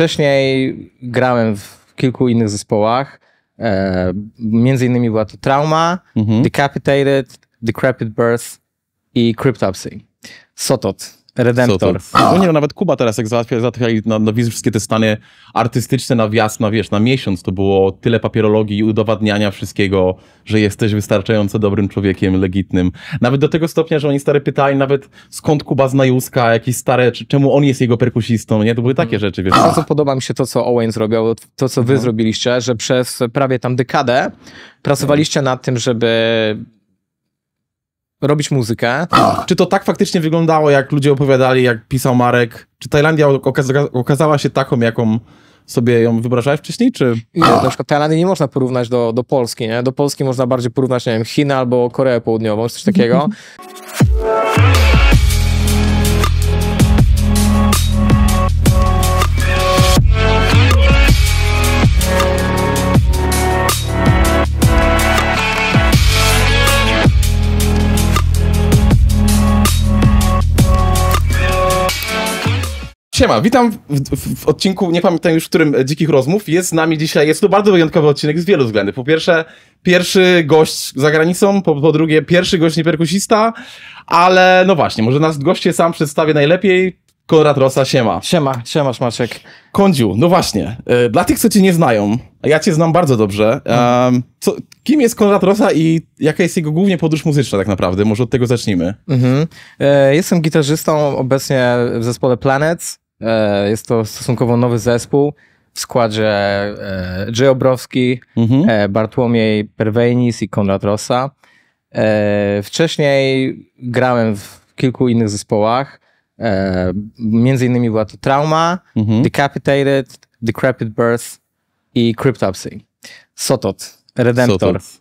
wcześniej grałem w kilku innych zespołach. E, między innymi była to Trauma, mhm. Decapitated, Decrepit Birth i Cryptopsy. Sotot Redemptor. U no niego nawet Kuba teraz, jak załatwiali, na, na wszystkie te stany artystyczne na wjazd, na wiesz, na miesiąc, to było tyle papierologii i udowadniania wszystkiego, że jesteś wystarczająco dobrym człowiekiem, legitnym. Nawet do tego stopnia, że oni stary pytali nawet skąd Kuba zna Józka, jakieś stare, czy, czemu on jest jego perkusistą, nie? To były takie mm. rzeczy, wiesz. Bardzo podoba mi się to, co Owen zrobił, to, co wy no. zrobiliście, że przez prawie tam dekadę pracowaliście no. nad tym, żeby robić muzykę. Tak. Czy to tak faktycznie wyglądało, jak ludzie opowiadali, jak pisał Marek? Czy Tajlandia okazała się taką, jaką sobie ją wyobrażałeś wcześniej, czy... Nie, na przykład Tajlandii nie można porównać do, do Polski, nie? Do Polski można bardziej porównać, nie wiem, Chiny albo Koreę Południową, czy coś takiego. Siema, witam w, w, w, odcinku, nie pamiętam już, w którym e, Dzikich Rozmów. Jest z nami dzisiaj, jest to bardzo wyjątkowy odcinek z wielu względów. Po pierwsze, pierwszy gość za granicą, po, po drugie, pierwszy gość nieperkusista, ale no właśnie, może nas goście sam przedstawię najlepiej. Konrad Rosa, siema. Siema, Siema, Maciek. Kądziu, no właśnie, y, dla tych, co cię nie znają, a ja cię znam bardzo dobrze, mhm. co, kim jest Konrad Rosa i jaka jest jego głównie podróż muzyczna tak naprawdę? Może od tego zacznijmy. Y, jestem gitarzystą obecnie w zespole Planets. E, jest to stosunkowo nowy zespół w składzie Dżej Obrowski, mhm. E, Bartłomiej Perwejnis i Konrad Rossa. E, wcześniej grałem w kilku innych zespołach. Między innymi była to Trauma, mhm. Decapitated, Decrepit Birth i Cryptopsy. Sotot, Redemptor. Sotot.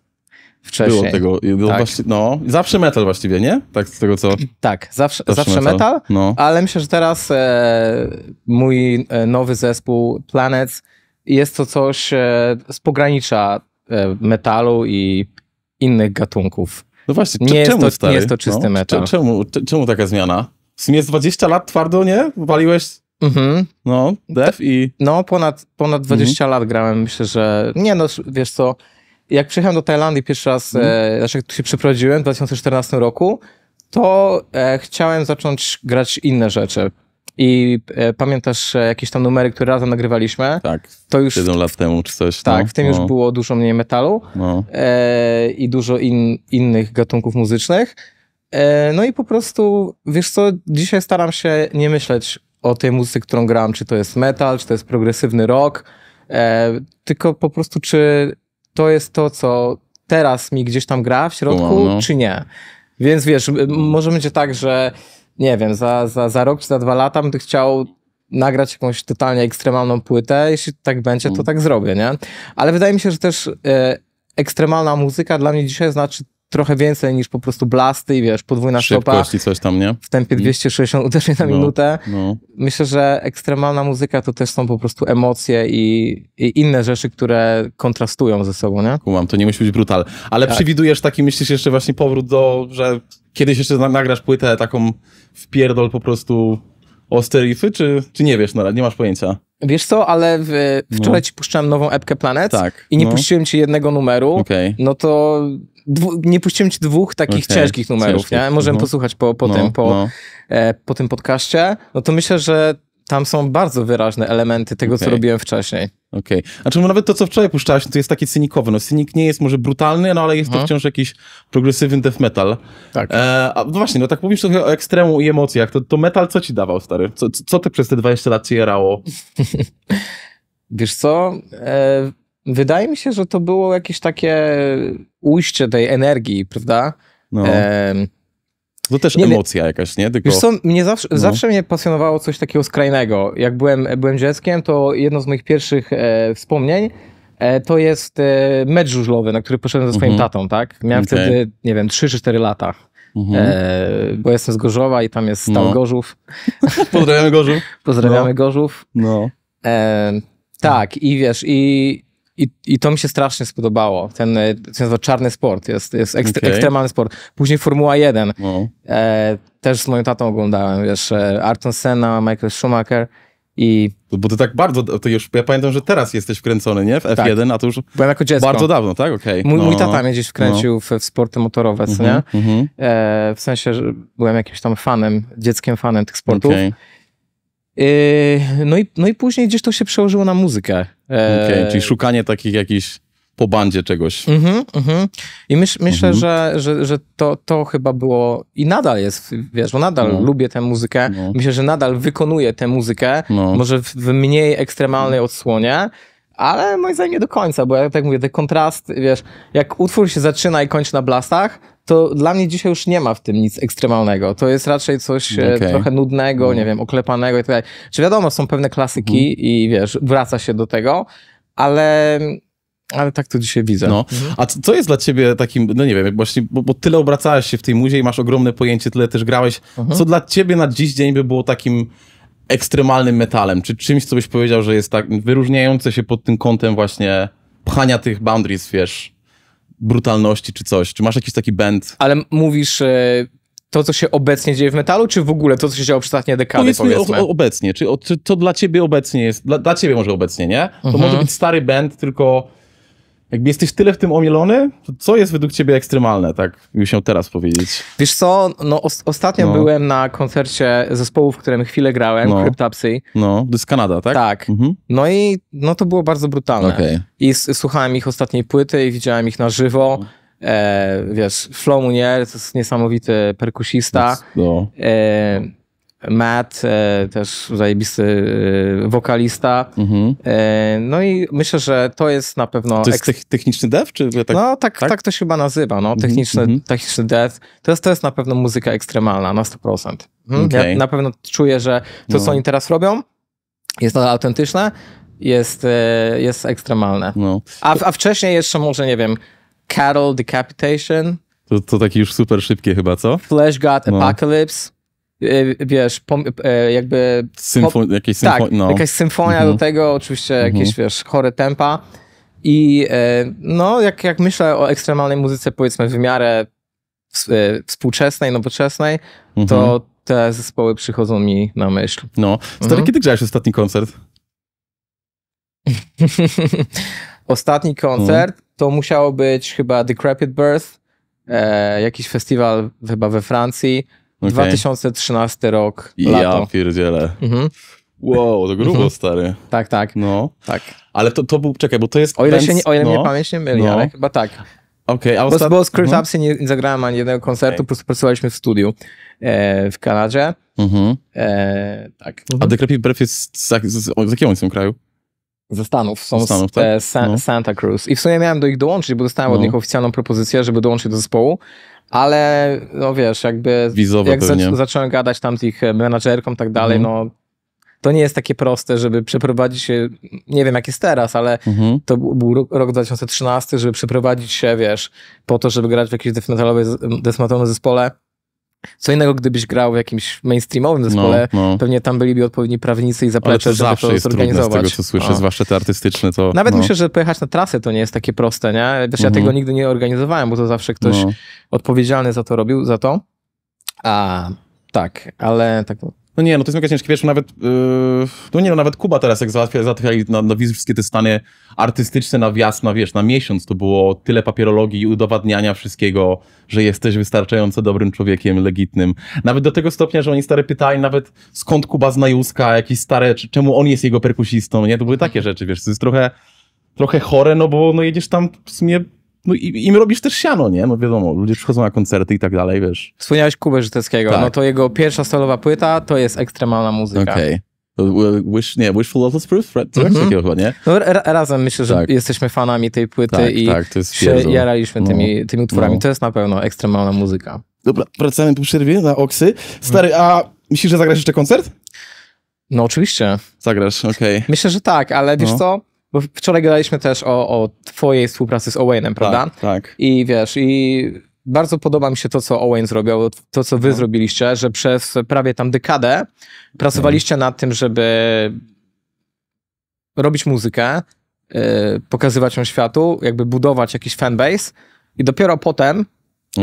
Wcześniej. Było tego. tak. no, zawsze metal właściwie, nie? Tak z tego co. Tak, zawsze, zawsze, zawsze metal, metal no. ale myślę, że teraz e, mój e, nowy zespół Planets jest to coś e, z pogranicza e, metalu i innych gatunków. No właśnie, nie, czemu, jest, to, nie jest to czysty no, metal. Czemu, czemu taka zmiana? W sumie jest 20 lat twardo, nie? Waliłeś mhm. No, dev i... No, ponad, ponad 20 mhm. lat grałem, myślę, że... Nie no, wiesz co, jak przyjechałem do Tajlandii pierwszy raz, mm. e, znaczy się przeprowadziłem w 2014 roku, to e, chciałem zacząć grać inne rzeczy. I e, pamiętasz e, jakieś tam numery, które razem nagrywaliśmy? Tak. To już. 7 lat temu czy coś. Tak, no, w tym no. już było dużo mniej metalu no. e, i dużo in, innych gatunków muzycznych. E, no i po prostu, wiesz co, dzisiaj staram się nie myśleć o tej muzyce, którą gram, czy to jest metal, czy to jest progresywny rock, e, tylko po prostu, czy to jest to, co teraz mi gdzieś tam gra w środku, no. czy nie. Więc wiesz, może będzie tak, że nie wiem, za, za, za rok czy za dwa lata bym chciał nagrać jakąś totalnie ekstremalną płytę. Jeśli tak będzie, to mm. tak zrobię, nie? Ale wydaje mi się, że też e, ekstremalna muzyka dla mnie dzisiaj znaczy trochę więcej niż po prostu blasty i wiesz, podwójna Szybkość i coś tam, nie? W tempie 260 mhm. uderzeń na no, minutę. No. Myślę, że ekstremalna muzyka to też są po prostu emocje i, i inne rzeczy, które kontrastują ze sobą, nie? Kumam, to nie musi być brutal. Ale tak. przewidujesz taki, myślisz jeszcze właśnie powrót do, że kiedyś jeszcze nagrasz płytę taką w pierdol po prostu ostre czy, czy nie wiesz na nie masz pojęcia? Wiesz co, ale w, wczoraj no. ci puszczałem nową epkę Planet tak, i nie no. puściłem ci jednego numeru, okay. no to nie puściłem ci dwóch takich okay, ciężkich numerów, ciężkich. nie? Możemy no. posłuchać po, po, no, tym, po, no. e, po tym podcaście. No to myślę, że tam są bardzo wyraźne elementy tego, okay. co robiłem wcześniej. Okej. Okay. Znaczy, nawet to, co wczoraj puszczałeś, no to jest takie cynikowe. No, cynik nie jest może brutalny, no ale jest to mhm. wciąż jakiś progresywny death metal. Tak. E, a no właśnie, no tak mówisz trochę o ekstremu i emocjach. To, to metal co ci dawał, stary? Co, co ty przez te 20 lat ci jerało? Wiesz co? E, Wydaje mi się, że to było jakieś takie ujście tej energii, prawda? No. to też nie, emocja jakaś, nie? Tylko... Wiesz co, mnie zawsze, no. zawsze mnie pasjonowało coś takiego skrajnego. Jak byłem, byłem dzieckiem, to jedno z moich pierwszych e, wspomnień e, to jest e, mecz żużlowy, na który poszedłem ze swoim mhm. tatą, tak? Miałem okay. wtedy, nie wiem, 3 czy 4 lata. E, mhm. E, bo jestem z Gorzowa i tam jest stał no. Gorzów. Pozdrawiamy Gorzów. Pozdrawiamy no. Gorzów. No. E, tak, i wiesz, i i, I to mi się strasznie spodobało. Ten, e, to nazywa czarny sport, jest, jest ekstre, okay. ekstremalny sport. Później Formuła 1. Wow. No. E, też z moją tatą oglądałem, wiesz, e, Arton Senna, Michael Schumacher i... Bo ty tak bardzo, to już, ja pamiętam, że teraz jesteś wkręcony, nie? W F1, tak. a to już Byłem jako dziecko. bardzo dawno, tak? Okay. Mój, no. mój tata mnie gdzieś wkręcił no. w, w, sporty motorowe, mm -hmm, nie? Mm -hmm. e, w sensie, że byłem jakimś tam fanem, dzieckiem fanem tych sportów. Okay. E, no, i, no i później gdzieś to się przełożyło na muzykę. Okay, e, czyli szukanie takich jakichś po bandzie czegoś. Mm -hmm, mm -hmm. I myśl, myślę, mm -hmm. że, że, że to, to chyba było i nadal jest, wiesz, bo nadal no. lubię tę muzykę. No. Myślę, że nadal wykonuję tę muzykę, no. może w, w, mniej ekstremalnej odsłonie, ale moim zdaniem nie do końca, bo jak tak mówię, ten kontrast, wiesz, jak utwór się zaczyna i kończy na blastach, to dla mnie dzisiaj już nie ma w tym nic ekstremalnego. To jest raczej coś e, okay. trochę nudnego, mm. nie wiem, oklepanego i tak dalej. Czy wiadomo, są pewne klasyki mm. i wiesz, wraca się do tego, ale ale tak to dzisiaj widzę. No. Mhm. A co jest dla ciebie takim, no nie wiem, właśnie, bo, bo, tyle obracałeś się w tej muzie i masz ogromne pojęcie, tyle też grałeś. Mhm. Co dla ciebie na dziś dzień by było takim ekstremalnym metalem? Czy czymś, co byś powiedział, że jest tak wyróżniające się pod tym kątem właśnie pchania tych boundaries, wiesz, brutalności czy coś? Czy masz jakiś taki band? Ale mówisz e, to, co się obecnie dzieje w metalu, czy w ogóle to, co się działo przez ostatnie dekady, powiedzmy? powiedzmy? obecnie, czy, o, czy to dla ciebie obecnie jest, dla, dla ciebie może obecnie, nie? To mhm. może być stary band, tylko jakby jesteś tyle w tym omielony, to co jest według ciebie ekstremalne, tak już się teraz powiedzieć? Wiesz co, no os ostatnio no. byłem na koncercie zespołu, w którym chwilę grałem, no. Cryptopsy. No, to jest Kanada, tak? Tak. Mhm. No i no to było bardzo brutalne. Okay. I słuchałem ich ostatniej płyty i widziałem ich na żywo. No. E, wiesz, Flow Munier, to jest niesamowity perkusista. No. E, Matt, e, też zajebisty e, wokalista. Mhm. E, no i myślę, że to jest na pewno... To jest ek... techniczny dev? Czy tak, no tak, tak? tak to się chyba nazywa, no. Mhm, techniczny, mhm. techniczny dev. To jest, to jest na pewno muzyka ekstremalna, na 100%. Mhm. Okay. Ja na pewno czuję, że to, no. co oni teraz robią, jest to autentyczne, jest, e, jest ekstremalne. No. A, a wcześniej jeszcze może, nie wiem, Cattle Decapitation. To, to takie już super szybkie chyba, co? Flash God no. Apocalypse. E, wiesz, e, jakby... Symfo jakieś tak, symfo tak, no. jakaś symfonia mhm. do tego, oczywiście mhm. jakieś, mhm. wiesz, chore tempa. I e, no, jak, jak myślę o ekstremalnej muzyce, powiedzmy w miarę współczesnej, nowoczesnej, mhm. to te zespoły przychodzą mi na myśl. No. Stary, mhm. kiedy grałeś ostatni koncert? ostatni koncert mhm. to musiało być chyba Decrepit Birth, e, jakiś festiwal chyba we Francji. Okay. 2013 rok, ja lato. Ja pierdzielę. Mhm. Wow, to grubo, mhm. stary. Tak, tak. No. Tak. Ale to, to był, czekaj, bo to jest... O ile, się nie, o ile no. mnie pamięć nie myli, no. ale chyba tak. Okej, okay, a ostat... Bo, bo z Cryptopsy mhm. nie zagrałem ani jednego koncertu, okay. po prostu pracowaliśmy w studiu e, w Kanadzie. Mhm. E, tak. A The Crappy Breath jest z, z, z, z jakiego oni są kraju? ze Stanów, są ze Stanów, z, e, tak? e, no. Santa Cruz. I w sumie miałem do nich dołączyć, bo dostałem no. od nich oficjalną propozycję, żeby dołączyć do zespołu, ale no wiesz, jakby Wizowo jak pewnie. zacząłem gadać tam z ich e, menadżerką i tak dalej, mhm. no to nie jest takie proste, żeby przeprowadzić się, nie wiem jak jest teraz, ale mhm. to był rok 2013, żeby przeprowadzić się, wiesz, po to, żeby grać w jakiejś death metalowej, zespole, co innego, gdybyś grał w jakimś mainstreamowym zespole, no, no. pewnie tam byliby odpowiedni prawnicy i zaplecze, żeby zawsze to jest zorganizować. z tego, co słyszę, zwłaszcza te artystyczne, to... Nawet no. myślę, że pojechać na trasę to nie jest takie proste, nie? Wiesz, mhm. ja tego nigdy nie organizowałem, bo to zawsze ktoś no. odpowiedzialny za to robił, za to. A, tak, ale tak no. No nie, no to jest mega ciężkie, wiesz, nawet, yy, no nie, no nawet Kuba teraz, jak załatwia, załatwiali na, na wizy wszystkie te stany artystyczne na wjazd, na wiesz, na miesiąc, to było tyle papierologii i udowadniania wszystkiego, że jesteś wystarczająco dobrym człowiekiem, legitnym. Nawet do tego stopnia, że oni stare pytali nawet skąd Kuba zna Józka, jakieś stare, czy, czemu on jest jego perkusistą, nie? To były takie rzeczy, wiesz, to jest trochę, trochę chore, no bo no jedziesz tam w sumie no im robisz też siano, nie? No wiadomo, ludzie przychodzą na koncerty i tak dalej, wiesz. Wspomniałeś Kubę Żyteckiego, tak. no to jego pierwsza solowa płyta to jest ekstremalna muzyka. Okej. Okay. E, wish, nie, Wishful Lotus Proof? Co mhm. takiego chyba, nie? No, razem myślę, że tak. jesteśmy fanami tej płyty tak, i tak, się jaraliśmy no. tymi, no. tymi utworami. No. To jest na pewno ekstremalna muzyka. Dobra, wracamy po przerwie na Oksy. Stary, a myślisz, że zagrasz jeszcze koncert? No oczywiście. Zagrasz, okej. Okay. Myślę, że tak, ale wiesz no. co? Bo wczoraj gadaliśmy też o, o twojej współpracy z Owenem, tak, prawda? Tak, tak. I wiesz, i bardzo podoba mi się to, co Owen zrobił, to, co wy no. zrobiliście, że przez prawie tam dekadę pracowaliście no. nad tym, żeby robić muzykę, yy, pokazywać ją światu, jakby budować jakiś fanbase i dopiero potem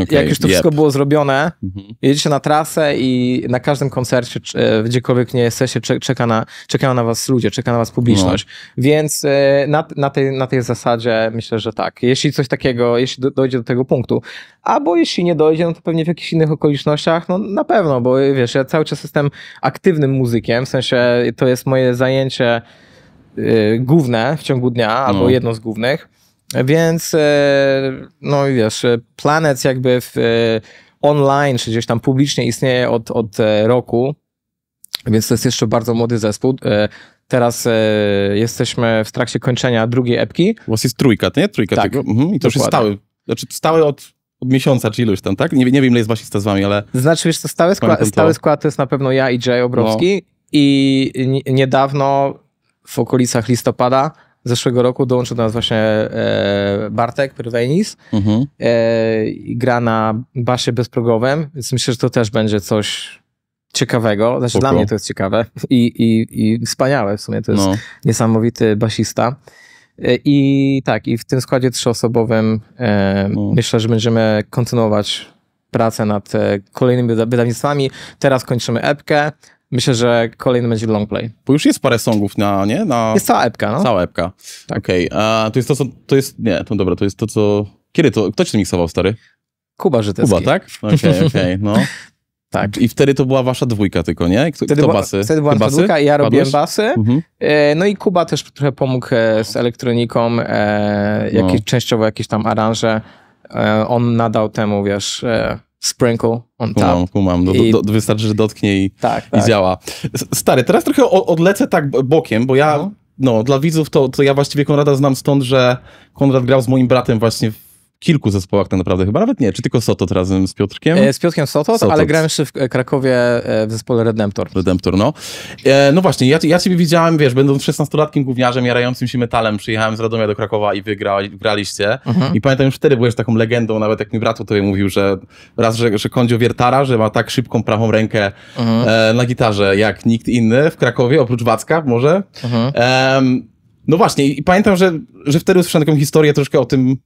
Okay, jak już to yep. wszystko było zrobione, mhm. jedziecie na trasę i na każdym koncercie, e, gdziekolwiek nie jesteście, czeka na, czekają na was ludzie, czeka na was publiczność. No. Więc e, na, na, tej, na tej zasadzie myślę, że tak. Jeśli coś takiego, jeśli dojdzie do tego punktu, albo jeśli nie dojdzie, no to pewnie w jakichś innych okolicznościach, no na pewno, bo wiesz, ja cały czas jestem aktywnym muzykiem, w sensie to jest moje zajęcie y, główne w ciągu dnia, albo no. jedno z głównych więc, e, no i wiesz, e, Planet jakby w, e, online, czy gdzieś tam publicznie istnieje od, od roku, więc to jest jeszcze bardzo młody zespół. Teraz jesteśmy w trakcie kończenia drugiej epki. U was jest trójka, nie? Trójka tak, tego. Mhm. I to już jest stały. Znaczy stały od od miesiąca czy iluś tam, tak? Nie, nie wiem, ile jest właśnie z wami, ale... Znaczy, wiesz to stały, skła stały skład to jest na pewno ja i Jay Obrowski no. i niedawno w okolicach listopada zeszłego roku dołączył do nas właśnie e, Bartek Pyrwejnis mhm. e, i gra na basie bezprogowym, więc myślę, że to też będzie coś ciekawego. Znaczy Spoko. dla mnie to jest ciekawe i, i, i wspaniałe w sumie. To jest no. niesamowity basista. E, I tak, i w tym składzie trzyosobowym e, no. myślę, że będziemy kontynuować pracę nad e, kolejnymi wydawnictwami. Teraz kończymy epkę, Myślę, że kolejny będzie long play. Bo już jest parę songów na, nie? Na... Jest cała epka, no. Cała epka. Tak. Okej, okay. A to jest to, co, to jest, nie, to dobra, to jest to, co, kiedy to, kto ci miksował, stary? Kuba Żytecki. Kuba, tak? Okej, okay, okej, okay, no. Tak. I wtedy to była wasza dwójka tylko, nie? Kto, wtedy kto basy? Wtedy była basy? dwójka, ja robiłem Padłeś? basy. Mhm. E, no i Kuba też trochę pomógł e, z elektroniką, e, no. jakieś, no. częściowo jakieś tam aranże. E, on nadał temu, wiesz, e, sprinkle on top. Kumam, kumam. Do, no, do, do, wystarczy, że dotknie i, tak, tak. działa. Stary, teraz trochę odlecę tak bokiem, bo ja, no, no dla widzów to, to ja właściwie Konrada znam stąd, że Konrad grał z moim bratem właśnie w kilku zespołach tak naprawdę, chyba nawet nie, czy tylko Sotot razem z Piotrkiem? E, z Piotrkiem Sotot, Sotot, ale grałem jeszcze w e, Krakowie e, w zespole Redemptor. Redemptor, no. E, no właśnie, ja, ja ciebie widziałem, wiesz, będąc 16-latkiem gówniarzem, jarającym się metalem, przyjechałem z Radomia do Krakowa i wygraliście. graliście. Mhm. I pamiętam, już wtedy byłeś taką legendą, nawet jak mi brat o tobie mówił, że raz, że, że Kondzio Wiertara, że ma tak szybką prawą rękę mhm. e, na gitarze, jak nikt inny w Krakowie, oprócz Wacka może. Mhm. no właśnie, i pamiętam, że, że wtedy usłyszałem taką historię troszkę o tym,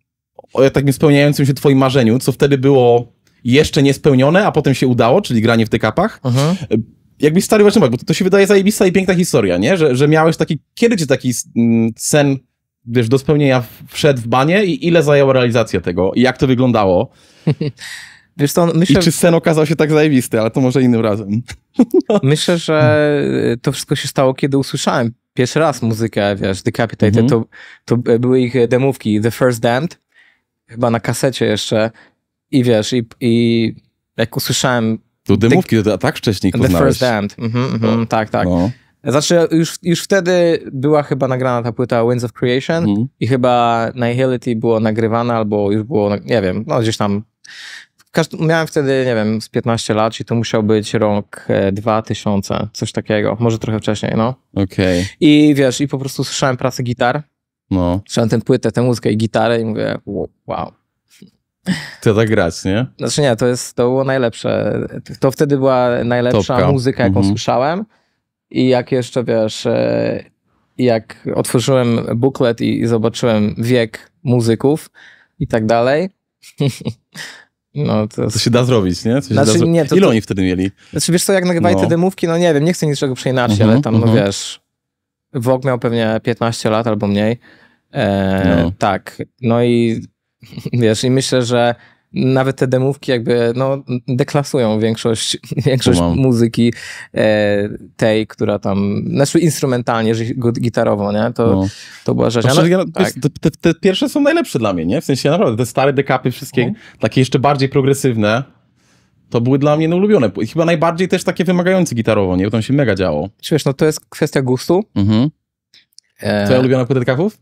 o takim spełniającym się twoim marzeniu, co wtedy było jeszcze niespełnione, a potem się udało, czyli granie w dekapach. Mhm. Jakbyś stary waczymak, bo to, to, się wydaje zajebista i piękna historia, nie? Że, że miałeś taki, kiedy taki mm, sen, wiesz, do spełnienia wszedł w banie i ile zajęła realizacja tego i jak to wyglądało? Wiesz co, myślę, I czy sen okazał się tak zajebisty, ale to może innym razem. Myślę, że e, to wszystko się stało, kiedy usłyszałem pierwszy raz muzykę, wiesz, Decapitated, mm to, to były ich demówki The First Damned chyba na kasecie jeszcze i wiesz, i, i jak usłyszałem... To dymówki, to tak wcześniej poznałeś. The First End, mm -hmm, mm -hmm, tak, tak. No. Znaczy, już, już wtedy była chyba nagrana ta płyta Winds of Creation mm. i chyba Nihility było nagrywane albo już było, nie wiem, no gdzieś tam. miałem wtedy, nie wiem, z 15 lat i to musiał być rok 2000, e, coś takiego, może trochę wcześniej, no. Okej. Okay. I wiesz, i po prostu słyszałem pracę gitar no. Słyszałem tę płytę, tę muzykę i gitarę i mówię, wow. To tak grać, nie? Znaczy nie, to, jest, to było najlepsze. To wtedy była najlepsza Topka. muzyka, jaką mhm. słyszałem. I jak jeszcze, wiesz, e, jak otworzyłem booklet i zobaczyłem wiek muzyków i tak dalej, no to... to... się da zrobić, nie? Się znaczy, da... nie to, Ile to... oni wtedy mieli? Znaczy wiesz co, jak nagrywali no. te no nie wiem, nie chcę niczego przeinaczyć, ale mhm, tam, no mhm. wiesz, Vogue miał pewnie 15 lat albo mniej. E, no. Tak. No i wiesz, i myślę, że nawet te demówki jakby no, deklasują większość, większość muzyki e, tej, która tam, znaczy instrumentalnie, gitarowo, nie? To, no. to była rzecz. No, ja, tak. te, te, pierwsze są najlepsze dla mnie, nie? W sensie naprawdę, te stare dekapy wszystkie, mhm. takie jeszcze bardziej progresywne, to były dla mnie no, ulubione. Chyba najbardziej też takie wymagające gitarowo, nie? Bo tam się mega działo. Wiesz, no to jest kwestia gustu. Mhm. E... Twoja ulubiona płyta dekapów?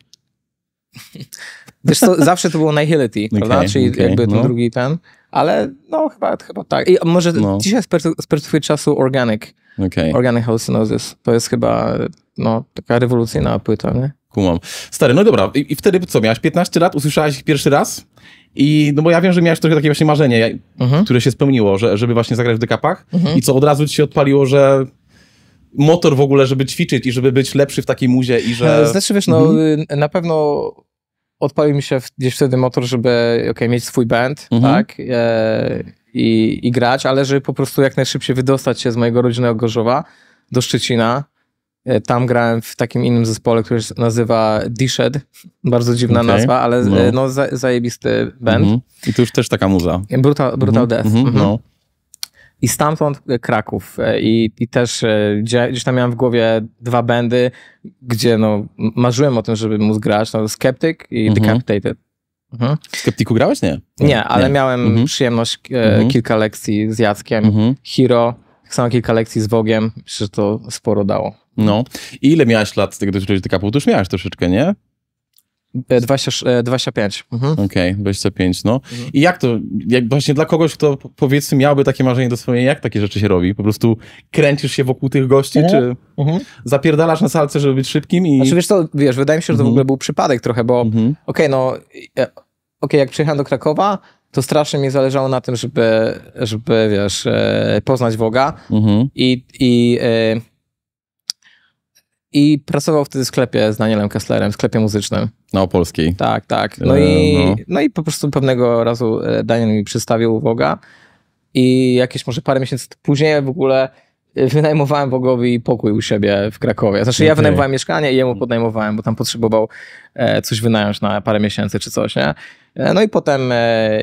Wiesz co, zawsze to było Nihility, okay, prawda? Czyli okay, jakby ten no. drugi ten, ale no chyba, chyba tak. I może no. dzisiaj z perspektywy czasu Organic, okay. Organic Hallucinosis, to jest chyba no, taka rewolucyjna płyta, nie? Kumam. Stary, no dobra, I, i wtedy co, miałeś 15 lat, usłyszałeś ich pierwszy raz? I no bo ja wiem, że miałeś trochę takie właśnie marzenie, uh mhm. -huh. które się spełniło, że, żeby właśnie zagrać w dekapach. Uh mhm. -huh. I co od razu ci się odpaliło, że motor w ogóle, żeby ćwiczyć i żeby być lepszy w takiej muzie i że... Znaczy wiesz, no mhm. y, na pewno odpalił mi się gdzieś wtedy motor, żeby okay, mieć swój band, mhm. tak? E, i, I grać, ale żeby po prostu jak najszybciej wydostać się z mojego rodzinnego Gorzowa do Szczecina, e, tam grałem w takim innym zespole, który się nazywa Dished. Bardzo dziwna okay. nazwa, ale e, no, no za, zajebisty band. Mhm. I to już też taka muza. Brutal, brutal mhm. Death. No. I stamtąd e, Kraków. E, I, i też e, gdzieś tam miałem w głowie dwa bendy, gdzie no, marzyłem o tym, żeby móc grać. No, Skeptic i mhm. Decapitated. Mhm. Skeptiku grałeś? Nie. Nie, ale nie. miałem mhm. przyjemność e, mhm. kilka lekcji z Jackiem. Mhm. Hiro, tak samo kilka lekcji z Wogiem. Myślę, że to sporo dało. No. I ile miałeś lat z tego, że ty To już miałeś troszeczkę, nie? 25. E, e, mhm. Okej, okay, 25, no. Mhm. I jak to, jak właśnie dla kogoś, kto powiedzmy miałby takie marzenie do spełnienia, jak takie rzeczy się robi? Po prostu kręcisz się wokół tych gości, mhm. czy mhm. zapierdalasz na salce, żeby być szybkim i... Znaczy wiesz wiesz, wydaje mi się, że to w mhm. ogóle był przypadek trochę, bo mhm. okej, okay, no, e, okej, okay, jak przyjechałem do Krakowa, to strasznie mi zależało na tym, żeby, żeby wiesz, poznać Woga mhm. i, i i pracował wtedy w sklepie z Danielem Kesslerem, w sklepie muzycznym. Na Opolskiej. Tak, tak. No, e, i, no. no. i po prostu pewnego razu e, Daniel mi przedstawił Woga i jakieś może parę miesięcy później w ogóle e, wynajmowałem Wogowi pokój u siebie w Krakowie. Znaczy ja wynajmowałem mieszkanie i jemu podnajmowałem, bo tam potrzebował e, coś wynająć na parę miesięcy czy coś, nie? No i potem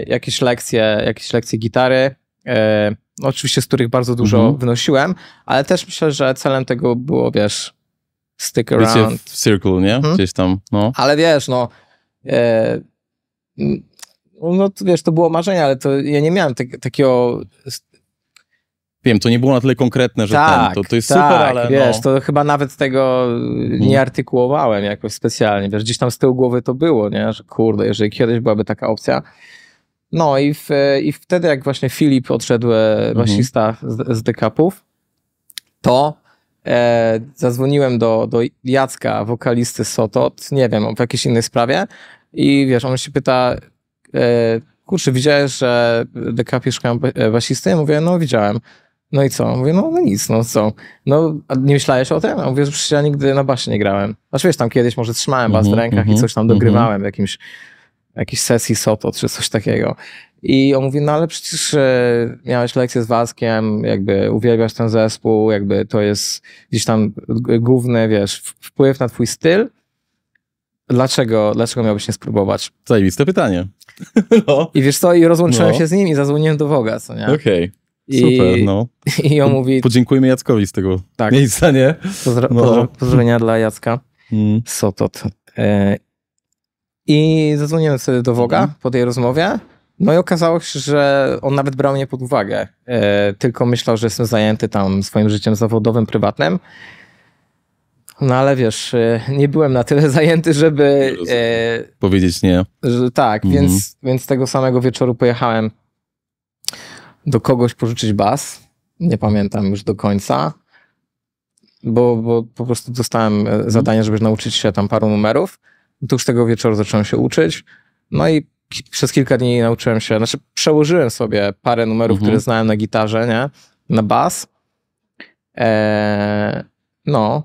jakieś lekcje, jakieś lekcje gitary, oczywiście z których bardzo dużo mm -hmm. wynosiłem, ale też myślę, że celem tego było, wiesz, stick around. Bycie w circle, nie? Hmm? Gdzieś tam, no. Ale wiesz, no... E, no, to, wiesz, to było marzenie, ale to ja nie miałem tak, takiego... Wiem, to nie było na tyle konkretne, że tak, ten, to, to jest tak, super, ale no. wiesz, no. to chyba nawet tego nie hmm. artykułowałem jakoś specjalnie, wiesz, gdzieś tam z tyłu głowy to było, nie, że kurde, jeżeli kiedyś byłaby taka opcja, no i, w, i wtedy, jak właśnie Filip odszedł, e, mhm. basista z, z Dekapów, to E, zadzwoniłem do, do Jacka, wokalisty Sotot, nie wiem, w jakiejś innej sprawie i wiesz, on się pyta, e, kurczę, widziałeś, że The Cup szukają e, basisty? Ja mówię, no widziałem. No i co? Mówię, no, no nic, no co? No, nie myślałeś o tym? A mówię, że przecież ja nigdy na basie nie grałem. Znaczy wiesz, tam kiedyś może trzymałem bas w mhm, rękach i mhm, coś tam mhm. dogrywałem w jakimś, jakiejś sesji Soto czy coś takiego. I on mówi, no ale przecież e, miałeś lekcję z Waskiem, jakby uwielbiasz ten zespół, jakby to jest gdzieś tam główny, wiesz, wpływ na twój styl. Dlaczego, dlaczego miałbyś nie spróbować? Zajebiste pytanie. No. I wiesz co, i rozłączyłem no. się z nim i zadzwoniłem do Woga, co nie? Okej. Okay. Super, I, no. I on mówi... Podziękujmy Jackowi z tego tak. miejsca, nie? Pozdro no. pozdrowienia dla Jacka. Mm. Sotot. E, I zadzwoniłem wtedy do Woga mhm. po tej rozmowie no i okazało się, że on nawet brał mnie pod uwagę, e, tylko myślał, że jestem zajęty tam swoim życiem zawodowym, prywatnym. No ale wiesz, e, nie byłem na tyle zajęty, żeby... E, Powiedzieć nie. Że, tak, mhm. więc, więc tego samego wieczoru pojechałem do kogoś pożyczyć bas. Nie pamiętam już do końca, bo, bo po prostu dostałem e, mhm. zadanie, żeby nauczyć się tam paru numerów. Tuż tego wieczoru zacząłem się uczyć. No i przez kilka dni nauczyłem się, znaczy przełożyłem sobie parę numerów, mhm. które znałem na gitarze, nie? Na bas. E, no.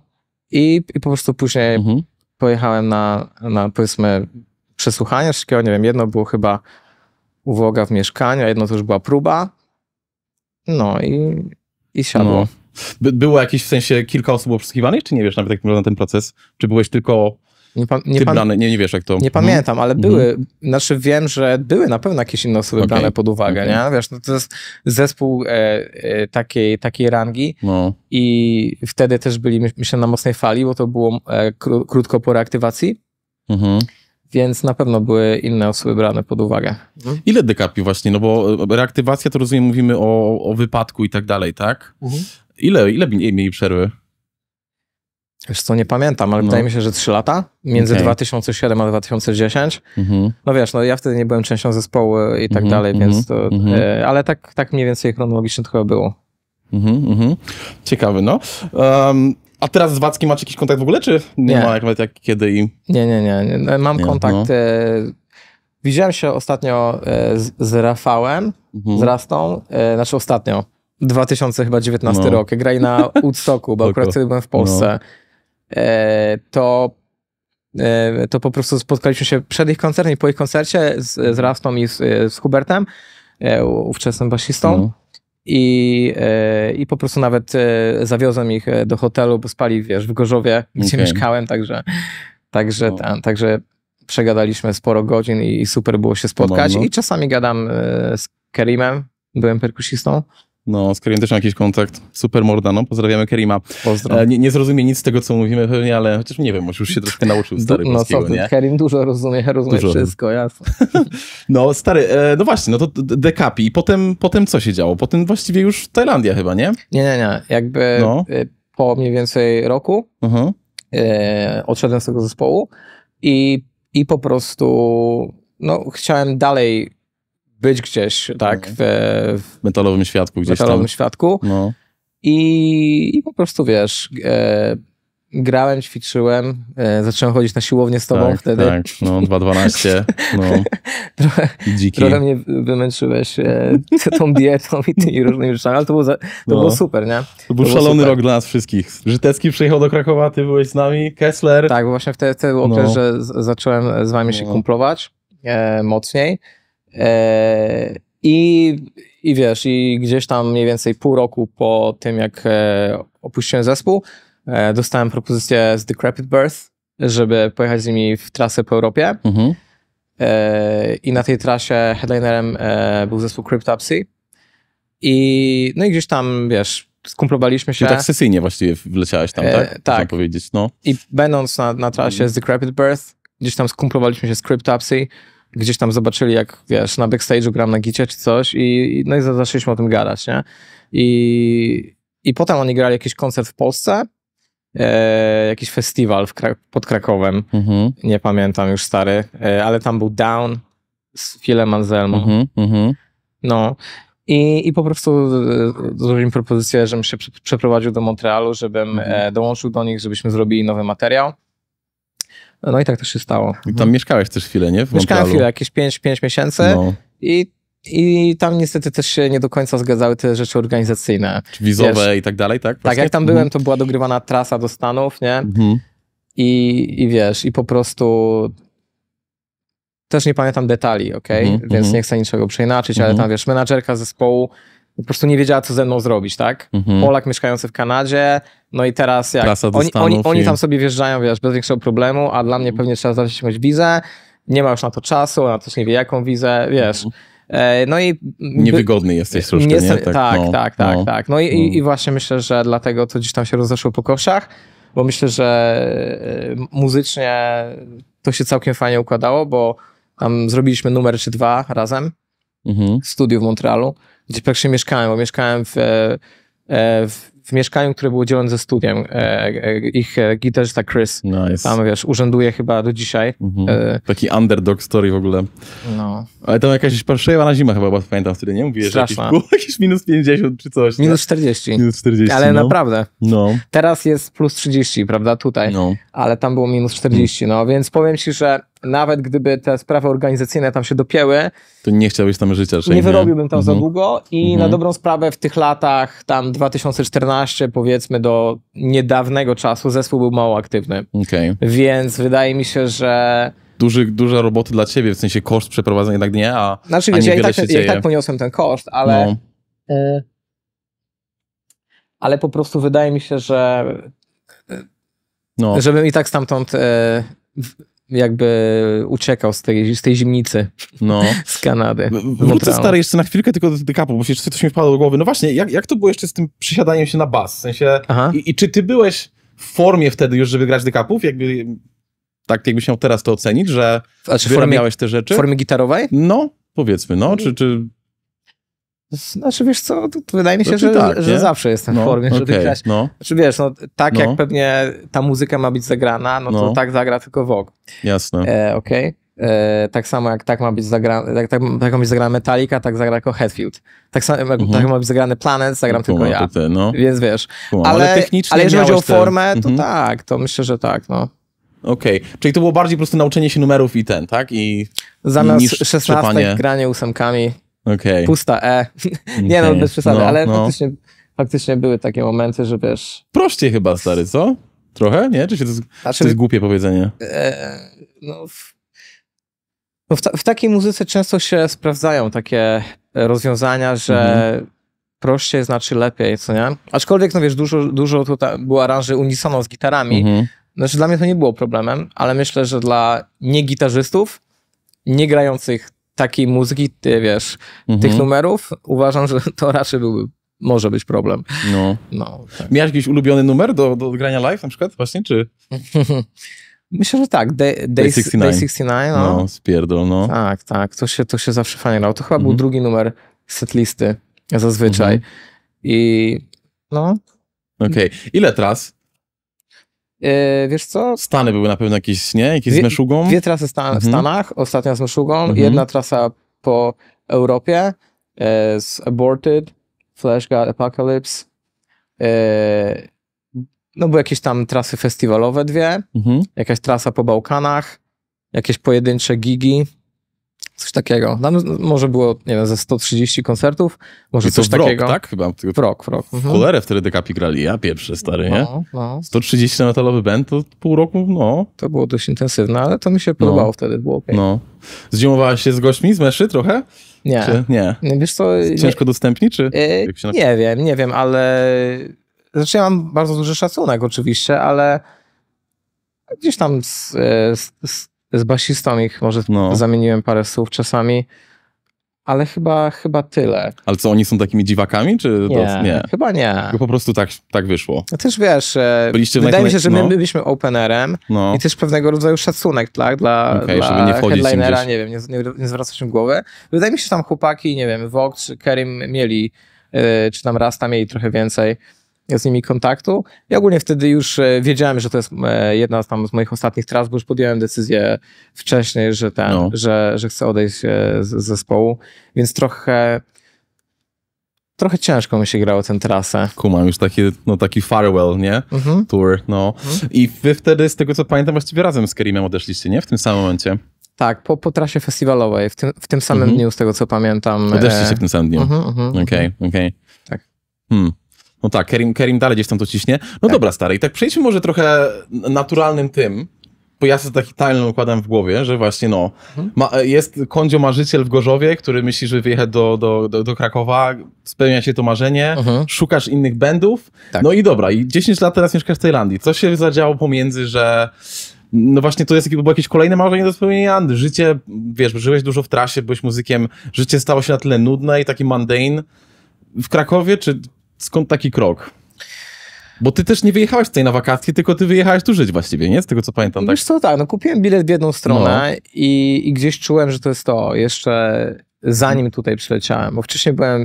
I, I po prostu później mhm. pojechałem na, na, powiedzmy, przesłuchanie wszystkiego, nie wiem, jedno było chyba uwaga w mieszkaniu, a jedno to już była próba. No i, i siadło. No. By, było jakieś w sensie kilka osób obsługiwanych, czy nie wiesz nawet jak wygląda ten proces? Czy byłeś tylko nie, pa, nie, pan, nie, nie wiesz jak to... Nie mhm. pamiętam, ale mhm. były, znaczy wiem, że były na pewno jakieś inne osoby okay. brane pod uwagę, okay. nie? Wiesz, no to jest zespół e, e, takiej, takiej rangi no. i wtedy też byli, myślę, na mocnej fali, bo to było e, kró, krótko po reaktywacji. Mhm więc na pewno były inne osoby brane pod uwagę. Mhm. Ile dekapił właśnie, no bo e, reaktywacja to rozumiem mówimy o, o wypadku i tak dalej, tak? Mhm. Ile, ile mieli przerwy? Wiesz co, nie pamiętam, ale no. wydaje mi się, że 3 lata, między okay. 2007 a 2010. Mhm. No wiesz, no ja wtedy nie byłem częścią zespołu i tak mhm, dalej, więc mhm, to, e, ale tak, tak mniej więcej chronologicznie to chyba było. Mhm, Ciekawy, no. Um, a teraz z Wackiem macie jakiś kontakt w ogóle, czy nie, nie. ma jak, jak kiedy i... Nie, nie, nie, nie. E, mam nie, kontakt... No. E, widziałem się ostatnio e, z, z, Rafałem, mhm. z Rastą, e, znaczy ostatnio, 2019 no. rok, graj na Woodstocku, bo akurat wtedy byłem w Polsce. No. E, to e, to po prostu spotkaliśmy się przed ich koncertem i po ich koncercie z, z Rastą i z, z Hubertem, e, ówczesnym basistą. Mm. I, I po prostu nawet zawiozłem ich do hotelu, bo spali, wiesz, w Gorzowie, gdzie okay. mieszkałem, także, także, no. tam, także przegadaliśmy sporo godzin i, super było się spotkać. No, no. I czasami gadam z Kerimem, byłem perkusistą. No, z Kerim też mam jakiś kontakt. Super Mordano, pozdrawiamy Kerima. Pozdrawiam. E, nie, nie, zrozumie nic z tego, co mówimy pewnie, ale chociaż nie wiem, może już się troszkę nauczył stary No co ty, Kerim dużo rozumie, rozumie dużo. wszystko, jasne. no stary, e, no właśnie, no to dekapi i potem, potem co się działo? Potem właściwie już Tajlandia chyba, nie? Nie, nie, nie. Jakby no. E, po mniej więcej roku uh mhm. -huh. e, odszedłem z tego zespołu i, i po prostu no, chciałem dalej być gdzieś, tak, mhm. w, w metalowym światku gdzieś metalowym tam. światku. No. I, I po prostu, wiesz, e, grałem, ćwiczyłem, e, zacząłem chodzić na siłownię z tobą tak, wtedy. Tak, no 2.12, no. trochę, Dziki. trochę mnie wymęczyłeś e, tą dietą i tymi różnymi rzeczami, ale to było, za, to no. było super, nie? To był to szalony super. rok dla nas wszystkich. Żytecki przyjechał do Krakowa, ty byłeś z nami, Kessler. Tak, bo właśnie wtedy, wtedy był okres, no. że z, zacząłem z wami się no. kumplować e, mocniej. E, I, I wiesz, i gdzieś tam mniej więcej pół roku po tym, jak e, opuściłem zespół, e, dostałem propozycję z Decrepit Birth, żeby pojechać z nimi w trasę po Europie. Mhm. I na tej trasie headlinerem był zespół Cryptopsy. I, no i gdzieś tam, wiesz, skumplowaliśmy się. I tak sesyjnie właściwie wleciałeś tam, tak? E, tak. tak. powiedzieć, no. I będąc na, na trasie mhm. z Decrepit Birth, gdzieś tam skumplowaliśmy się z Cryptopsy gdzieś tam zobaczyli, jak wiesz, na backstage'u gram na gicie czy coś i no i zaczęliśmy o tym gadać, nie? I, i potem oni grali jakiś koncert w Polsce, e, jakiś festiwal pod Krakowem, mhm. nie pamiętam już stary, e, ale tam był Down z Filem Anselmo. Mhm, mhm. No i, I po prostu e, zrobił mi propozycję, żebym się przeprowadził do Montrealu, żebym e, dołączył do nich, żebyśmy zrobili nowy materiał. No i tak też się stało. I tam mieszkałeś też chwilę, nie? W Mieszkałem chwilę, jakieś 5, 5 miesięcy no. i i tam niestety też się nie do końca zgadzały te rzeczy organizacyjne. Czy wizowe Wiesz, i tak dalej, tak? Tak, jak tam byłem, to była dogrywana trasa do Stanów, nie? Mhm. I, I wiesz, i po prostu też nie pamiętam detali, ok? Mhm. Więc nie mhm. chcę niczego przeinaczyć, ale mhm. tam wiesz, menadżerka zespołu po prostu nie wiedziała, co ze mną zrobić, tak? Mhm. Polak mieszkający w Kanadzie, no i teraz jak? Oni, oni, oni, tam sobie wjeżdżają, wiesz, bez większego problemu, a dla mnie pewnie trzeba zawsze mieć wizę, nie ma już na to czasu, ona też nie wie, jaką wizę, wiesz. Mhm. E, no i... Niewygodny jesteś troszkę, nie? Tak, tak, no, tak, tak, no. tak. No i, mm. i właśnie myślę, że dlatego to gdzieś tam się rozeszło po kościach, bo myślę, że e, muzycznie to się całkiem fajnie układało, bo tam zrobiliśmy numer czy dwa razem mhm. w studiu w Montrealu gdzie praktycznie mieszkałem, bo mieszkałem w, e, e, w w mieszkaniu, które było dzielone ze studiem. E, ich gitarzysta Chris nice. tam, wiesz, urzęduje chyba do dzisiaj. Mhm. Taki underdog story w ogóle. No. Ale tam jakaś parszewa na zima chyba, pamiętam wtedy, nie? Mówiłeś, Straszna. Jakieś, jakieś minus 50 czy coś. Minus 40. Minus 40, Ale no. naprawdę. No. Teraz jest plus 30, prawda, tutaj. No. Ale tam było minus 40, mhm. no. Więc powiem ci, że nawet gdyby te sprawy organizacyjne tam się dopięły. To nie chciałbyś tam życia, Nie, nie wyrobiłbym tam mhm. za długo i mhm. na dobrą sprawę w tych latach, tam 2014 powiedzmy do niedawnego czasu, zespół był mało aktywny. Okay. Więc wydaje mi się, że duży, duża roboty dla ciebie, w sensie koszt przeprowadzenia jednak nie, a Znaczy, wiesz, ja, i tak, się ja i tak poniosłem ten koszt, ale... No. Y, ale po prostu wydaje mi się, że... No. Żebym i tak stamtąd y, jakby uciekał z tej, z tej zimnicy no. z Kanady. Wrócę stary jeszcze na chwilkę tylko do dekapu, bo jeszcze coś mi wpadło do głowy. No właśnie, jak, jak to było jeszcze z tym przysiadaniem się na bas? W sensie, i, i, czy ty byłeś w formie wtedy już, żeby grać dekapów? Jakby, tak jakbyś miał teraz to ocenić, że znaczy, formie, miałeś te rzeczy? W formie gitarowej? No, powiedzmy, no. Czy, czy znaczy wiesz co, wydaje mi się, znaczy, że, tak, że zawsze jestem no, w formie, żeby okay, grać. No. Znaczy wiesz, no, tak no. jak pewnie ta muzyka ma być zagrana, no, to no. tak zagra tylko Vogue. Jasne. E, okay? E, tak samo jak tak ma być zagrana, tak, tak, tak ma być zagrana Metallica, tak zagra tylko Hetfield. Tak samo jak mhm. tak ma być zagrany Planet, zagram Kuma, tylko ja. Ty, no. Więc wiesz, Kuma, ale, ale, technicznie ale jeżeli chodzi o formę, to mhm. tak, to myślę, że tak, no. Okej, okay. czyli to było bardziej po prostu nauczenie się numerów i ten, tak? I, Zamiast i 16 granie granie ósemkami. Pusta E. nie no, bez przesady, no, ale no. Faktycznie, faktycznie były takie momenty, że wiesz... Proście chyba, stary, co? Trochę, nie? Czy, się to, znaczy, to jest głupie powiedzenie? E, no, w, no w, ta, w, takiej muzyce często się sprawdzają takie rozwiązania, że mhm. prościej znaczy lepiej, co nie? Aczkolwiek, no wiesz, dużo, dużo tutaj było aranży unisono z gitarami. Mhm. Znaczy dla mnie to nie było problemem, ale myślę, że dla niegitarzystów, nie grających takiej muzyki, ty, wiesz, mhm. tych numerów, uważam, że to raczej byłby może być problem. No. no tak. Miałeś jakiś ulubiony numer do, do grania live na przykład właśnie, czy? Myślę, że tak. Day, day, day 69. Day 69 no. no, no. Tak, tak. To się, to się zawsze fajnie grało. To chyba mhm. był drugi numer setlisty zazwyczaj. Mhm. I no. Okej. Okay. Ile tras E, wiesz co? Stany były na pewno jakieś, nie? Jakieś dwie, z Meszugą? Dwie trasy sta mhm. w Stanach, ostatnia z Meszugą, mhm. jedna trasa po Europie e, z Aborted, Flash God Apocalypse. E, no były jakieś tam trasy festiwalowe dwie, mhm. jakaś trasa po Bałkanach, jakieś pojedyncze gigi. Coś takiego. Tam może było, nie wiem, ze 130 koncertów, może I coś w takiego. tak? Chyba. W rok, w rok. Mhm. Cholerę wtedy dekapi grali, ja pierwszy stary, nie? No, no. 130 metalowy band to pół roku, no. To było dość intensywne, ale to mi się podobało no. wtedy, było okej. Okay. No. Zdzimowałaś się z gośćmi z meszy trochę? Nie. Czy nie. Wiesz co... Ciężko nie, dostępni, czy... Yy, nie wiem, nie wiem, ale... Znaczy ja mam bardzo duży szacunek oczywiście, ale gdzieś tam z, e, z, z z basistą ich może no. zamieniłem parę słów czasami, ale chyba, chyba tyle. Ale co, oni są takimi dziwakami, czy nie? To, nie. Chyba nie. po prostu tak, tak wyszło. No też wiesz, e, Byliście wydaje mi się, że my no. byliśmy openerem no. i też pewnego rodzaju szacunek tak, dla, okay, dla nie headlinera, nie wiem, nie, nie, nie zwracać im głowy. Wydaje mi się, że tam chłopaki, nie wiem, Vogue czy Kerim mieli, yy, czy tam Rasta mieli trochę więcej E, z nimi kontaktu. I ogólnie wtedy już e, wiedziałem, że to jest e, jedna z, tam, z moich ostatnich tras, bo już podjąłem decyzję wcześniej, że, ten, no. że, że chcę odejść z, z zespołu, więc trochę trochę ciężko mi się grało tę trasę. Kumam, już taki, no, taki farewell, nie? Mhm. Tour, no. Mhm. I wy wtedy, z tego co pamiętam, właściwie razem z Kerimem odeszliście, nie? W tym samym momencie. Tak, po, po trasie festiwalowej, w tym, w tym samym mhm. dniu, z tego co pamiętam. Odeszliście w tym samym dniu. Okej, okej. Okay, okay. Tak. Hmm. No tak, Kerim, Kerim dalej gdzieś tam to ciśnie. No tak. dobra, stary, i tak przejdźmy może trochę naturalnym tym, bo ja sobie taki tajny układam w głowie, że właśnie no, mhm. ma, jest kondzio marzyciel w Gorzowie, który myśli, że wyjechać do, do, do, do Krakowa, spełnia się to marzenie, mhm. szukasz innych bendów, tak. no i dobra, i 10 lat teraz mieszkasz w Tajlandii. Co się zadziało pomiędzy, że no właśnie to jest jakby było jakieś kolejne marzenie do spełnienia, życie, wiesz, żyłeś dużo w trasie, byłeś muzykiem, życie stało się na tyle nudne i taki mundane, w Krakowie, czy skąd taki krok? Bo ty też nie wyjechałeś tutaj na wakacje, tylko ty wyjechałeś tu żyć właściwie, nie? Z tego co pamiętam. Tak? Wiesz co, tak, no kupiłem bilet w jedną stronę no. i, i, gdzieś czułem, że to jest to, jeszcze zanim tutaj przyleciałem, bo wcześniej byłem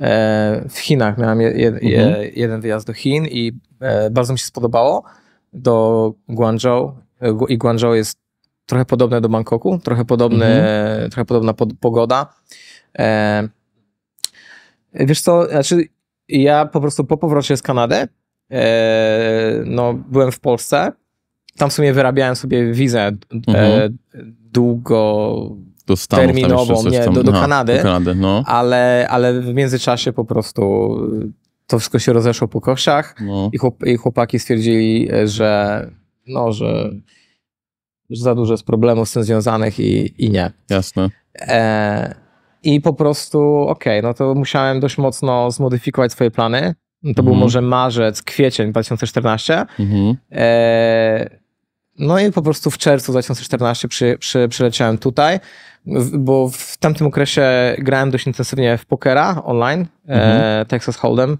e, w Chinach, miałem je, je, mhm. jeden wyjazd do Chin i e, bardzo mi się spodobało, do Guangzhou e, i Guangzhou jest trochę podobne do Bangkoku, trochę, podobny, mhm. trochę podobna pod, pogoda. E, Wiesz co, znaczy ja po prostu po powrocie z Kanady, e, no, byłem w Polsce. Tam w sumie wyrabiałem sobie wizę e, mhm. długo do Stanów, terminową, nie, tam, do, do, Kanady, do Kanady no. ale, ale w międzyczasie po prostu to wszystko się rozeszło po kościach no. i, chłop, i, chłopaki stwierdzili, e, że no, że, że za dużo jest problemów z tym związanych i, i nie. Jasne. E, i po prostu, okej, okay, no to musiałem dość mocno zmodyfikować swoje plany. No to mhm. był może marzec, kwiecień 2014. Mhm. E, no i po prostu w czerwcu 2014 przy, przy, przyleciałem tutaj, bo w tamtym okresie grałem dość intensywnie w pokera online, e, mhm. e, Texas Hold'em.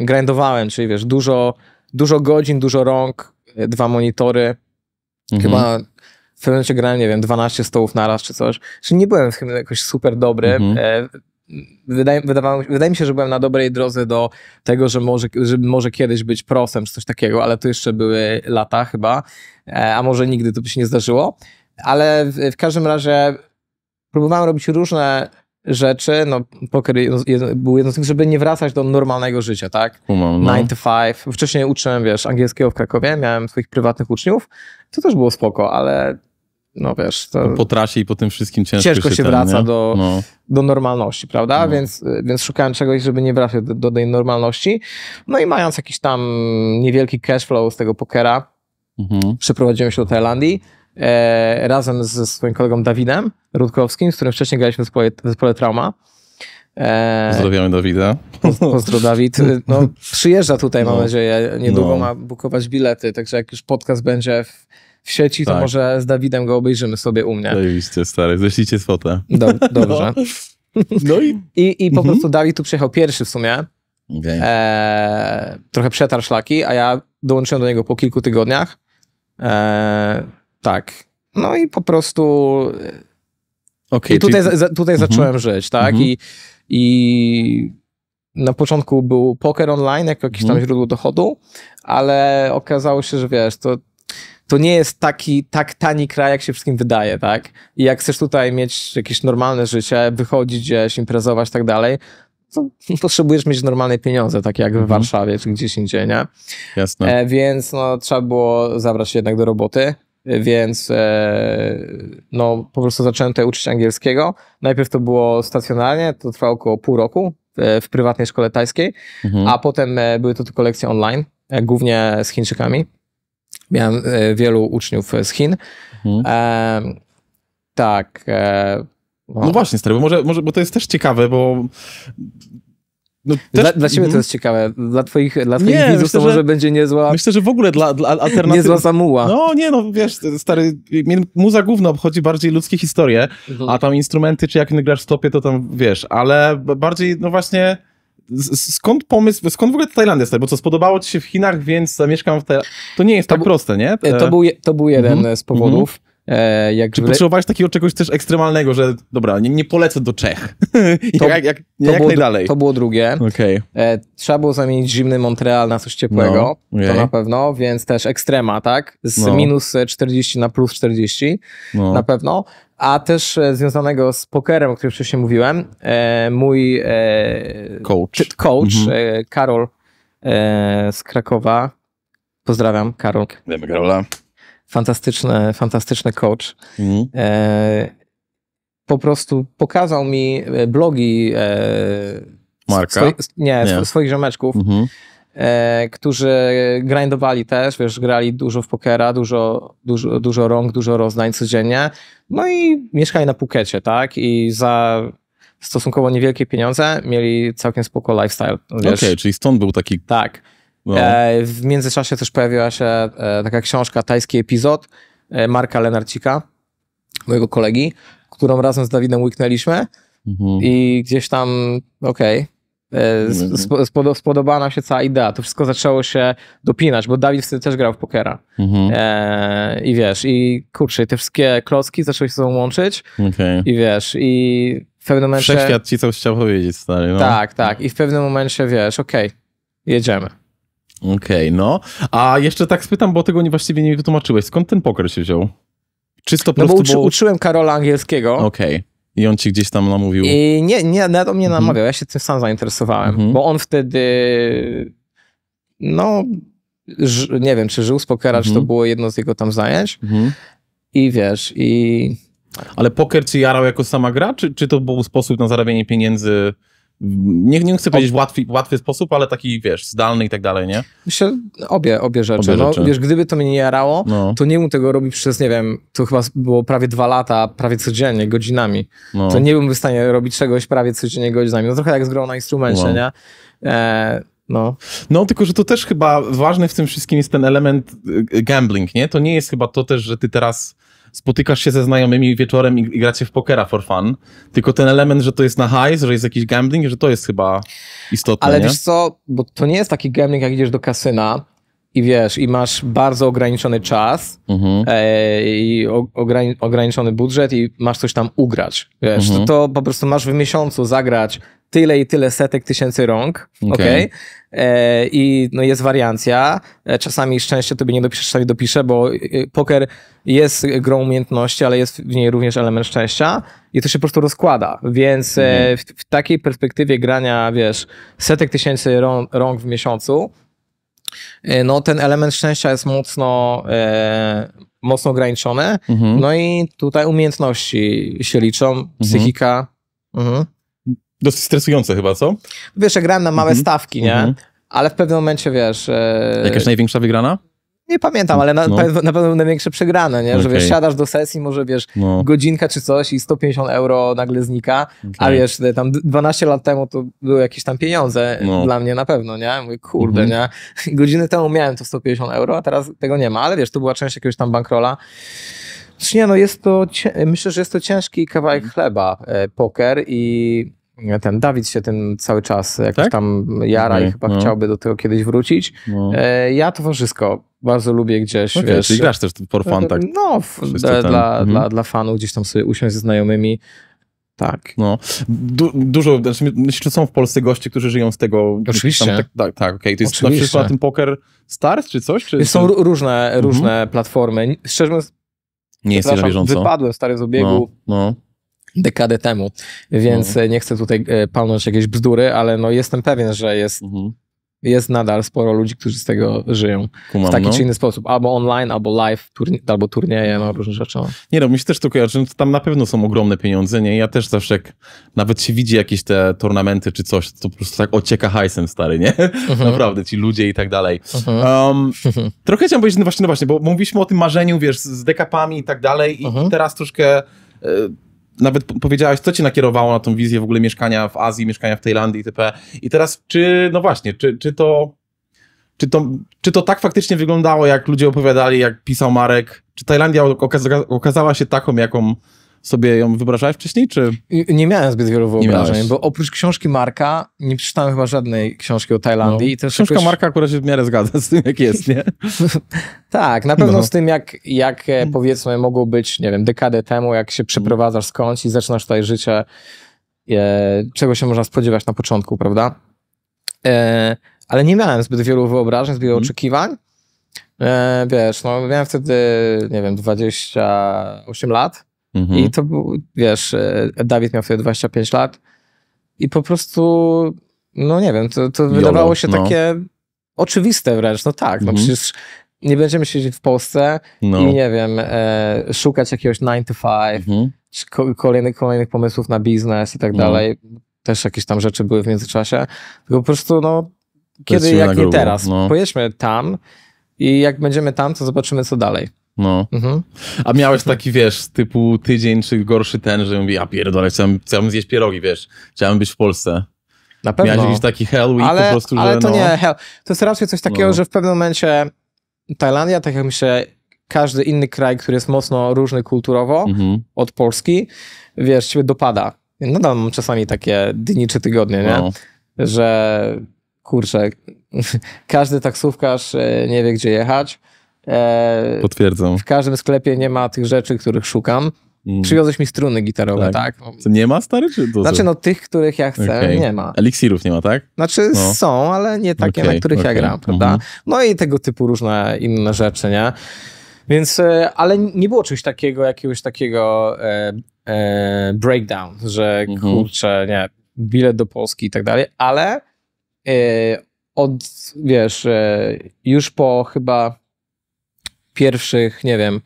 Grindowałem, czyli wiesz, dużo, dużo godzin, dużo rąk, e, dwa monitory. Mhm. Chyba w pewnym momencie grałem, nie wiem, 12 stołów naraz czy coś. Czyli znaczy, nie byłem w tym jakoś super dobry. Mhm. E, wydaje, wydaje mi się, że byłem na dobrej drodze do tego, że może, że może kiedyś być prosem czy coś takiego, ale to jeszcze były lata chyba, e, a może nigdy to by się nie zdarzyło. Ale w, w każdym razie próbowałem robić różne rzeczy, no poker był jedną z tych, żeby nie wracać do normalnego życia, tak? No. nine 9 to 5. Wcześniej uczyłem, wiesz, angielskiego w Krakowie, miałem swoich prywatnych uczniów, to też było spoko, ale no wiesz... To... Po trasie i po tym wszystkim ciężko, ciężko się, się ten, wraca do, no. do normalności, prawda? No. Więc, więc szukałem czegoś, żeby nie wracać do, do tej normalności. No i mając jakiś tam niewielki cash flow z tego pokera, mhm. przeprowadziłem się do Tajlandii. E, razem ze swoim kolegą Dawidem Rutkowskim, z którym wcześniej graliśmy w zespole, w zespole Trauma. E, Pozdrawiamy Dawida. pozdro Dawid. No, przyjeżdża tutaj, no, mam nadzieję, niedługo no. ma bukować bilety, także jak już podcast będzie w, w sieci, tak. to może z Dawidem go obejrzymy sobie u mnie. Oczywiście, stary, ześlijcie z fotę. Do, dobrze. No. no i... I, i po mhm. prostu Dawid tu przyjechał pierwszy w sumie. Okay. E, trochę przetarł szlaki, a ja dołączyłem do niego po kilku tygodniach. E, tak. No i po prostu... E, okay, I tutaj, czyli... za, tutaj mhm. zacząłem żyć, tak? Mhm. I, I na początku był poker online, jako jakieś tam mhm. źródło dochodu, ale okazało się, że wiesz, to to nie jest taki, tak tani kraj, jak się wszystkim wydaje, tak? I jak chcesz tutaj mieć jakieś normalne życie, wychodzić gdzieś, imprezować i tak dalej, to potrzebujesz mieć normalne pieniądze, tak jak w mhm. Warszawie czy gdzieś indziej, nie? Jasne. E, więc no, trzeba było zabrać się jednak do roboty więc e, no, po prostu zacząłem tutaj uczyć angielskiego. Najpierw to było stacjonarnie, to trwało około pół roku e, w prywatnej szkole tajskiej, mhm. a potem e, były to tylko lekcje online, e, głównie z Chińczykami. Miałem e, wielu uczniów z Chin. Mhm. E, tak. E, no. no. właśnie, stary, bo, może, może, bo to jest też ciekawe, bo no, też... dla, dla ciebie to mhm. jest ciekawe. Dla twoich, dla twoich nie, widzów myślę, to może że... będzie niezła... Myślę, że w ogóle dla, dla alternatywy... Niezła zamuła. No nie, no wiesz, stary, muza główna obchodzi bardziej ludzkie historie, mhm. a tam instrumenty, czy jak grasz w stopie, to tam wiesz, ale bardziej, no właśnie skąd pomysł, skąd w ogóle Tajlandia jest? Bo co, spodobało ci się w Chinach, więc zamieszkam w Tajlandii. To nie jest to tak proste, nie? E, to e, był, to był jeden mm -hmm. z powodów. Mm -hmm. E, jak Czy potrzebowałeś takiego czegoś też ekstremalnego, że dobra, nie, nie polecę do Czech. to, jak, jak, to jak było, najdalej. To było drugie. Okay. E, trzeba było zamienić zimny Montreal na coś ciepłego, no, okay. to na pewno, więc też ekstrema, tak? Z no. minus 40 e, na plus 40 no. na pewno. A też e, związanego z pokerem, o którym wcześniej mówiłem, e, mój coach, coach mhm. Karol z Krakowa, pozdrawiam Karol. Wiemy Karola fantastyczny, fantastyczny coach. Mhm. E, po prostu pokazał mi e, blogi e, Marka? Swoi, nie, nie. swoich ziomeczków, mhm. E, którzy grindowali też, wiesz, grali dużo w pokera, dużo, dużo, dużo rąk, dużo rozdań codziennie, no i mieszkali na Pukecie, tak, i za stosunkowo niewielkie pieniądze mieli całkiem spoko lifestyle. Okej, okay, czyli stąd był taki... Tak. No. E, w międzyczasie też pojawiła się e, taka książka Tajski epizod e, Marka Lenarcika, mojego kolegi, którą razem z Dawidem łyknęliśmy mhm. i gdzieś tam, okej, mhm. okay, spodobała nam się cała idea. To wszystko zaczęło się dopinać, bo Dawid wtedy też grał w pokera. Mhm. E, I wiesz, i kurczę, te wszystkie klocki zaczęły się ze sobą łączyć. Okay. I wiesz, i w pewnym momencie... Wszechświat ci coś chciał powiedzieć, stary. No. Tak, tak. I w pewnym momencie, wiesz, okej, okay, jedziemy. Okej, okay, no. A jeszcze tak spytam, bo tego nie, właściwie nie wytłumaczyłeś. Skąd ten poker się wziął? Czysto no bo, uczy, bo uczyłem Karola angielskiego. Okej. Okay. I on ci gdzieś tam namówił? I nie, nie, nawet on mnie mhm. namawiał. Ja się tym sam zainteresowałem, mhm. bo on wtedy no, ż, nie wiem, czy żył z pokera, mhm. czy to mhm. było jedno z jego tam zajęć. Mhm. I wiesz, i... Ale poker ci jarał jako sama gra, czy, czy to był sposób na zarabianie pieniędzy nie, nie chcę powiedzieć w łatwy, łatwy sposób, ale taki, wiesz, zdalny i tak dalej, nie? Myślę, obie, obie rzeczy. Obie no, rzeczy. No, wiesz, gdyby to mnie nie jarało, no. to nie bym tego robił przez, nie wiem, to chyba było prawie dwa lata, prawie codziennie, godzinami. No. To nie byłbym w stanie robić czegoś prawie codziennie, godzinami. No trochę jak z grą na instrumencie, no. nie? E, no. no, tylko że to też chyba ważny w tym wszystkim jest ten element y, gambling, nie? To nie jest chyba to też, że ty teraz spotykasz się ze znajomymi wieczorem i, i gracie w pokera for fun, tylko ten element, że to jest na hajs, że jest jakiś gambling, że to jest chyba istotne. Ale nie? wiesz co, bo to nie jest taki gambling, jak idziesz do kasyna, i wiesz, i masz bardzo ograniczony czas mhm. e, i ograni ograniczony budżet i masz coś tam ugrać. Wiesz, mhm. to, to, po prostu masz w miesiącu zagrać tyle i tyle setek tysięcy rąk, okej? Okay. Okay? E, I no, jest wariancja. E, czasami szczęście tobie nie dopiszesz, tak dopiszę, bo e, poker jest grą umiejętności, ale jest w niej również element szczęścia i to się po prostu rozkłada. Więc mhm. w, w, takiej perspektywie grania, wiesz, setek tysięcy rąk w miesiącu, E, no ten element szczęścia jest mocno, e, mocno ograniczony. Mhm. No i tutaj umiejętności się liczą, mhm. psychika. Mhm. Dosyć stresujące chyba, co? Wiesz, ja grałem na małe mhm. stawki, nie? Mhm. Ale w pewnym momencie, wiesz... E... Jakaś największa wygrana? Nie pamiętam, ale na, no. na pewno największe przegrane, nie? Okay. że wiesz, siadasz do sesji, może wiesz, no. godzinka czy coś i 150 euro nagle znika, okay. a wiesz, tam 12 lat temu to były jakieś tam pieniądze no. dla mnie na pewno, nie? Mówię, kurde, mhm. nie? Godziny temu miałem to 150 euro, a teraz tego nie ma, ale wiesz, to była część jakiegoś tam bankrola. Znaczy nie, no jest to, myślę, że jest to ciężki kawałek chleba, e, poker i ten Dawid się tym cały czas jakoś tak? tam jara okay, i chyba no. chciałby do tego kiedyś wrócić. No. E, ja towarzysko bardzo lubię gdzieś, okay, no wiesz... Czyli grasz też por fan, tak? No, w, dla, dla, mhm. dla, dla fanów gdzieś tam sobie usiąść ze znajomymi. Tak. No. Du dużo, znaczy, myślę, że są w Polsce goście, którzy żyją z tego. Oczywiście. Tam, tak, tak, tak okay. To jest na przykład na tym Poker Stars czy coś? Czy, są czy... różne, różne mhm. platformy. Szczerze mówiąc, nie jestem na bieżąco. Wypadłem stary z obiegu. No, no dekadę temu, więc no. e, nie chcę tutaj e, palnąć jakiejś bzdury, ale no jestem pewien, że jest, mhm. jest nadal sporo ludzi, którzy z tego żyją Kumam, w taki no. czy inny sposób, albo online, albo live, turnie, albo turnieje, no różne rzeczy. No. Nie no, mi się też to kojarzy, tam na pewno są ogromne pieniądze, nie? Ja też zawsze jak nawet się widzi jakieś te tornamenty czy coś, to po prostu tak ocieka hajsem stary, nie? Mhm. Naprawdę, ci ludzie i tak dalej. Mhm. Um, trochę chciałem powiedzieć, no właśnie, no właśnie, bo mówiliśmy o tym marzeniu, wiesz, z dekapami i tak dalej i, i mhm. teraz troszkę... Y nawet powiedziałaś, co cię nakierowało na tą wizję w ogóle mieszkania w Azji, mieszkania w Tajlandii itp. I teraz, czy, no właśnie, czy, czy to czy to, czy to tak faktycznie wyglądało, jak ludzie opowiadali, jak pisał Marek? Czy Tajlandia okazała się taką, jaką sobie ją wyobrażałeś wcześniej, czy? Nie miałem zbyt wielu wyobrażeń, bo oprócz książki Marka nie przeczytałem chyba żadnej książki o Tajlandii. No. też Książka jakoś... Marka akurat się w miarę zgadza z tym, jak jest, nie? tak, na pewno no. z tym, jak, jak e, hmm. powiedzmy mogło być, nie wiem, dekadę temu, jak się hmm. przeprowadzasz skądś i zaczynasz tutaj życie, e, czego się można spodziewać na początku, prawda? E, ale nie miałem zbyt wielu wyobrażeń, zbyt wielu hmm. oczekiwań. E, wiesz, no miałem wtedy, nie wiem, 28 lat. Mhm. I to był, wiesz, e, Dawid miał wtedy 25 lat i po prostu, no nie wiem, to, to wydawało się no. takie oczywiste wręcz, no tak, no mhm. no przecież nie będziemy siedzieć w Polsce no. i nie wiem, e, szukać jakiegoś 9 to 5, mhm. czy kolejnych, kolejnych pomysłów na biznes i tak no. dalej. Też jakieś tam rzeczy były w międzyczasie. Tylko po prostu, no, kiedy, jak i teraz. No. Pojedźmy tam i jak będziemy tam, to zobaczymy, co dalej. No. Mhm. A miałeś taki, wiesz, typu tydzień czy gorszy ten, że mówi, a pierdolę, chciałem, chciałem zjeść pierogi, wiesz, chciałem być w Polsce. Na pewno. Miałeś jakiś taki Halloween, ale, po prostu, ale że Ale to no... nie hell. To jest raczej coś takiego, no. że w pewnym momencie Tajlandia, tak jak myślę, każdy inny kraj, który jest mocno różny kulturowo mhm. od Polski, wiesz, ciebie dopada. Nadal mam czasami takie dni czy tygodnie, nie? No. Że kurczę, każdy taksówkarz e, nie wie, gdzie jechać E, Potwierdzam. W każdym sklepie nie ma tych rzeczy, których szukam. Mm. Przywiozłeś mi struny gitarowe, tak? tak? Nie ma stary? Czy To Znaczy, no tych, których ja chcę, okay. nie ma. Eliksirów nie ma, tak? Znaczy no. są, ale nie takie, okay, na których okay. ja gram, mhm. prawda? Mm -hmm. No i tego typu różne inne rzeczy, nie? Więc, e, ale nie było czegoś takiego, jakiegoś takiego e, e, breakdown, że mhm. kurczę, nie, bilet do Polski i tak dalej, ale e, od, wiesz, e, już po chyba pierwszych, nie wiem,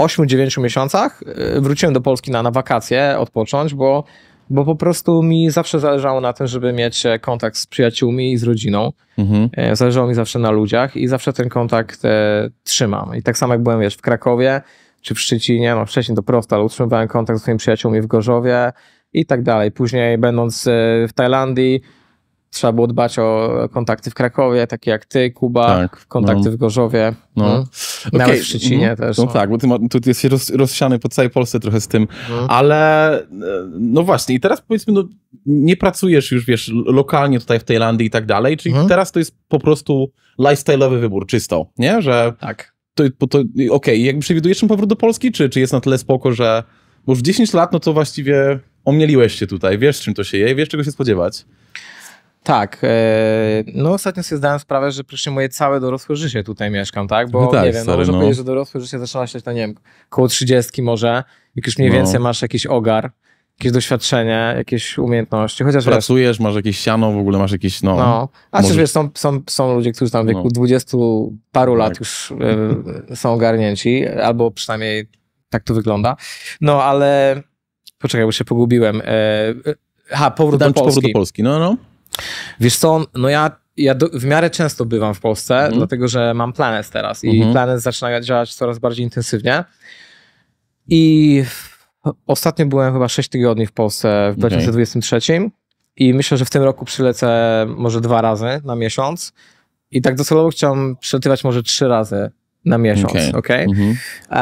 8-9 miesiącach y, wróciłem do Polski na, na wakacje, odpocząć, bo, bo po prostu mi zawsze zależało na tym, żeby mieć e, kontakt z przyjaciółmi i z rodziną. Mhm. E, zależało mi zawsze na ludziach i zawsze ten kontakt e, trzymam. I tak samo jak byłem, wiesz, w Krakowie czy w Szczecinie, no wcześniej to prosto, ale utrzymywałem kontakt z swoimi przyjaciółmi w Gorzowie i tak dalej. Później będąc e, w Tajlandii, trzeba było dbać o kontakty w Krakowie, takie jak ty, Kuba, tak, no. kontakty no. w Gorzowie, no. No. nawet okay. w Szczecinie no, też. No, no, tak, bo ty ma, tu jest roz, rozsiany po całej Polsce trochę z tym, ale e, no właśnie i teraz powiedzmy, no, nie pracujesz już, wiesz, lokalnie tutaj w Tajlandii i tak dalej, czyli mhm. teraz to jest po prostu lifestyle'owy wybór, czysto, nie? Że tak. To, to, to okej, okay. jak przewidujesz ten powrót do Polski, czy, czy jest na tyle spoko, że bo już 10 lat, no to właściwie omieliłeś się tutaj, wiesz czym to się je, wiesz czego się spodziewać. Tak. E, no ostatnio sobie zdałem sprawę, że przecież moje całe dorosłe życie tutaj mieszkam, tak? Bo no tak, nie wiem, no stary, no, można no. powiedzieć, że dorosłe życie zaczyna się, to nie wiem, koło trzydziestki może, jak już mniej no. więcej masz jakiś ogar, jakieś doświadczenie, jakieś umiejętności, chociaż... Pracujesz, wiesz, masz jakieś siano, w ogóle masz jakieś, no... no. A może... wiesz, są, są, są ludzie, którzy tam w wieku no. paru lat tak. już y, są ogarnięci, albo przynajmniej tak to wygląda. No, ale... Poczekaj, bo się pogubiłem. E, e ha, powrót do Polski. powrót do Polski, no, no. Wiesz co, no ja, ja do, w miarę często bywam w Polsce, mhm. dlatego że mam Planet teraz i mhm. Planet zaczyna działać coraz bardziej intensywnie. I ostatnio byłem chyba 6 tygodni w Polsce w 2023 okay. i myślę, że w tym roku przylecę może dwa razy na miesiąc. I tak docelowo chciałem przelatywać może trzy razy na miesiąc, okej? Okay. Mhm. E,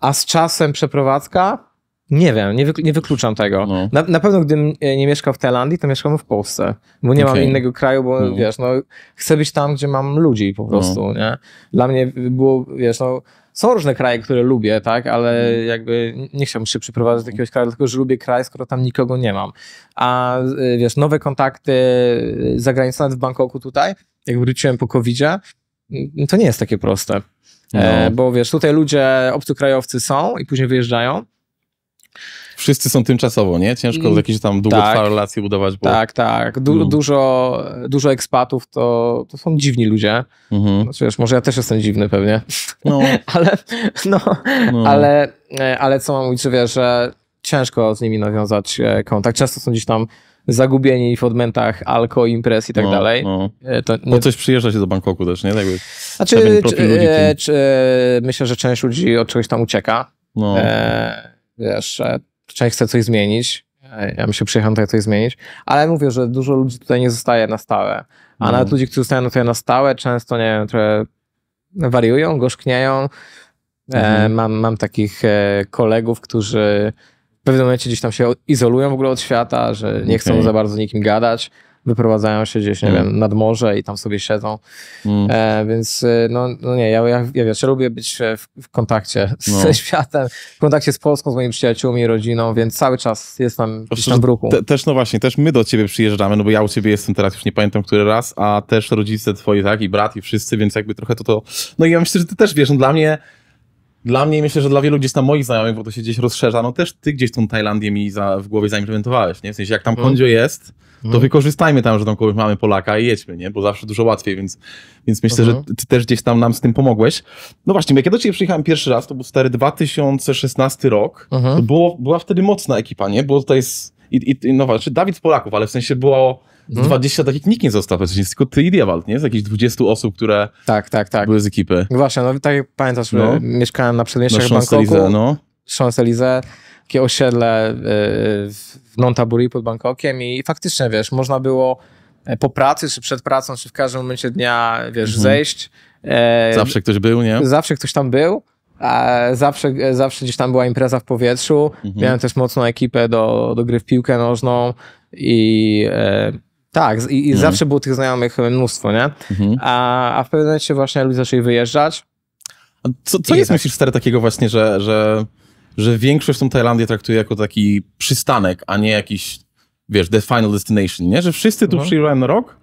a z czasem przeprowadzka, nie wiem, nie, nie wykluczam tego. No. Na, na, pewno gdybym e, nie mieszkał w Tajlandii, to mieszkam w Polsce, bo nie okay. mam innego kraju, bo no. wiesz, no chcę być tam, gdzie mam ludzi po no. prostu, no. nie? Dla mnie było, wiesz, no są różne kraje, które lubię, tak, ale jakby nie chciałbym się przyprowadzać do jakiegoś kraju, tylko że lubię kraj, skoro tam nikogo nie mam. A e, wiesz, nowe kontakty e, za granicą, nawet w Bangkoku tutaj, jak wróciłem po covid mm, to nie jest takie proste. No. E, bo wiesz, tutaj ludzie, obcokrajowcy są i później wyjeżdżają, wszyscy są tymczasowo, nie? Ciężko z mm. jakiejś tam długotrwałe tak, relacji Bo... Tak, tak. Du mm. dużo, dużo ekspatów to, to są dziwni ludzie. Mhm. Znaczy, wiesz, może ja też jestem dziwny pewnie. No. ale, no, no, Ale, e, ale co mam mówić, że wiesz, że ciężko z nimi nawiązać e, kontakt. Często są gdzieś tam zagubieni w odmentach alko, imprez i tak no, dalej. No. E, nie... Bo coś przyjeżdża się do Bangkoku też, nie? Tak jakby znaczy, czy, ludzi, czy... Myślę, że część ludzi od czegoś tam ucieka. No. E, wiesz, człowiek chce coś zmienić, ja bym się przyjechał tutaj coś zmienić, ale mówię, że dużo ludzi tutaj nie zostaje na stałe, a mm. nawet ludzi, którzy zostają tutaj na stałe, często, nie wiem, trochę wariują, gorzknieją. E, mhm. mam, mam takich e, kolegów, którzy w pewnym momencie gdzieś tam się izolują w ogóle od świata, że nie chcą za bardzo nikim gadać wyprowadzają się gdzieś, nie mm. wiem, nad morze i tam sobie siedzą. Mm. E, więc e, no, no, nie, ja, ja, ja wiesz, lubię być e, w, w kontakcie no. ze światem, w kontakcie z Polską, z moimi przyjaciółmi, rodziną, więc cały czas jestem na bruku. Te, też, no właśnie, też my do ciebie przyjeżdżamy, no bo ja u ciebie jestem teraz, już nie pamiętam, który raz, a też rodzice twoi, tak, i brat, i wszyscy, więc jakby trochę to to... No i ja myślę, że ty też wiesz, no dla mnie dla mnie myślę, że dla wielu gdzieś tam moich znajomych, bo to się gdzieś rozszerza, no też ty gdzieś tą Tajlandię mi za, w głowie zaimplementowałeś, nie? W sensie jak tam no. kondzio jest, to mm. wykorzystajmy tam, że tam kogoś mamy Polaka i jedźmy, nie? Bo zawsze dużo łatwiej, więc, więc myślę, że mhm. ty też gdzieś tam nam z tym pomogłeś. No właśnie, jak ja do ciebie przyjechałem pierwszy raz, to był stary 2016 rok, mhm. to było, była wtedy mocna ekipa, nie? Było tutaj z, i, i, no właśnie, Dawid z Polaków, ale w sensie było hmm? No. 20 takich nikt nie został, jest tylko ty i Diawald, nie? Z jakichś 20 osób, które tak, tak, tak. były z ekipy. No właśnie, no tak jak pamiętasz, no. E, mieszkałem na przedmieściach no, Bangkoku. No. Champs-Élysées, takie osiedle e, w Nontaburi pod Bangkokiem i, i faktycznie, wiesz, można było e, po pracy, czy przed pracą, czy w każdym momencie dnia, wiesz, mhm. zejść. zawsze ktoś był, nie? Zawsze ktoś tam był. Zawsze, zawsze gdzieś tam była impreza w powietrzu. Mhm. Miałem też mocną ekipę do, do gry w piłkę nożną i tak, i, i mhm. zawsze było tych znajomych mnóstwo, nie? Mhm. A, a w pewnym momencie właśnie ludzie zaczęli wyjeżdżać. A co, co jest, tak. myślisz, stary, takiego właśnie, że, że, że większość tą Tajlandię traktuje jako taki przystanek, a nie jakiś, wiesz, the final destination, nie? Że wszyscy tu mhm. przyjeżdżają na rok,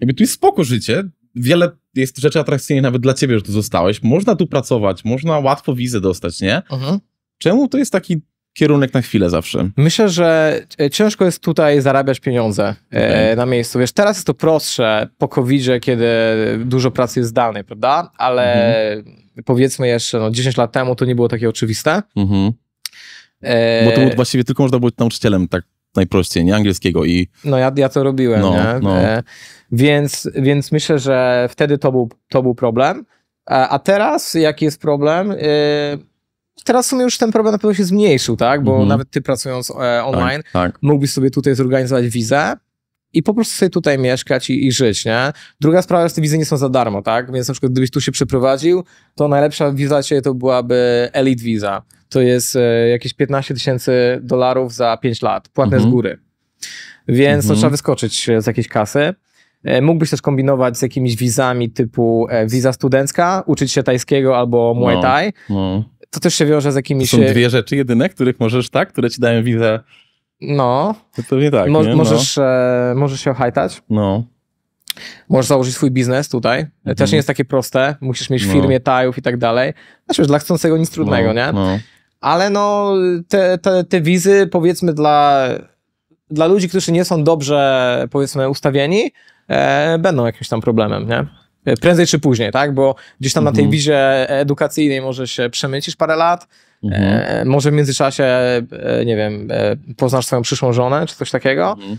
jakby tu jest spoko życie, wiele jest rzeczy atrakcyjnych nawet dla ciebie, że tu zostałeś, można tu pracować, można łatwo wizę dostać, nie? Mhm. Czemu to jest taki kierunek na chwilę zawsze. Myślę, że e, ciężko jest tutaj zarabiać pieniądze e, okay. na miejscu. Wiesz, teraz jest to prostsze po covid kiedy dużo pracy jest zdalnej, prawda? Ale mhm. powiedzmy jeszcze no, 10 lat temu to nie było takie oczywiste. Mhm. E... Bo to właściwie tylko można być nauczycielem tak najprościej, nie angielskiego i... No ja, ja to robiłem, no, nie? No. E... Więc, więc myślę, że wtedy to był, to był problem. A teraz jaki jest problem? E, teraz w sumie już ten problem na pewno się zmniejszył, tak? Bo mm -hmm. nawet ty pracując e, tak, online, tak, tak. mógłbyś sobie tutaj zorganizować wizę, i po prostu sobie tutaj mieszkać i, i, żyć, nie? Druga sprawa, że te wizy nie są za darmo, tak? Więc na przykład gdybyś tu się przeprowadził, to najlepsza wiza ciebie to byłaby Elite Visa. To jest e, jakieś 15 tysięcy dolarów za 5 lat, płatne mm -hmm. z mhm. góry. Więc mm -hmm. to mhm. trzeba wyskoczyć e, z jakiejś kasy. E, mógłbyś też kombinować z jakimiś wizami typu e, wiza studencka, uczyć się tajskiego albo Muay no. Thai. No, no to też się wiąże z jakimiś... To są e, dwie rzeczy jedyne, których możesz, tak? Które ci dają wizę. No. To pewnie tak, Mo nie? No. Możesz, no. E, możesz się ohajtać. No. Możesz założyć swój biznes tutaj. E, mhm. Też nie jest takie proste. Musisz mieć w no. firmie tajów i tak dalej. Znaczy, dla chcącego nic trudnego, no. nie? No. Ale no, te, te, te wizy powiedzmy dla, dla ludzi, którzy nie są dobrze powiedzmy ustawieni, e, będą jakimś tam problemem, nie? E, prędzej czy później, tak? Bo gdzieś tam mhm. na tej mhm. wizie edukacyjnej może się przemycisz parę lat, mhm. e, może w międzyczasie, e, nie wiem, e, poznasz swoją przyszłą żonę czy coś takiego, mhm.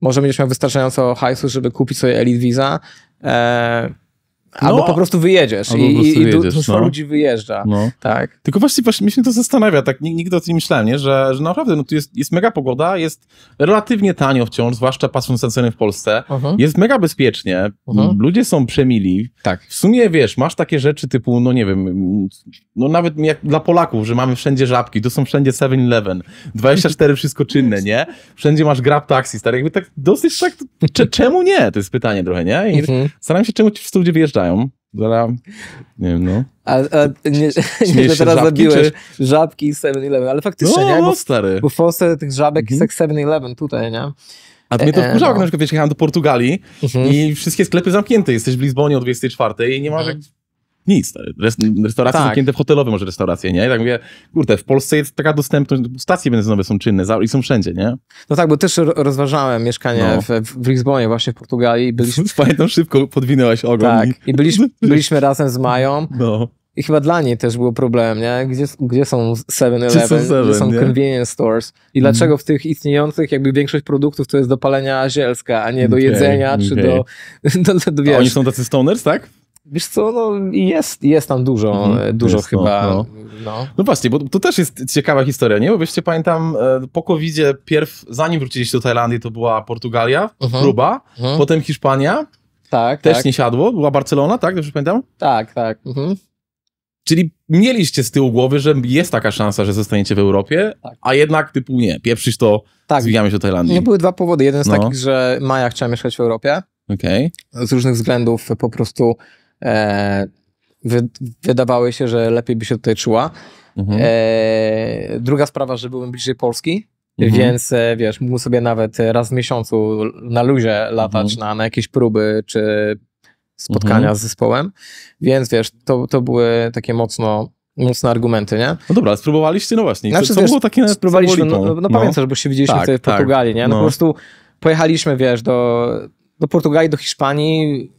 może będziesz miał wystarczająco hajsu, żeby kupić sobie Elite Visa, e, Albo no, po prostu wyjedziesz albo i, i, dużo no. ludzi wyjeżdża. No. Tak. Tylko właśnie, właśnie mnie się to zastanawia, tak nigdy o tym nie myślałem, nie? Że, że naprawdę no, tu jest, jest mega pogoda, jest relatywnie tanio wciąż, zwłaszcza patrząc na ceny w Polsce. Uh mhm. -huh. Jest mega bezpiecznie, uh mhm. -huh. ludzie są przemili. Tak. W sumie, wiesz, masz takie rzeczy typu, no nie wiem, no nawet jak dla Polaków, że mamy wszędzie żabki, tu są wszędzie 7-Eleven, 24 wszystko czynne, nie? Wszędzie masz Grab Taxi, stary, jakby tak dosyć tak, czemu nie? To jest pytanie trochę, nie? I uh mhm. -huh. staram się, czemu ci ludzie wyjeżdżają odpuszczają. Zara, nie wiem, no. A, a nie, nie, że teraz żabki, zabiłeś czy... żabki 7-Eleven, ale faktycznie, no, nie? No, bo, stary. Bo w Polsce tych żabek mhm. jest jak 7-Eleven tutaj, nie? A mnie to e, e, wkurzało, e, no. na przykład wiesz, jechałem do Portugalii mhm. i wszystkie sklepy zamknięte, jesteś w Lizbonie o 24 i nie ma mhm nic. Rest, restauracje tak. zamknięte w hotelowe może restauracje, nie? I tak mówię, kurde, w Polsce jest taka dostępność, stacje benzynowe są czynne i są wszędzie, nie? No tak, bo też rozważałem mieszkanie no. w, w Lizbonie, właśnie w Portugalii. Byliśmy... Pamiętam, szybko podwinęłaś ogon. Tak, i, byliśmy, byliśmy razem z Mają. No. I chyba dla niej też było problem, nie? Gdzie, gdzie są 7-Eleven, gdzie, gdzie są convenience stores? I mm. dlaczego w tych istniejących jakby większość produktów to jest do palenia zielska, a nie do okay, jedzenia, okay. czy do, do, do, do wiesz. A oni są tacy stoners, tak? Wiesz co, no jest, jest tam dużo, mhm, e, dużo jest, no, chyba. No, no. No. no, właśnie, bo to też jest ciekawa historia, nie? Bo wiecie, pamiętam e, po covid pierw, zanim wróciliście do Tajlandii, to była Portugalia, mhm. próba, mhm. potem Hiszpania. Tak, Też tak. nie siadło, była Barcelona, tak? Dobrze pamiętam? Tak, tak. Mhm. Czyli mieliście z tyłu głowy, że jest taka szansa, że zostaniecie w Europie, tak. a jednak typu nie, pierwszyś to, tak. zwijamy się do Tajlandii. Nie były dwa powody. Jeden z no. takich, że Maja chciała mieszkać w Europie. Okay. Z różnych względów po prostu e, wy, wydawały się, że lepiej by się tutaj czuła. Mhm. E, druga sprawa, że byłem bliżej Polski, mhm. więc e, wiesz, mógł sobie nawet raz w miesiącu na luzie latać mhm. na, na jakieś próby czy spotkania mhm. z zespołem, więc wiesz, to, to były takie mocno mocne argumenty, nie? No dobra, spróbowaliście, no właśnie. Znaczy, co, co wiesz, było takie Spróbowaliśmy, no, no, no pamiętasz, bo no. się widzieliśmy tak, w tak. Portugalii, nie? No, no, po prostu pojechaliśmy, wiesz, do, do Portugalii, do Hiszpanii,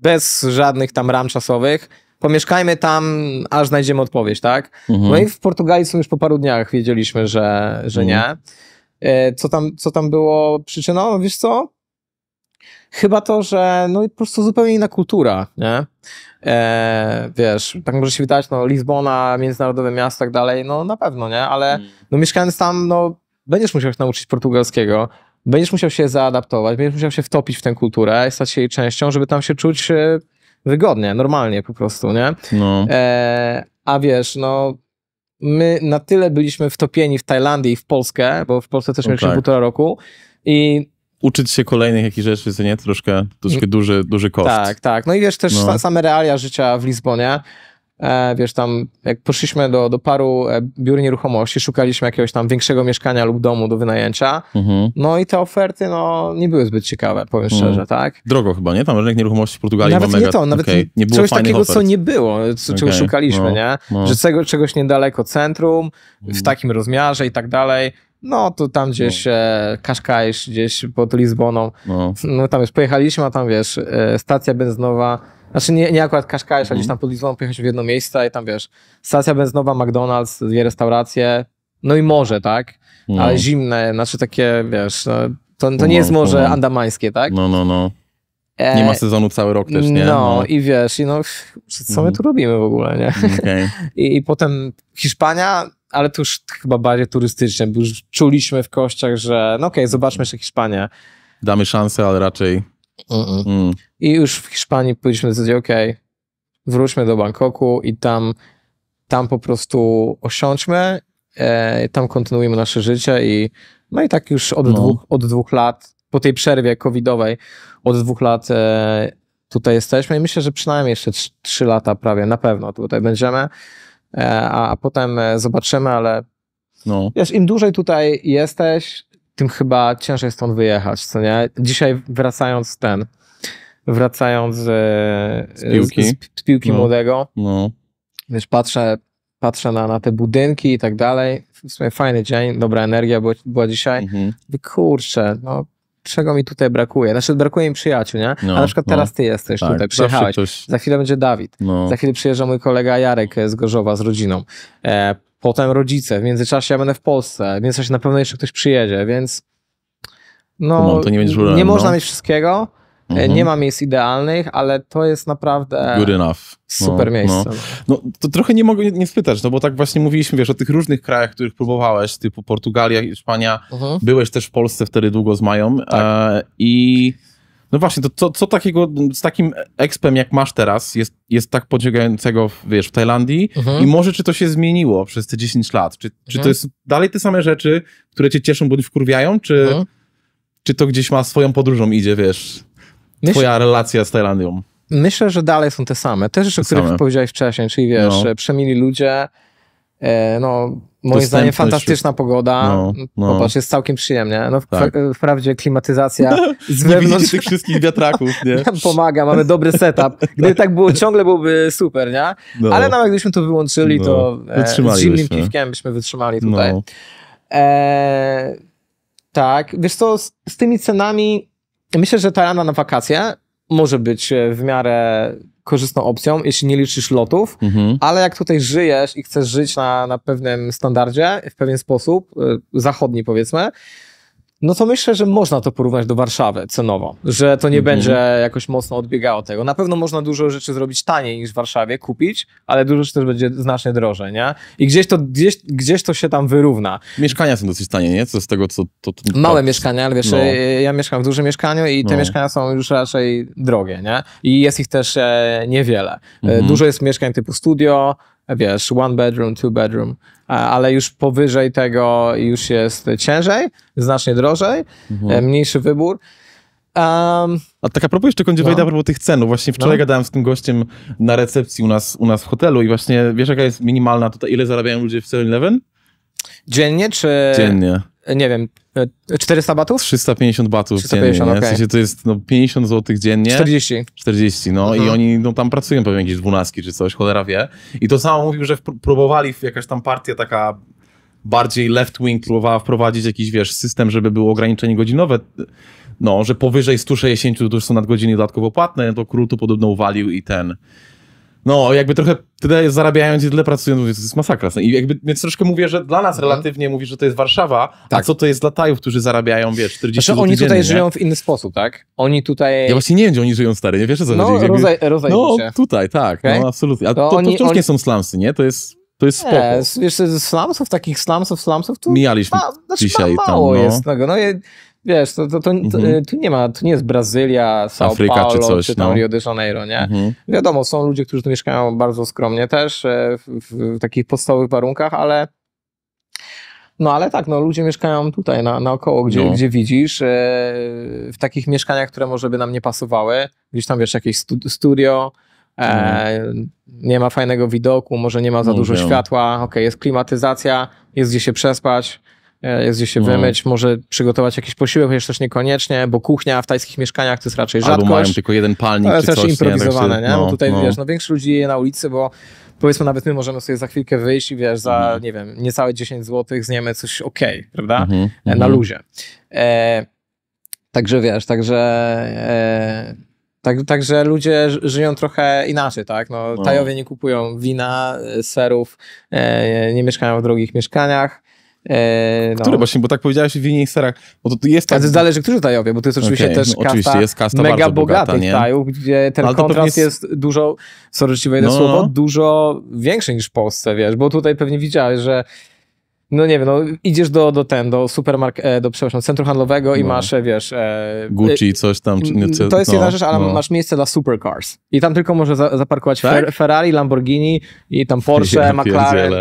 bez żadnych tam ram czasowych. Pomieszkajmy tam, aż znajdziemy odpowiedź, tak? Mhm. No i w Portugalii są już po paru dniach wiedzieliśmy, że, że mhm. nie. E, co tam, co tam było przyczyną? No, wiesz co? Chyba to, że no i po prostu zupełnie inna kultura, nie? E, wiesz, tak może się wydać, no Lizbona, międzynarodowe miasto i tak dalej, no na pewno, nie? Ale mhm. no mieszkając tam, no będziesz musiał się nauczyć portugalskiego, będziesz musiał się zaadaptować, będziesz musiał się wtopić w tę kulturę, stać się jej częścią, żeby tam się czuć e, wygodnie, normalnie po prostu, nie? No. E, a wiesz, no my na tyle byliśmy wtopieni w Tajlandię i w Polskę, bo w Polsce też no mieliśmy tak. półtora roku i uczyć się kolejnych jakichś rzeczy, to nie? Troszkę, troszkę duży, duży koszt. Tak, tak. No i wiesz też no. same realia życia w Lizbonie. E, wiesz, tam jak poszliśmy do, do paru e, biur nieruchomości, szukaliśmy jakiegoś tam większego mieszkania lub domu do wynajęcia, mhm. no i te oferty, no, nie były zbyt ciekawe, powiem mhm. szczerze, tak? Drogo chyba, nie? Tam rynek nieruchomości w Portugalii nawet mega... nie to, nawet okay. nie było czegoś takiego, ofert. co nie było, co, okay. czego szukaliśmy, no, nie? No. Że cego, czegoś niedaleko centrum, w mm. takim rozmiarze i tak dalej, no to tam gdzieś no. E, Kaszkajsz, gdzieś pod Lizboną, no. no tam już pojechaliśmy, a tam wiesz, e, stacja benzynowa, znaczy nie, nie akurat Kaszkajesz, mm. gdzieś mhm. tam pod Lizboną pojechać w jedno miejsce i tam wiesz, stacja benzynowa, McDonald's, dwie restauracje, no i morze, tak? No. Ale zimne, znaczy takie, wiesz, no, to, to nie jest no, morze no. andamańskie, tak? No, no, no. E, nie ma sezonu cały rok też, nie? No, no. i wiesz, i no, co my mhm. tu robimy w ogóle, nie? Mm, okay. I, I, potem Hiszpania, ale to już chyba bardziej turystycznie, bo już czuliśmy w kościach, że no okej, okay, zobaczmy jeszcze Hiszpanię. Damy szansę, ale raczej Mm. I już w Hiszpanii powiedzieliśmy sobie, ok, wróćmy do Bangkoku i tam, tam po prostu osiądźmy, e, tam kontynuujemy nasze życie i no i tak już od, no. dwóch, od dwóch lat, po tej przerwie covidowej, od dwóch lat e, tutaj jesteśmy i myślę, że przynajmniej jeszcze trzy lata prawie, na pewno tutaj będziemy, e, a, a, potem e, zobaczymy, ale no. wiesz, im dłużej tutaj jesteś, tym chyba ciężej stąd wyjechać, co nie? Dzisiaj wracając ten, wracając z, e, z piłki, z, z piłki no. młodego, no. wiesz, patrzę, patrzę na, na te budynki i tak dalej, w sumie fajny dzień, dobra energia była, była dzisiaj, mhm. kurczę, no czego mi tutaj brakuje. Znaczy, brakuje mi przyjaciół, nie? No, A na przykład no. teraz ty jesteś tak, tutaj, przyjechałeś. Ktoś... Za chwilę będzie Dawid. No. Za chwilę przyjeżdża mój kolega Jarek e, z Gorzowa z rodziną. E, potem rodzice, w międzyczasie ja będę w Polsce, w międzyczasie na pewno jeszcze ktoś przyjedzie, więc no, to nie, żurem, nie no. można mieć wszystkiego. E, mhm. Nie ma miejsc idealnych, ale to jest naprawdę Good enough. super no, miejsce. No. no. to trochę nie mogę nie spytać, no bo tak właśnie mówiliśmy, wiesz, o tych różnych krajach, których próbowałeś, typu Portugalia, Hiszpania. Mhm. Byłeś też w Polsce wtedy długo z Mają tak. e, i no właśnie, to co, co takiego z takim expem, jak masz teraz, jest, jest tak podziegającego, wiesz, w Tajlandii mhm. i może czy to się zmieniło przez te 10 lat? Czy, czy mhm. to jest dalej te same rzeczy, które cię cieszą bądź wkurwiają, czy, mhm. czy to gdzieś ma swoją podróżą idzie, wiesz, Myśl... twoja relacja z Tajlandią? Myślę, że dalej są te same. Te rzeczy, te o których same. powiedziałeś wcześniej, czyli wiesz, no. przemili ludzie, e, no, Moim zdaniem fantastyczna pogoda. No, no. Popatrz, jest całkiem przyjemnie. No, tak. Wprawdzie klimatyzacja z wewnątrz... tych wszystkich wiatraków, nie? Pomaga, mamy dobry setup. Gdyby tak było ciągle, byłoby super, nie? No. Ale nawet gdybyśmy to wyłączyli, to no. e, z zimnym byśmy. piwkiem byśmy wytrzymali no. tutaj. E, tak, wiesz co, z, z tymi cenami... Myślę, że ta rana na wakacje może być e, w miarę korzystną opcją, jeśli nie liczysz lotów, mhm. ale jak tutaj żyjesz i chcesz żyć na, na pewnym standardzie, w pewien sposób, e, zachodni powiedzmy, no to myślę, że można to porównać do Warszawy cenowo, że to nie mhm. będzie jakoś mocno odbiegało tego. Na pewno można dużo rzeczy zrobić taniej niż w Warszawie, kupić, ale dużo rzeczy też będzie znacznie drożej, nie? I gdzieś to, gdzieś, gdzieś to się tam wyrówna. Mieszkania są dosyć tanie, nie? Co z tego, co... To, to... Małe mieszkania, ale wiesz, no. Y, ja mieszkam w dużym mieszkaniu i te no. mieszkania są już raczej drogie, nie? I jest ich też e, niewiele. E, mhm. Dużo jest mieszkań typu studio, wiesz, one bedroom, two bedroom, ale już powyżej tego już jest ciężej, znacznie drożej, mhm. E, mniejszy wybór. Um, a taka a propos jeszcze kądzie no. propos tych cen, właśnie no. wczoraj no. gadałem z tym gościem na recepcji u nas, u nas w hotelu i właśnie, wiesz jaka jest minimalna tutaj, ile zarabiają ludzie w 7-Eleven? Dziennie czy... Dziennie nie wiem, 400 e, batów? 350 batów 350, dziennie. Okay. W sensie to jest no, 50 zł dziennie. 40. 40, no mhm. i oni no, tam pracują pewnie jakiś 12 czy coś, cholera wie. I to samo mówił, że próbowali, jakaś tam partia taka bardziej left-wing próbowała wprowadzić jakiś, wiesz, system, żeby było ograniczenie godzinowe, no, że powyżej 160 to już są nadgodziny dodatkowo płatne, no to król to podobno uwalił i ten no, jakby trochę tyle zarabiając i tyle pracując, to jest masakra. I jakby, więc troszkę mówię, że dla nas mhm. relatywnie mówi, że to jest Warszawa, tak. a co to jest dla Tajów, którzy zarabiają, wiesz, 40 znaczy, oni tutaj nie? żyją w inny sposób, tak? Oni tutaj... Ja właśnie nie wiem, gdzie oni żyją, stary, nie wiesz, co no, chodzi. Jakby... Rozaj, rozaj no, się. tutaj, tak, okay. no absolutnie. A to, to, to oni... nie są slamsy, nie? To jest... To jest spoko. Nie, wiesz, slamsów, takich slamsów, slamsów tu... Mijaliśmy ma, znaczy, dzisiaj ma, mało tam, no. jest tego, no. Je, wiesz, to, to, to, mhm. e, tu nie ma, tu nie jest Brazylia, Sao Afryka, Paulo, czy, coś, czy tam no. Rio de Janeiro, nie? Mhm. Wiadomo, są ludzie, którzy tu mieszkają bardzo skromnie też, e, w, w, takich podstawowych warunkach, ale no ale tak, no ludzie mieszkają tutaj na, naokoło, gdzie, no. gdzie widzisz, e, w takich mieszkaniach, które może by nam nie pasowały, gdzieś tam wiesz, jakieś stu, studio, E, mhm. nie ma fajnego widoku, może nie ma za no, dużo wiem. światła, ok, jest klimatyzacja, jest gdzie się przespać, E, jest się no. wymyć, może przygotować jakieś posiłek, chociaż też niekoniecznie, bo kuchnia w tajskich mieszkaniach to jest raczej rzadkość. Albo mają tylko jeden palnik to jest czy coś. improwizowane, tak nie? Tak się, no, no, tutaj, no. wiesz, no większość ludzi je na ulicy, bo powiedzmy nawet my możemy sobie za chwilkę wyjść i wiesz, za, mhm. nie wiem, niecałe 10 zł zniemy coś ok, prawda? Mhm, e, na mhm. luzie. E, także wiesz, także... E, tak, także ludzie żyją trochę inaczej, tak? No, no. Tajowie nie kupują wina, e, serów, e, nie mieszkają w drogich mieszkaniach. E, no. Który właśnie, bo tak powiedziałeś w innych serach. Bo to jest tak... Zależy, który tajowie, bo to jest oczywiście okay. też no, oczywiście jest kasta mega bogatych tajów, gdzie ten kontrast jest... jest... dużo, sorry, ci no. słowo, dużo większy niż w Polsce, wiesz, bo tutaj pewnie widziałeś, że no nie wiem, no, idziesz do, do ten, do supermarket, do, przepraszam, centrum handlowego no. i masz, e, wiesz... E, Gucci, e, coś tam. Czy, nie, to jest no, jedna rzecz, ale no. masz miejsce dla supercars. I tam tylko możesz za, zaparkować tak? Fer, Ferrari, Lamborghini i tam Porsche, ja, McLaren.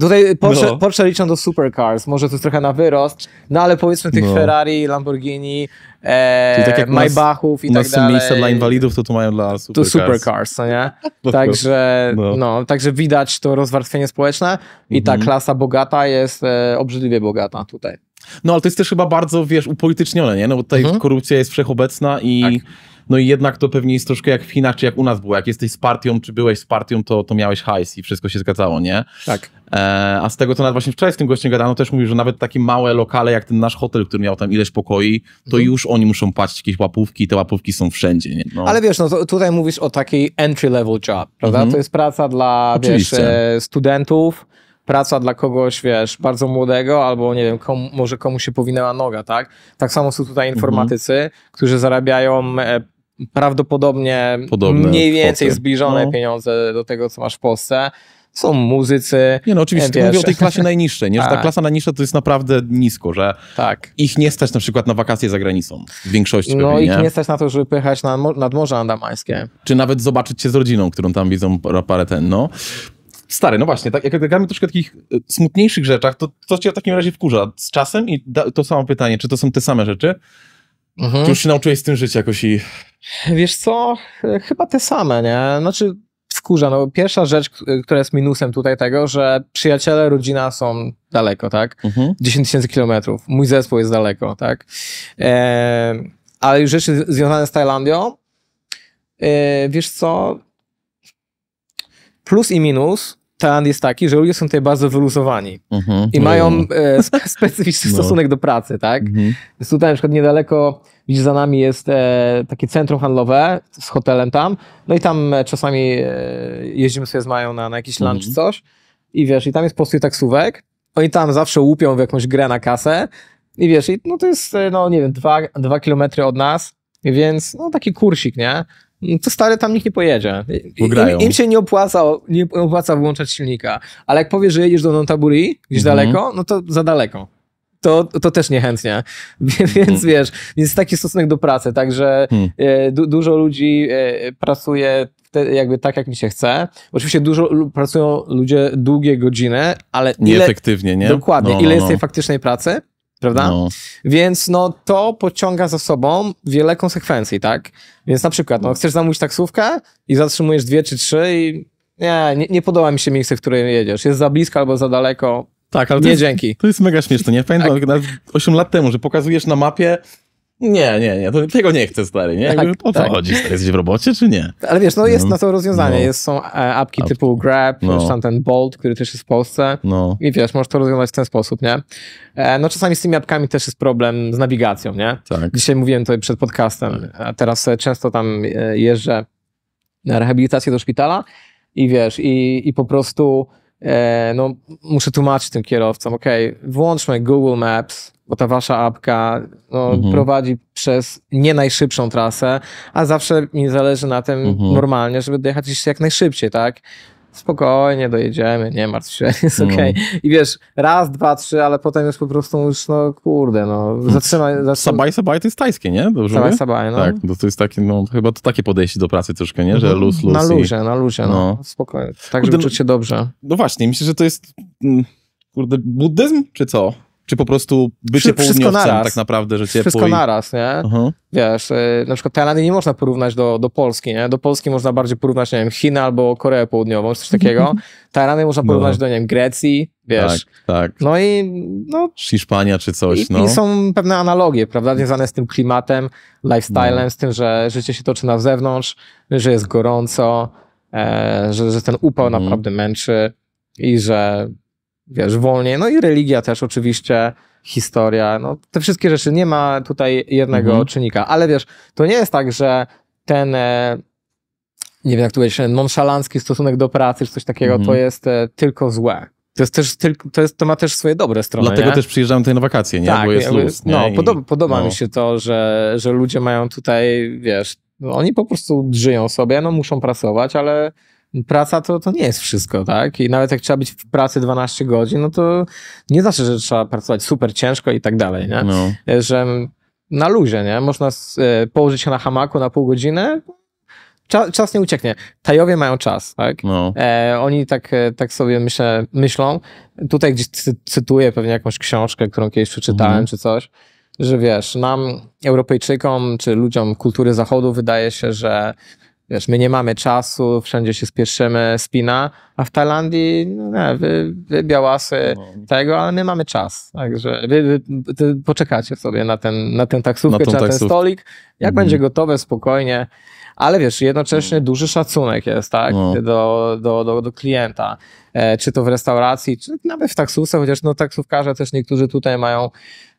Tutaj Porsche, no. Porsche liczą do supercars, może to jest trochę na wyrost, no ale powiedzmy tych no. Ferrari, Lamborghini, tak e, tak jak Maybachów i tak dalej. są miejsca dla inwalidów, to tu mają dla supercars. To supercars, no nie? Także, no. no. także widać to rozwarstwienie społeczne i mhm. ta klasa bogata jest e, obrzydliwie bogata tutaj. No ale to jest też chyba bardzo, wiesz, upolitycznione, nie? No bo tutaj mhm. korupcja jest wszechobecna i... Tak no i jednak to pewnie jest troszkę jak w Chinach, czy jak u nas było. Jak jesteś z partią, czy byłeś z partią, to, to miałeś hajs i wszystko się zgadzało, nie? Tak. E, a z tego, co nawet właśnie wczoraj z tym gościem gadano, też mówił, że nawet takie małe lokale, jak ten nasz hotel, który miał tam ileś pokoi, to mhm. już oni muszą płacić jakieś łapówki i te łapówki są wszędzie, nie? No. Ale wiesz, no tutaj mówisz o takiej entry-level job, prawda? Mhm. To jest praca dla, wiesz, e, studentów, praca dla kogoś, wiesz, bardzo młodego, albo nie wiem, komu, może komu się powinęła noga, tak? Tak samo są tutaj mhm. informatycy, mhm. którzy zarabiają e, prawdopodobnie Podobne mniej więcej kwoty. No. zbliżone no. pieniądze do tego, co masz w Polsce. Są muzycy. Nie no, oczywiście, wiesz. mówię o tej klasie najniższej, nie? że ta klasa najniższa to jest naprawdę nisko, że tak. ich nie stać na przykład na wakacje za granicą w większości No pewnie, ich nie? nie stać na to, żeby pychać na, nad Morze Andamańskie. Czy nawet zobaczyć się z rodziną, którą tam widzą parę ten, no. Stary, no właśnie, tak, jak gadamy troszkę takich y, smutniejszych rzeczach, to co cię w takim razie wkurza z czasem? I da, to samo pytanie, czy to są te same rzeczy? Mhm. Ty już się nauczyłeś z tym żyć jakoś i... Wiesz co, chyba te same, nie? Znaczy, wkurza, no pierwsza rzecz, która jest minusem tutaj tego, że przyjaciele, rodzina są daleko, tak? Mhm. 10 tysięcy kilometrów. Mój zespół jest daleko, tak? E, ale już rzeczy związane z Tajlandią, e, wiesz co, plus i minus, talent jest taki, że ludzie są tutaj bardzo wyluzowani mhm. i mają no. e, specyficzny no. stosunek do pracy, tak? Mhm. Więc tutaj na przykład niedaleko, widzisz, za nami jest e, takie centrum handlowe z hotelem tam, no i tam e, czasami e, jeździmy sobie z Mają na, na jakiś mhm. lunch czy coś i wiesz, i tam jest postój taksówek, oni tam zawsze łupią w jakąś grę na kasę i wiesz, i no to jest, e, no nie wiem, dwa, dwa kilometry od nas, więc no taki kursik, nie? to stary tam nikt nie pojedzie. Im, im, się nie opłaca, nie opłaca włączać silnika. Ale jak powiesz, że jedziesz do Nontaburi, gdzieś mhm. daleko, no to za daleko. To, to też niechętnie. Więc mhm. wiesz, jest taki stosunek do pracy, także mhm. E, du dużo ludzi e, pracuje te, jakby tak, jak mi się chce. Oczywiście dużo pracują ludzie długie godziny, ale... Ile, Nieefektywnie, nie? Dokładnie. No, no, ile jest tej no. faktycznej pracy? prawda? No. Więc no to pociąga za sobą wiele konsekwencji, tak? Więc na przykład, no chcesz zamówić taksówkę i zatrzymujesz dwie czy trzy i nie, nie, nie podoba mi się miejsce, w którym jedziesz. Jest za blisko albo za daleko. Tak, ale nie jest, dzięki. To jest mega śmieszne, nie? Pamiętam tak. 8 lat temu, że pokazujesz na mapie, nie, nie, nie, to, tego nie chcę, stary, nie? Tak, o co tak. chodzi, stary, jesteś w robocie, czy nie? Ale wiesz, no jest no. na to rozwiązanie, no. jest, są e, apki Up. typu Grab, no. tam ten Bolt, który też jest w Polsce no. i wiesz, możesz to rozwiązać w ten sposób, nie? E, no czasami z tymi apkami też jest problem z nawigacją, nie? Tak. Dzisiaj mówiłem to przed podcastem, a teraz e, często tam jeżdżę na rehabilitację do szpitala i wiesz, i, i po prostu no, muszę tłumaczyć tym kierowcom, ok, włączmy Google Maps, bo ta wasza apka no, mhm. prowadzi przez nie najszybszą trasę, a zawsze mi zależy na tym mhm. normalnie, żeby dojechać jak najszybciej, tak? Spokojnie, dojedziemy, nie martw się, jest mhm. okej. Okay. I wiesz, raz, dwa, trzy, ale potem już po prostu już, no kurde, no, zatrzymaj... Mhm. zatrzymaj. Sabaj, sabaj to jest tajskie, nie? Dobrze sabaj, sabaj, no. Tak, to jest takie, no, chyba to takie podejście do pracy troszkę, nie? Że mhm. luz, luz Na luzie, i... na luzie, no. no. Spokojnie, tak, kurde, czuć się dobrze. No właśnie, myślę, że to jest, mm, kurde, buddyzm, czy co? Czy po prostu bycie Wszy, tak naprawdę, że ciepło Wszystko i... naraz, nie? Uh -huh. Wiesz, y, na przykład Tajlandy nie można porównać do, do Polski, nie? Do Polski można bardziej porównać, nie wiem, Chiny albo Koreę Południową, czy coś takiego. Tajlandy można no. porównać no. do, nie wiem, Grecji, wiesz. Tak, tak. No i... No, Hiszpania czy coś, i, no. I są pewne analogie, prawda, związane z tym klimatem, lifestylem, no. z tym, że życie się toczy na zewnątrz, że jest gorąco, e, że, że ten upał mm. naprawdę męczy i że wiesz, wolniej. No i religia też oczywiście, historia, no te wszystkie rzeczy. Nie ma tutaj jednego mhm. czynnika, ale wiesz, to nie jest tak, że ten e, nie wiem jak tu powiedzieć, nonszalancki stosunek do pracy czy coś takiego, mhm. to jest e, tylko złe. To jest też tylko, to, jest, to ma też swoje dobre strony. Dlatego nie? też przyjeżdżam tutaj na wakacje, nie? Tak, Bo jest jakby, luz, No, I, podoba, podoba no. mi się to, że, że ludzie mają tutaj, wiesz, no, oni po prostu żyją sobie, no muszą pracować, ale praca to, to nie jest wszystko, tak? I nawet jak trzeba być w pracy 12 godzin, no to nie znaczy, że trzeba pracować super ciężko i tak dalej, nie? No. E, że na luzie, nie? Można e, położyć się na hamaku na pół godziny, czas, czas nie ucieknie. Tajowie mają czas, tak? No. E, oni tak, e, tak sobie myślę, myślą. Tutaj gdzieś cy cytuję pewnie jakąś książkę, którą kiedyś przeczytałem mhm. czy coś, że wiesz, nam, Europejczykom czy ludziom kultury Zachodu wydaje się, że Wiesz, my nie mamy czasu, wszędzie się spieszymy, spina, a w Tajlandii, no, wy, wy białasy no. tego, ale my mamy czas. Także wy, wy, poczekacie sobie na, ten, na tę taksówkę na czy na taksówkę. ten stolik. Jak mhm. będzie gotowe, spokojnie. Ale wiesz, jednocześnie mhm. duży szacunek jest, tak, no. do, do, do, do, klienta. E, czy to w restauracji, czy nawet w taksówce, chociaż no taksówkarze też niektórzy tutaj mają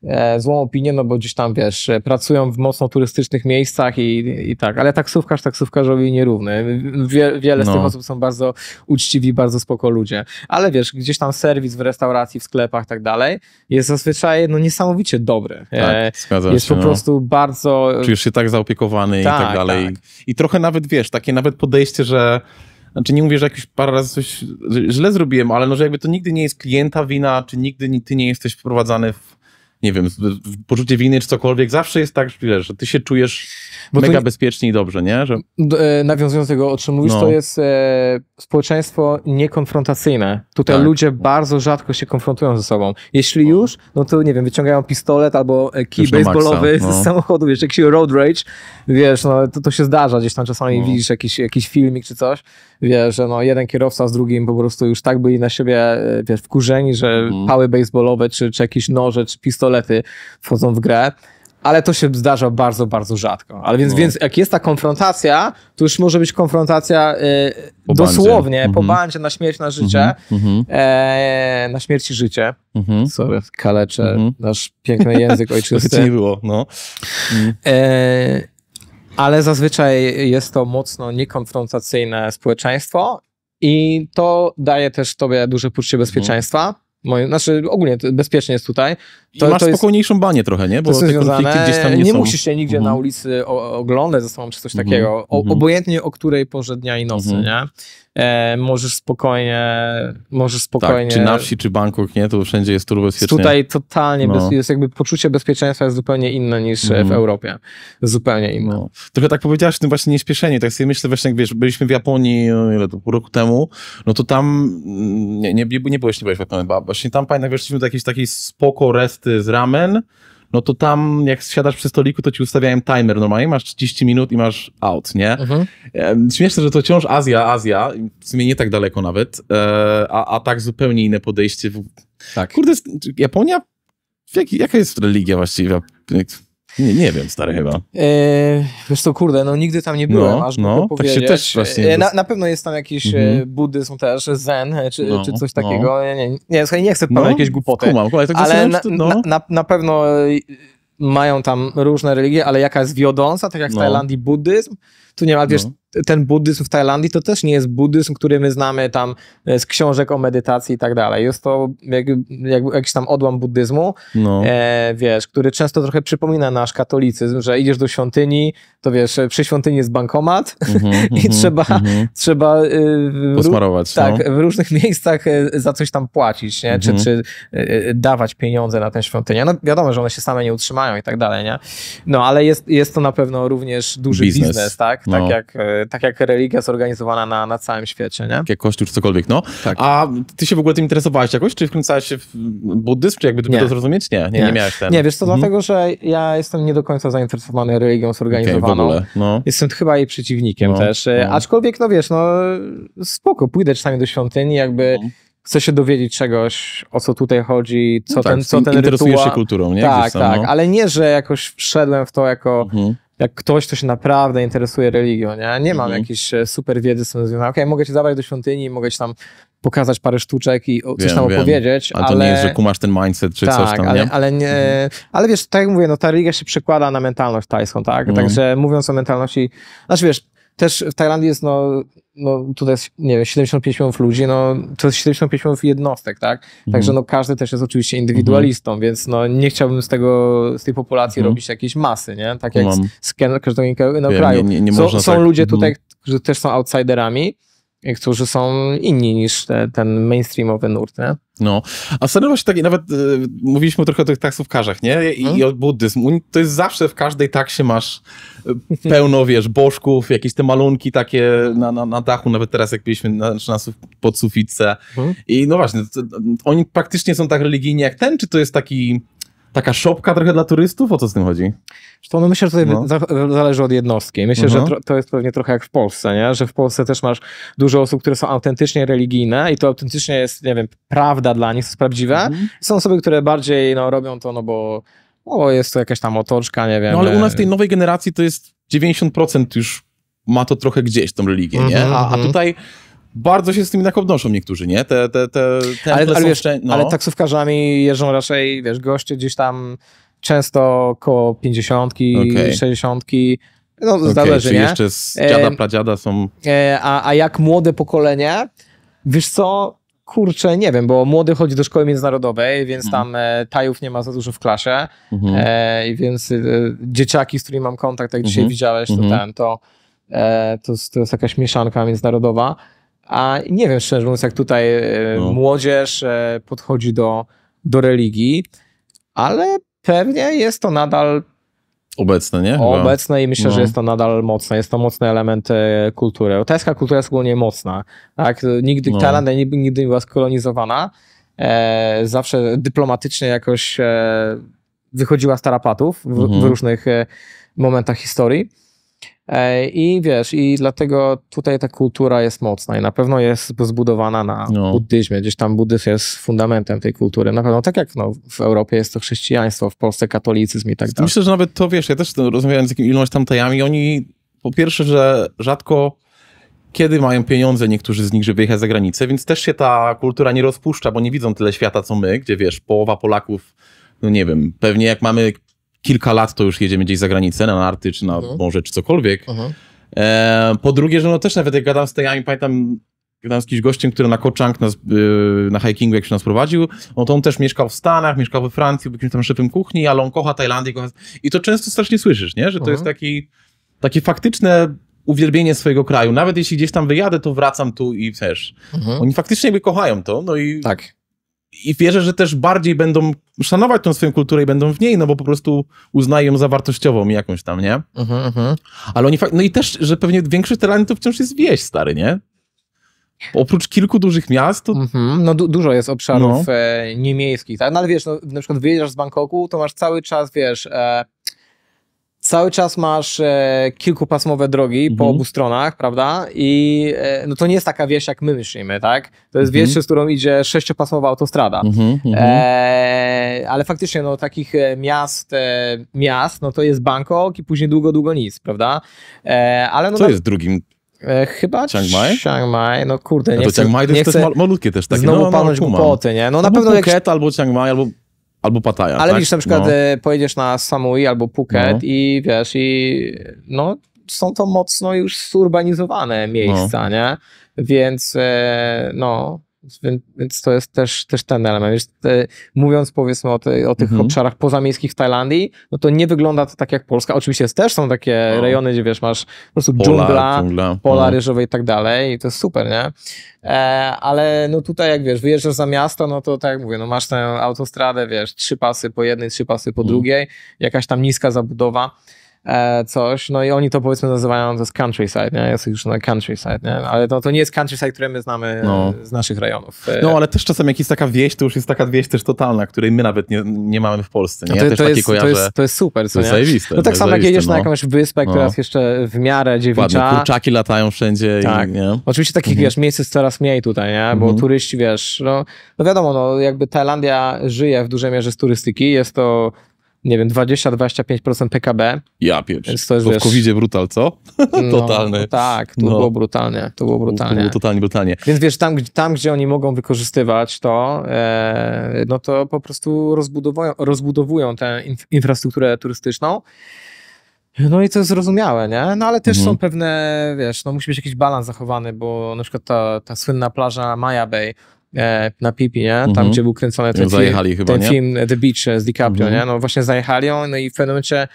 E, złą opinię, no bo gdzieś tam, wiesz, e, pracują w mocno turystycznych miejscach i, i tak, ale taksówkarz taksówkarzowi nierówny. Wie, wiele no. z tych no. osób są bardzo uczciwi, bardzo spoko ludzie. Ale wiesz, gdzieś tam serwis w restauracji, w sklepach i tak dalej jest zazwyczaj no, niesamowicie dobry. E, tak, jest się, po no. prostu bardzo... Czujesz się tak zaopiekowany tak, i tak dalej. Tak. I trochę nawet, wiesz, takie nawet podejście, że znaczy nie mówię, że jakiś parę razy coś źle zrobiłem, ale no, że jakby to nigdy nie jest klienta wina, czy nigdy ty nie jesteś wprowadzany w nie wiem, poczucie winy czy cokolwiek, zawsze jest tak, że, ty się czujesz Bo mega nie... bezpiecznie i dobrze, nie? Że... E, nawiązując do tego, o czym mówisz, no. to jest e, społeczeństwo niekonfrontacyjne. Tutaj tak. ludzie bardzo rzadko się konfrontują ze sobą. Jeśli no. już, no to nie wiem, wyciągają pistolet albo e, kij baseballowy no. z samochodu, wiesz, jakiś road rage, wiesz, no to, to się zdarza, gdzieś tam czasami no. widzisz jakiś, jakiś filmik czy coś, wiesz, że no jeden kierowca z drugim po prostu już tak byli na siebie, e, wiesz, wkurzeni, że mm. pały baseballowe czy, czy jakieś noże, czy pistolet pistolety wchodzą w grę ale to się zdarza bardzo, bardzo rzadko. Ale więc, no. więc jak jest ta konfrontacja, to już może być konfrontacja y, po dosłownie bandzie. po mm -hmm. bandzie na śmierć, na życie. Mm -hmm. e, na śmierć i życie. Mm -hmm. kaleczę mm -hmm. nasz piękny język ojczysty. to nie było, no. Mm. E, ale zazwyczaj jest to mocno niekonfrontacyjne społeczeństwo i to daje też tobie duże poczucie mhm. bezpieczeństwa. Moje, znaczy ogólnie bezpiecznie jest tutaj, to, masz to jest, spokojniejszą banię trochę, nie? Bo te konflikty gdzieś tam nie, nie są. musisz się nigdzie na mhm. ulicy oglądać ze sobą czy coś mhm. takiego, o, mhm. obojętnie o której porze dnia i nocy, mm nie? E, możesz spokojnie, możesz tak, spokojnie... Tak, czy na wsi, czy Bangkok, nie? To wszędzie jest turbo bezpiecznie. Tutaj totalnie, no. bez, jest jakby poczucie bezpieczeństwa jest zupełnie inne niż w Europie. Zupełnie inne. No. Trochę tak powiedziałeś tym właśnie nieśpieszeniu, tak sobie myślę właśnie, jak wiesz, byliśmy w Japonii, ile to, pół roku temu, no to tam, nie, mm, nie, nie, nie byłeś, nie byłeś w Japonii, właśnie tam pamiętam, weszliśmy do jakiejś takiej spoko rest Y, z ramen, no to tam jak siadasz przy stoliku, to ci ustawiałem timer normalnie, masz 30 minut i masz out, nie? Mhm. Śmieszne, że to wciąż Azja, Azja, w sumie nie tak daleko nawet, e, a, a tak zupełnie inne podejście. Tak. Kurde, Japonia? jaka jest religia właściwie? Nie, nie wiem, stary chyba. E, wiesz kurde, no nigdy tam nie byłem, no, aż no, tak się też właśnie. E, na, na pewno jest tam jakiś e, mhm. buddyzm też, zen, e, czy, no, czy coś takiego. No. Nie, nie, nie, słuchaj, nie chcę panu no, jakieś głupoty. Kumam, kumam, tak ale na, no. na, na, na pewno mają tam różne religie, ale jaka jest wiodąca, tak jak w no. Tajlandii buddyzm, tu nie ma, wiesz, no ten buddyzm w Tajlandii to też nie jest buddyzm, który my znamy tam e, z książek o medytacji i tak dalej. Jest to jakby jakiś tam odłam buddyzmu, no. e, wiesz, który często trochę przypomina nasz katolicyzm, że idziesz do świątyni, to wiesz, e, przy świątyni jest bankomat mm-hmm, i mhm, trzeba, mm-hmm. trzeba e, w, posmarować. No. Tak, no. w różnych miejscach za coś tam płacić, nie? Czy, mhm. czy dawać pieniądze na tę świątynię. No wiadomo, że one się same nie utrzymają i tak dalej, nie? No ale jest, jest to na pewno również duży biznes, biznes tak? tak no. Tak jak tak jak religia zorganizowana na, na całym świecie, nie? Jak kościół czy cokolwiek, no. Tak. A ty się w ogóle tym interesowałeś jakoś? Czy wkręcałeś się w buddyzm, czy jakby to, to zrozumieć? Nie, nie, nie, nie miałeś ten. Nie, wiesz to mhm. dlatego, że ja jestem nie do końca zainteresowany religią zorganizowaną. Okay, no. Jestem chyba jej przeciwnikiem no, też. E, no. Aczkolwiek, no wiesz, no spoko, pójdę czasami do świątyni, jakby mhm. chce się dowiedzieć czegoś, o co tutaj chodzi, co no tak, ten, co ten interesujesz rytuał... się kulturą, nie? Tak, tam, tak, no. ale nie, że jakoś wszedłem w to jako mhm jak ktoś, kto się naprawdę interesuje religią, nie? Nie mam mhm. jakiejś e, super wiedzy z tym związanej. Okej, okay, mogę cię zabrać do świątyni, mogę ci tam pokazać parę sztuczek i wiem, coś tam wiem. opowiedzieć, ale... to ale... nie jest, że kumasz ten mindset czy tak, coś tam, ale, nie? Ale, nie mhm. ale wiesz, tak jak mówię, no ta religia się przekłada na mentalność tajską, tak? Mhm. Także mówiąc o mentalności... Znaczy wiesz, też w Tajlandii jest, no, no tutaj jest, nie wiem, 75 milionów ludzi, no to jest 75 milionów jednostek, tak? Mhm. Także no każdy też jest oczywiście indywidualistą, mhm. więc no nie chciałbym z tego, z tej populacji mhm. robić jakiejś masy, nie? Tak jak z, z każdego innego kraju. Nie, nie, nie są, są tak. ludzie tutaj, mhm. którzy też są outsiderami, którzy są inni niż te, ten mainstreamowy nurt, nie? No, a w Stanach właśnie tak, nawet e, mówiliśmy trochę o tych taksówkarzach, nie? I, hmm? i o buddyzm. To jest zawsze w każdej taksie masz y, pełno, wiesz, bożków, jakieś te malunki takie na, na, na dachu, nawet teraz jak byliśmy na, znaczy na, pod sufitce. Hmm? I no właśnie, to, to, oni praktycznie są tak religijni jak ten, czy to jest taki taka szopka trochę dla turystów? O co z tym chodzi? Zresztą no myślę, że to no. zależy od jednostki. Myślę, mhm. że to jest pewnie trochę jak w Polsce, nie? że w Polsce też masz dużo osób, które są autentycznie religijne i to autentycznie jest, nie wiem, prawda dla nich, to jest prawdziwe. Mhm. Są osoby, które bardziej no, robią to, no bo o, no, jest to jakaś tam otoczka, nie wiem. No ale u nas w e, tej nowej generacji to jest 90% już ma to trochę gdzieś, tą religię, nie? Mhm. A, a mhm. tutaj bardzo się z tymi tak obnoszą niektórzy, nie? Te, te, te, te ale, ale, wiesz, no. ale taksówkarzami jeżdżą raczej, wiesz, goście gdzieś tam często około 50, okay. 60. No, okay, zależy, czy nie? jeszcze z e, dziada, e, pradziada są... E, a, a jak młode pokolenie, wiesz co, kurczę, nie wiem, bo młody chodzi do szkoły międzynarodowej, więc mhm. tam e, tajów nie ma za dużo w klasie, mhm. e, i -hmm. e, więc e, dzieciaki, z którymi mam kontakt, jak -hmm. dzisiaj mhm. widziałeś, to -hmm. ten, to, e, to, to, jest jakaś mieszanka międzynarodowa. A nie wiem szczerze mówiąc, jak tutaj e, no. młodzież e, podchodzi do, do religii, ale pewnie jest to nadal Obecne, nie? Chyba. Obecne i myślę, no. że jest to nadal mocne. Jest to mocny element e, kultury. Tajska kultura jest ogólnie mocna. Tak? Nigdy, no. Tajlandia nigdy, nigdy nie była skolonizowana. E, zawsze dyplomatycznie jakoś e, wychodziła z tarapatów w, mhm. w różnych e, momentach historii. E, I wiesz, i dlatego tutaj ta kultura jest mocna i na pewno jest zbudowana na no. buddyzmie. Gdzieś tam buddyzm jest fundamentem tej kultury. Na pewno tak jak no, w Europie jest to chrześcijaństwo, w Polsce katolicyzm i tak dalej. Myślę, że nawet to wiesz, ja też rozmawiałem z jakimiś ilość tam tajami, oni po pierwsze, że rzadko kiedy mają pieniądze niektórzy z nich, żeby wyjechać za granicę, więc też się ta kultura nie rozpuszcza, bo nie widzą tyle świata co my, gdzie wiesz, połowa Polaków, no nie wiem, pewnie jak mamy kilka lat to już jedziemy gdzieś za granicę, na narty, czy na mhm. morze, czy cokolwiek. Mhm. E, po drugie, że no też nawet jak gadam z tejami, pamiętam, gadałem z jakimś gościem, który na Koczank nas, yy, na hikingu jak się nas prowadził, no to on też mieszkał w Stanach, mieszkał we Francji, był jakimś tam szefem kuchni, ale on kocha Tajlandię. Kocha... I to często strasznie słyszysz, nie? Że to jest mhm. taki, takie faktyczne uwielbienie swojego kraju. Nawet jeśli gdzieś tam wyjadę, to wracam tu i też. Mhm. Oni faktycznie jakby kochają to, no i... Tak i wierzę, że też bardziej będą szanować tą swoją kulturę i będą w niej, no bo po prostu uznają ją za wartościową jakąś tam, nie? Mhm, mhm. Ale oni faktycznie no i też, że pewnie większość talentów wciąż jest wieś, stary, nie? Oprócz kilku dużych miast. To... Mm -hmm. No du dużo jest obszarów no. e, niemieckich, tak? No ale wiesz, no, na przykład wyjeżdżasz z Bangkoku, to masz cały czas, wiesz, e, cały czas masz e, kilkupasmowe drogi mhm. po obu stronach, prawda? I e, no to nie jest taka wieś, jak my myślimy, tak? To jest mhm. wieś, przez którą idzie sześciopasmowa autostrada. Mhm, mhm. e, ale faktycznie, no takich e, miast, e, miast, no to jest Bangkok i później długo, długo nic, prawda? E, ale no Co jest drugim E, chyba Chiang Mai? Chiang Mai, no kurde, nie chcę, Chiang Mai to jest chcę, malutkie też takie. Znowu no, no palnąć no, głupoty, nie? No na pewno Phuket, jak... albo Chiang Mai, albo Albo Pataja. Ale tak? widzisz, na przykład no. E, pojedziesz na Samui albo Phuket no. i wiesz, i no, są to mocno już zurbanizowane no. miejsca, no. nie? Więc e, no, więc to jest też, też ten element. E, mówiąc powiedzmy o, te, o tych mhm. obszarach pozamiejskich w Tajlandii, no to nie wygląda to tak jak Polska. Oczywiście też są takie no. rejony, gdzie wiesz, masz po prostu pola, dżungla, dżungla, pola no. ryżowe i tak dalej i to jest super, nie? E, ale no tutaj jak wiesz, wyjeżdżasz za miasto, no to tak jak mówię, no masz tę autostradę, wiesz, trzy pasy po jednej, trzy pasy po mhm. drugiej, jakaś tam niska zabudowa. E, coś, no i oni to powiedzmy nazywają to jest countryside, nie? Jest już na countryside, nie? Ale to, no, to nie jest countryside, które my znamy no. z naszych rejonów. E, no, ale też czasem jak jest taka wieś, to już jest taka wieś też totalna, której my nawet nie, nie mamy w Polsce, nie? No to, to, jest, kojarzę, to, jest, to, jest, super, co to jest nie? Zajebiste, no tak samo jak jedziesz no. na jakąś wyspę, która no. jest jeszcze w miarę dziewicza. Ładne, kurczaki latają wszędzie tak. i, nie? Oczywiście takich, mhm. wiesz, miejsc jest coraz mniej tutaj, nie? Bo mhm. turyści, wiesz, no, no wiadomo, no jakby Tajlandia żyje w dużej mierze z turystyki, jest to nie wiem, 20-25% PKB. Ja pieprz. to jest, wiesz, w covid brutal, co? No, Totalny. No tak, to no. było brutalnie. To było brutalnie. To było totalnie brutalnie. Więc wiesz, tam, tam gdzie oni mogą wykorzystywać to, e, no to po prostu rozbudowują, rozbudowują tę inf infrastrukturę turystyczną. No i to jest zrozumiałe, nie? No ale też mhm. są pewne, wiesz, no musi być jakiś balans zachowany, bo na przykład ta, ta słynna plaża Maya Bay, E, na Pipi, nie? Tam, mhm. gdzie był kręcony ten, zajechali film, chyba, ten nie? film The Beach z DiCaprio, mhm. nie? No właśnie zajechali ją, no i w pewnym momencie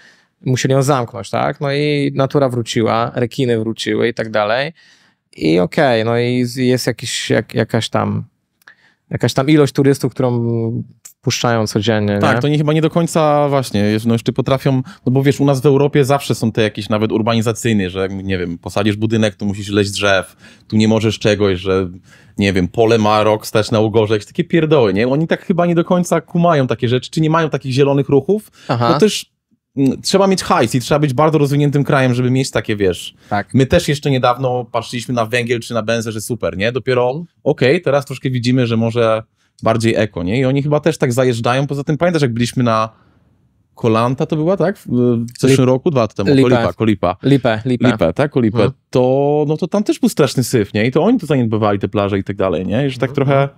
musieli ją zamknąć, tak? No i natura wróciła, rekiny wróciły i tak dalej. I okej, okay, no i jest jakiś, jak, jakaś tam jakaś tam ilość turystów, którą puszczają codziennie. Tak, nie? to nie chyba nie do końca właśnie, no jeszcze potrafią, no bo wiesz, u nas w Europie zawsze są te jakieś nawet urbanizacyjne, że nie wiem, posadzisz budynek, tu musisz leźć drzew, tu nie możesz czegoś, że nie wiem, pole ma rok stać na ugorze, jakieś takie pierdoły, nie? Oni tak chyba nie do końca kumają takie rzeczy, czy nie mają takich zielonych ruchów, Aha. bo też mm, trzeba mieć hajs i trzeba być bardzo rozwiniętym krajem, żeby mieć takie, wiesz. Tak. My też jeszcze niedawno patrzyliśmy na węgiel czy na benzę, że super, nie? Dopiero okej, okay, teraz troszkę widzimy, że może bardziej eko, nie? I oni chyba też tak zajeżdżają. Poza tym pamiętasz, jak byliśmy na Kolanta to była, tak? W zeszłym Lip. roku, dwa lata temu. Lipa. Kolipa, Kolipa. Lipę, Lipę. Lipę, tak? Kolipę. Hmm. To, no to tam też był straszny syf, nie? I to oni to zaniedbywali te plaże i tak dalej, nie? I że tak mhm. trochę...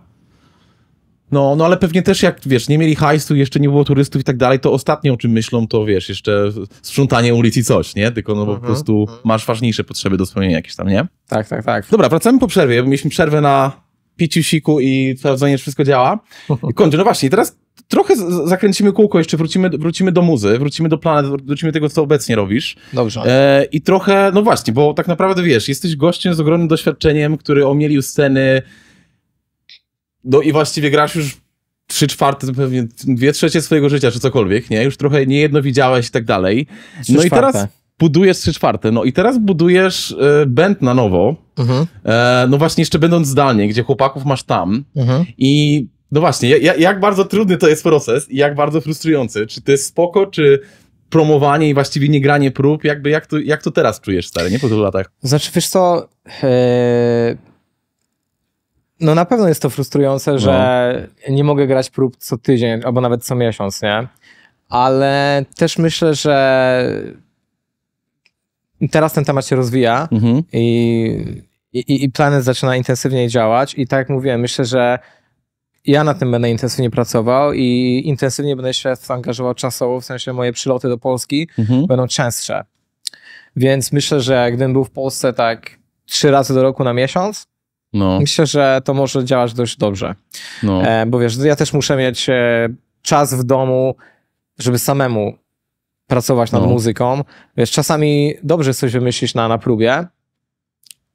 No, no ale pewnie też jak, wiesz, nie mieli hajsu, jeszcze nie było turystów i tak dalej, to ostatnie o czym myślą to, wiesz, jeszcze sprzątanie ulic i coś, nie? Tylko no mhm, po prostu mhm. masz ważniejsze potrzeby do spełnienia jakieś tam, nie? Tak, tak, tak. Dobra, wracamy po przerwie. Mieliśmy przerwę na piciusiku i sprawdzenie, czy wszystko działa. i Kończę, no właśnie, teraz trochę zakręcimy kółko, jeszcze wrócimy, wrócimy do muzy, wrócimy do planet, wrócimy do tego, co obecnie robisz. Dobrze. E, I trochę, no właśnie, bo tak naprawdę wiesz, jesteś gościem z ogromnym doświadczeniem, który omielił sceny, no i właściwie grasz już trzy czwarte, pewnie dwie trzecie swojego życia, czy cokolwiek, nie? Już trochę niejedno widziałeś i tak dalej. No i teraz budujesz trzy czwarte. No i teraz budujesz e, band na nowo. Mhm. E, no właśnie, jeszcze będąc zdalnie, gdzie chłopaków masz tam. Mhm. I no właśnie, jak, jak bardzo trudny to jest proces i jak bardzo frustrujący. Czy to jest spoko, czy promowanie i właściwie nie granie prób? Jakby jak to, jak to teraz czujesz, stary, nie po tylu latach? Znaczy, wiesz co... Yy... No na pewno jest to frustrujące, że no. nie mogę grać prób co tydzień albo nawet co miesiąc, nie? Ale też myślę, że teraz ten temat się rozwija mhm. i, i, i planet zaczyna intensywniej działać i tak jak mówiłem, myślę, że ja na tym będę intensywnie pracował i intensywnie będę się angażował czasowo, w sensie moje przyloty do Polski mhm. będą częstsze. Więc myślę, że gdybym był w Polsce tak trzy razy do roku na miesiąc, no. myślę, że to może działać dość dobrze. No. E, bo wiesz, ja też muszę mieć e, czas w domu, żeby samemu pracować nad no. muzyką. Wiesz, czasami dobrze coś wymyślić na, na próbie,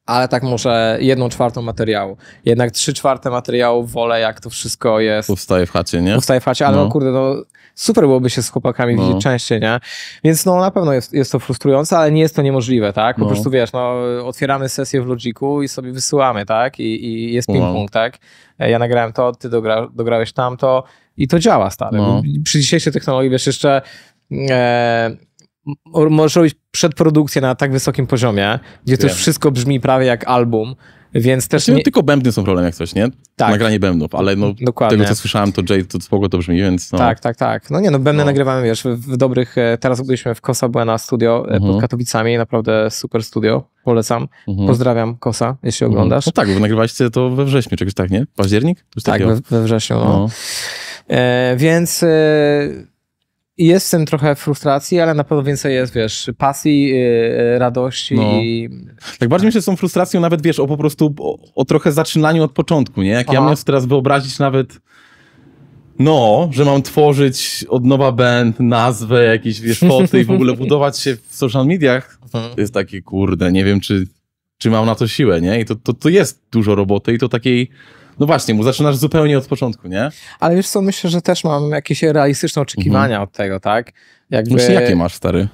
ale tak może jedną czwartą materiału. Jednak trzy czwarte materiału wolę, jak to wszystko jest. Powstaje w chacie, nie? Powstaje w chacie, ale no, no kurde, no super byłoby się z chłopakami no. widzieć częściej, nie? Więc no na pewno jest, jest to frustrujące, ale nie jest to niemożliwe, tak? Po no. prostu wiesz, no otwieramy sesję w Logiku i sobie wysyłamy, tak? I, i jest no. ping-pong, tak? E, ja nagrałem to, ty dogra, dograłeś tamto i to działa, stary. No. Przy dzisiejszej technologii, wiesz, jeszcze E, może być przedprodukcja na tak wysokim poziomie, gdzie to już wszystko brzmi prawie jak album, więc też znaczy, no, nie... tylko bębny są problem jak coś, nie? Tak. Nagranie bębnów, ale no Dokładnie. tego co słyszałem to Jay to spoko to brzmi, więc no. Tak, tak, tak. No nie no, bębny no. nagrywamy, wiesz, w dobrych, e, teraz byliśmy w Kosa na studio e, mhm. pod Katowicami, naprawdę super studio, polecam. Mhm. Pozdrawiam Kosa, jeśli mhm. oglądasz. Mhm. No tak, bo nagrywaliście to we wrześniu, czegoś tak, nie? Październik? Coś tak, we, we wrześniu, no. no. E, więc... E jest w tym trochę frustracji, ale na pewno więcej jest, wiesz, pasji, yy, radości no. i... Tak bardziej się z są frustracją nawet, wiesz, o po prostu o, o trochę zaczynaniu od początku, nie? Jak Aha. ja miałem teraz wyobrazić nawet... No, że mam tworzyć od nowa band, nazwę, jakieś wiesz, foty i w ogóle budować się w social mediach, mhm. to jest takie, kurde, nie wiem, czy, czy mam na to siłę, nie? I to, to, to jest dużo roboty i to takiej no właśnie, mu zaczynasz zupełnie od początku, nie? Ale wiesz co, myślę, że też mam jakieś realistyczne oczekiwania mhm. od tego, tak? Jakby... Myślę, jakie masz, stary?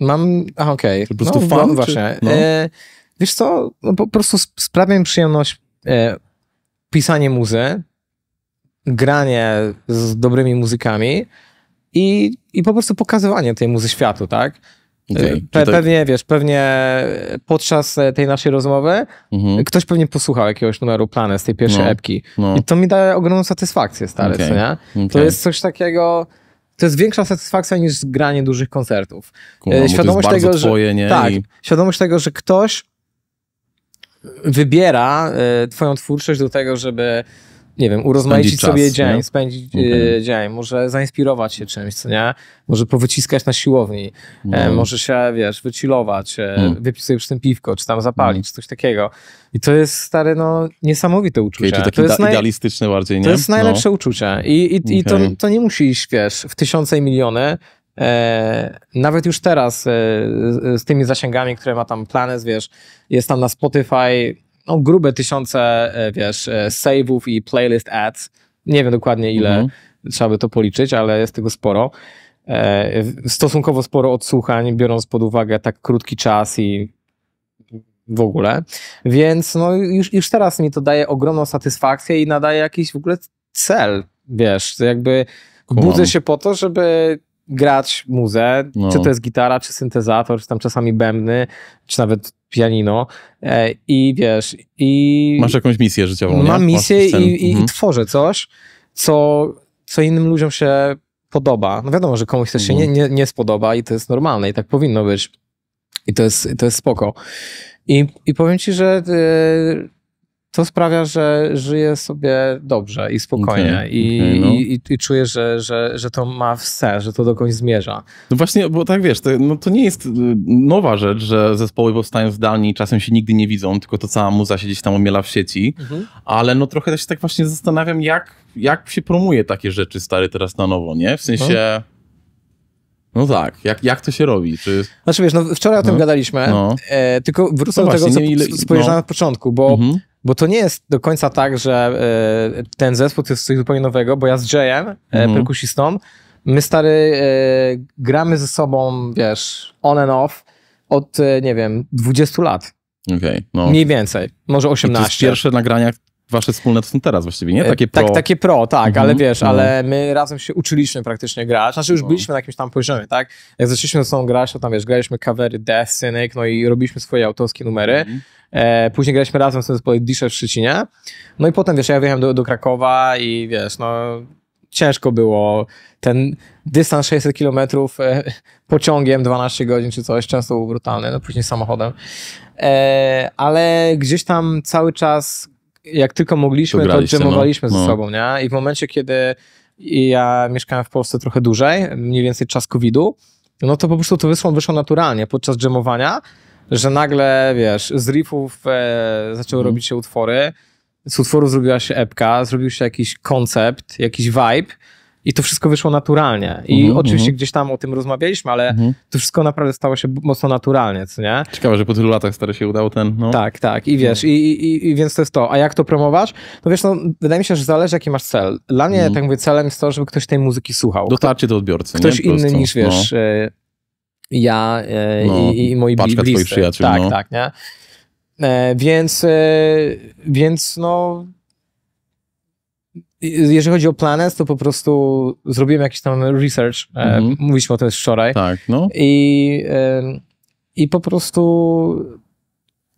Mam, a okej. Okay. Po prostu no, fan? No, właśnie. No. E, wiesz co, no, po prostu sprawia mi przyjemność e, pisanie muzy, granie z dobrymi muzykami i, i po prostu pokazywanie tej muzy światu, tak? Okay. Pe to... Pewnie, wiesz, pewnie podczas e, tej naszej rozmowy mhm. ktoś pewnie posłuchał jakiegoś numeru Plany z tej pierwszej no. epki. No. I to mi daje ogromną satysfakcję, stary, okay. nie? Okay. To jest coś takiego... To jest większa satysfakcja niż granie dużych koncertów. Kurwa, e, świadomość tego, że nie? tak, I... świadomość tego, że ktoś wybiera y, twoją twórczość do tego, żeby nie wiem, urozmaicić sobie dzień, nie? spędzić e, okay. dzień, może zainspirować się czymś, co nie? Może powyciskać na siłowni, e, no. może się, wiesz, wycilować, e, mm. wypić sobie przy tym piwko, czy tam zapalić, czy hmm. coś takiego. I to jest, stare, no, niesamowite uczucie. Czyli to, jest naj... idealistyczne bardziej, nie? To jest najlepsze no. uczucie. I, i, okay. i to, to nie musi iść, wiesz, w tysiące i miliony, E, nawet już teraz e, z tymi zasięgami, które ma tam Planes, wiesz, jest tam na Spotify no, grube tysiące, e, wiesz, e, save'ów i playlist ads. Nie wiem dokładnie ile, mhm. trzeba by to policzyć, ale jest tego sporo. E, stosunkowo sporo odsłuchań, biorąc pod uwagę tak krótki czas i w ogóle. Więc no, już, już teraz mi to daje ogromną satysfakcję i nadaje jakiś w ogóle cel, wiesz, jakby Kumam. budzę się po to, żeby grać muzę, no. czy to jest gitara, czy syntezator, czy tam czasami bębny, czy nawet pianino e, i wiesz, i... Masz jakąś misję życiową, Mam nie? misję i, i, mhm. i, tworzę coś, co, co innym ludziom się podoba. No wiadomo, że komuś też się nie, mhm. nie, nie spodoba i to jest normalne i tak powinno być. I to jest, to jest spoko. I, i powiem ci, że... Yy, to sprawia, że żyję sobie dobrze i spokojnie okay, i, okay, no. i, i, czuję, że, że, że to ma w ser, że to do końca zmierza. No właśnie, bo tak wiesz, to, no to nie jest y, nowa rzecz, że zespoły powstają zdalnie i czasem się nigdy nie widzą, tylko to cała muza się gdzieś tam omiela w sieci, mhm. ale no trochę też tak właśnie zastanawiam, jak, jak się promuje takie rzeczy stary teraz na nowo, nie? W sensie... Mhm. No tak, jak, jak to się robi? Czy... Znaczy wiesz, no wczoraj o tym no. gadaliśmy, no. E, tylko wrócę no do właśnie, tego, co ile... spojrzałem no. na początku, bo mhm. Bo to nie jest do końca tak, że e, ten zespół to jest coś zupełnie nowego, bo ja z Jayem, e, mhm. perkusistą, my stary e, gramy ze sobą, wiesz, on and off od, nie wiem, 20 lat. Okay, no. Mniej więcej, może 18. I to pierwsze nagrania wasze wspólne to są teraz właściwie, nie? Tak, takie pro. Tak, takie pro, tak, mhm, ale wiesz, mhm. ale my razem się uczyliśmy praktycznie grać, znaczy już no. byliśmy na jakimś tam poziomie, tak? Jak zaczęliśmy ze sobą grać, to tam wiesz, graliśmy covery Death, Cynic, no i robiliśmy swoje autorskie numery, mhm. E, później graliśmy razem w tym zespołem Disze w Szczecinie. No i potem, wiesz, ja wjechałem do, do Krakowa i wiesz, no ciężko było. Ten dystans 600 km e, pociągiem 12 godzin czy coś, często był brutalny, no później samochodem. E, ale gdzieś tam cały czas, jak tylko mogliśmy, to, to dżemowaliśmy no. ze no. sobą, nie? I w momencie, kiedy ja mieszkałem w Polsce trochę dłużej, mniej więcej czas COVID-u, no to po prostu to wyszło, wyszło naturalnie podczas dżemowania że nagle, wiesz, z riffów e, zaczęły mm. robić się utwory, z utworu zrobiła się epka, zrobił się jakiś koncept, jakiś vibe i to wszystko wyszło naturalnie. I mm -hmm. oczywiście mhm. gdzieś tam o tym rozmawialiśmy, ale mm -hmm. to wszystko naprawdę stało się mocno naturalnie, co nie? Ciekawe, że po tylu latach stary się udał ten, no. Tak, tak. I wiesz, mhm. i, i, i, więc to jest to. A jak to promować? No wiesz, no, wydaje mi się, że zależy jaki masz cel. Dla mnie, mm. tak mówię, celem jest to, żeby ktoś tej muzyki słuchał. Dotarcie do odbiorcy. Ktoś inny niż, wiesz... No. E, ja e, no, i, i, moi paczka bliscy. Twoich przyjaciół, tak, no. tak, nie? E, więc, e, więc no jeżeli chodzi o Planet, to po prostu zrobiłem jakiś tam research, e, mhm. mówiliśmy o tym wczoraj. Tak, no. I, e, i po prostu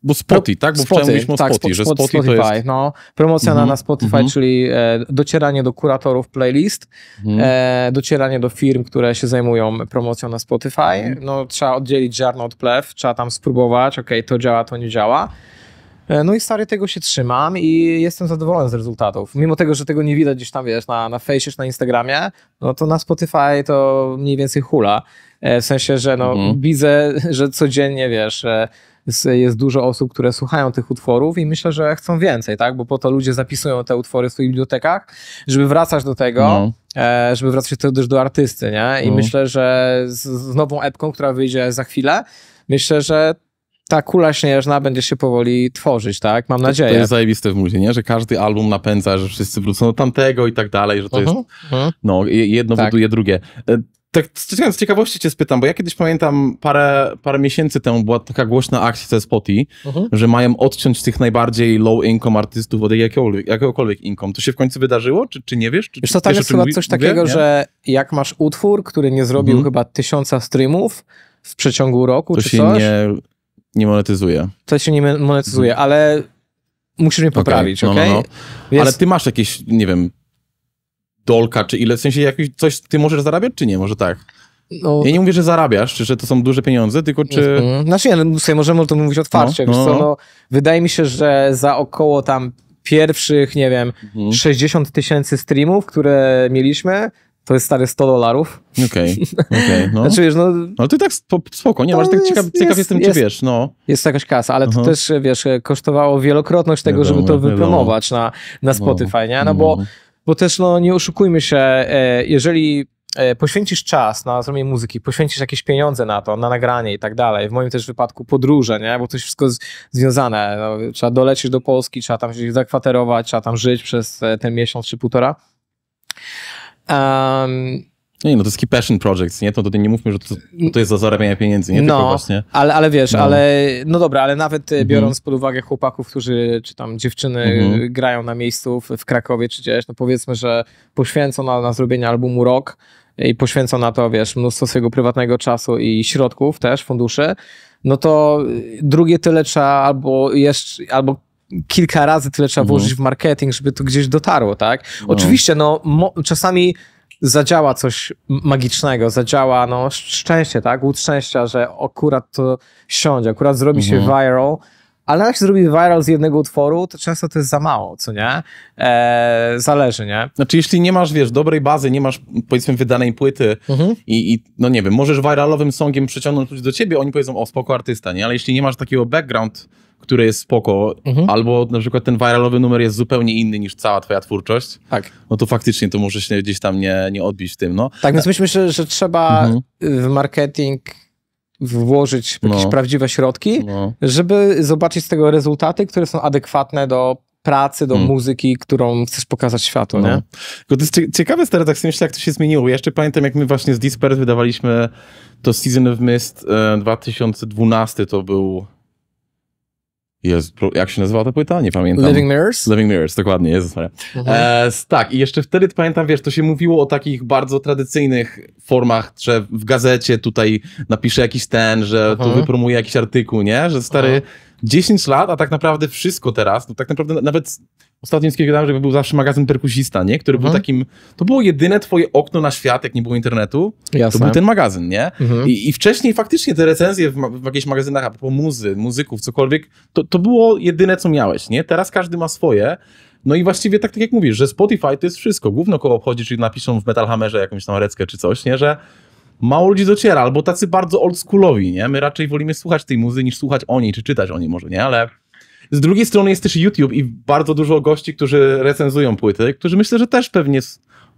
bo Spotify, tak? Bo spoty, mówiliśmy o tak, Spotify, że Spotify, Spotify to jest... No, promocja mm -hmm. na mhm. Spotify, mm -hmm. czyli e, docieranie do kuratorów playlist, mm -hmm. e, docieranie do firm, które się zajmują promocją na Spotify. Mhm. No, trzeba oddzielić ziarno od plew, trzeba tam spróbować, ok, to działa, to nie działa. E, no i stary, tego się trzymam i jestem zadowolony z rezultatów. Mimo tego, że tego nie widać gdzieś tam, wiesz, na, na fejsie czy na Instagramie, no to na Spotify to mniej więcej hula. E, w sensie, że no, mhm. widzę, że codziennie, wiesz e, jest, dużo osób, które słuchają tych utworów i myślę, że chcą więcej, tak? Bo po to ludzie zapisują te utwory w swoich bibliotekach, żeby wracać do tego, no. E, żeby wracać też do artysty, nie? I no. myślę, że z, z nową epką, która wyjdzie za chwilę, myślę, że ta kula śnieżna będzie się powoli tworzyć, tak? Mam to, nadzieję. To jest zajebiste w muzie, nie? Że każdy album napędza, że wszyscy wrócą do no, tamtego i tak dalej, że to uh -huh, jest... Uh mhm, -huh. Mhm. No, jedno tak. buduje drugie. E, tak z ciekawości cię spytam, bo ja kiedyś pamiętam parę, parę miesięcy temu była taka głośna akcja ze Spotify, uh mhm. -huh. że mają odciąć tych najbardziej low-income artystów od jakiegokolwiek, jakiegokolwiek income. To się w końcu wydarzyło, czy, czy nie wiesz? Czy, Wiesz Jest tam wiesz, jest chyba coś takiego, że jak masz utwór, który nie zrobił mhm. chyba tysiąca streamów w przeciągu roku, to czy coś... Nie, nie monetyzuje. To się nie monetyzuje, mhm. ale musisz mnie poprawić, okej? Okay, okay? no, no, no. Ale ty masz jakieś, nie wiem, dolka, czy ile, w sensie jakiś, coś ty możesz zarabiać, czy nie? Może tak? No. Ja nie mówię, że zarabiasz, czy że to są duże pieniądze, tylko czy... Mhm. Znaczy nie, no, sobie możemy o tym mówić otwarcie, no, no, no. no. wydaje mi się, że za około tam pierwszych, nie wiem, mhm. 60 tysięcy streamów, które mieliśmy, to jest stare 100 dolarów. Okej, okay, okay, no. Znaczy, wiesz, no... Ale ty tak spoko, nie? Masz no, tak jest, ciekaw, jestem, jest, czy wiesz, no. Jest jakaś kasa, ale uh -huh. to też, wiesz, kosztowało wielokrotność tego, wiadomo, żeby to wypromować na, na Spotify, nie? No mhm. bo bo też no, nie oszukujmy się, e, jeżeli e, poświęcisz czas na zrobienie muzyki, poświęcisz jakieś pieniądze na to, na nagranie i tak dalej. W moim też wypadku podróże, nie? bo to jest wszystko z, związane. No, trzeba dolecieć do Polski, trzeba tam się zakwaterować, trzeba tam żyć przez e, ten miesiąc czy półtora. Um, no nie, no to jest key passion project, nie? To tutaj nie mówmy, że to, to jest za zarabianie pieniędzy, nie? No, Tylko właśnie... ale, ale wiesz, no. ale no dobra, ale nawet e, mhm. biorąc pod uwagę chłopaków, którzy, czy tam dziewczyny mhm. grają na miejscu w, w Krakowie, czy gdzieś, no powiedzmy, że poświęcą na, na zrobienie albumu rok i poświęcą na to, wiesz, mnóstwo swojego prywatnego czasu i środków też, funduszy, no to e, drugie tyle trzeba albo jeszcze, albo kilka razy tyle trzeba mhm. włożyć w marketing, żeby to gdzieś dotarło, tak? No. Oczywiście, no, czasami zadziała coś magicznego, zadziała no, szczęście, tak? Łód szczęścia, że akurat to siądzie, akurat zrobi mhm. się viral, ale jak się zrobi viral z jednego utworu, to często to jest za mało, co nie? Eee, zależy, nie? Znaczy, jeśli nie masz, wiesz, dobrej bazy, nie masz, powiedzmy, wydanej płyty mhm. i, i, no nie wiem, możesz viralowym songiem przyciągnąć ludzi do ciebie, oni powiedzą, o, spoko artysta, nie? Ale jeśli nie masz takiego background które jest spoko, mhm. albo na przykład ten viralowy numer jest zupełnie inny niż cała twoja twórczość, tak. no to faktycznie to może się gdzieś tam nie, nie odbić w tym, no. Tak, więc myślę, że, że trzeba mhm. Y, w marketing włożyć jakieś no. prawdziwe środki, no. żeby zobaczyć z tego rezultaty, które są adekwatne do pracy, do mm. muzyki, którą chcesz pokazać światu, no. nie? Tylko to jest ciekawe teraz, jak sobie myślę, jak to się zmieniło. Ja jeszcze pamiętam, jak my właśnie z Disperse wydawaliśmy to Season of Mist 2012, e, to był jest, jak się nazywała to płyta? Nie pamiętam. Living Mirrors? Living Mirrors, dokładnie, Jezus Maria. Mhm. E, tak, i jeszcze wtedy, pamiętam, wiesz, to się mówiło o takich bardzo tradycyjnych formach, że w gazecie tutaj napisze jakiś ten, że mhm. tu wypromuje jakiś artykuł, nie? Że stary... Mhm 10 lat, a tak naprawdę wszystko teraz, no tak naprawdę nawet ostatnio z gadałem, żeby był zawsze magazyn perkusista, nie? Który mhm. był takim, to było jedyne twoje okno na świat, jak nie było internetu, Jasne. to był ten magazyn, nie? Mhm. I, I, wcześniej faktycznie te recenzje w, w jakichś magazynach, a propos muzy, muzyków, cokolwiek, to, to było jedyne, co miałeś, nie? Teraz każdy ma swoje, no i właściwie tak, tak jak mówisz, że Spotify to jest wszystko. Główno koło obchodzi, czyli napiszą w Metal Hammerze jakąś tam reckę czy coś, nie? Że mało ludzi dociera, albo tacy bardzo oldschoolowi, nie? My raczej wolimy słuchać tej muzy niż słuchać o niej, czy czytać o niej może, nie? Ale z drugiej strony jest też YouTube i bardzo dużo gości, którzy recenzują płyty, którzy myślę, że też pewnie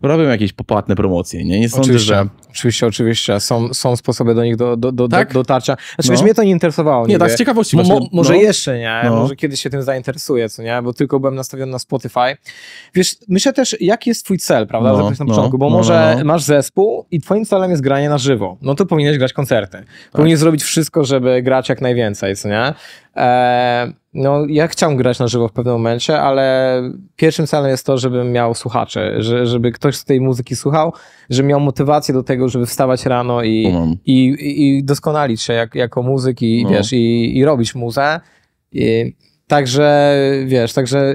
robią jakieś popłatne promocje, nie? Nie sądzę, oczywiście, że... Oczywiście, oczywiście. Są, są sposoby do nich do, do, do, tak? do dotarcia. Znaczy, no. wiesz, mnie to nie interesowało. Nie, tak z ciekawości. Mo, mo, może no. jeszcze, nie? No. Może kiedyś się tym zainteresuję, co nie? Bo tylko byłem nastawiony na Spotify. Wiesz, myślę też, jaki jest twój cel, prawda? No, na no, początku, bo no, no, może masz zespół i twoim celem jest granie na żywo. No to powinieneś grać koncerty. Tak. Powinieneś zrobić wszystko, żeby grać jak najwięcej, co nie? Eee, no, ja chciałem grać na żywo w pewnym momencie, ale pierwszym celem jest to, żebym miał słuchaczy, że, żeby ktoś z tej muzyki słuchał, żeby miał motywację do tego, żeby wstawać rano i, i, i, doskonalić się jak, jako muzyk i, no. wiesz, i, i robić muzę. I, także, wiesz, także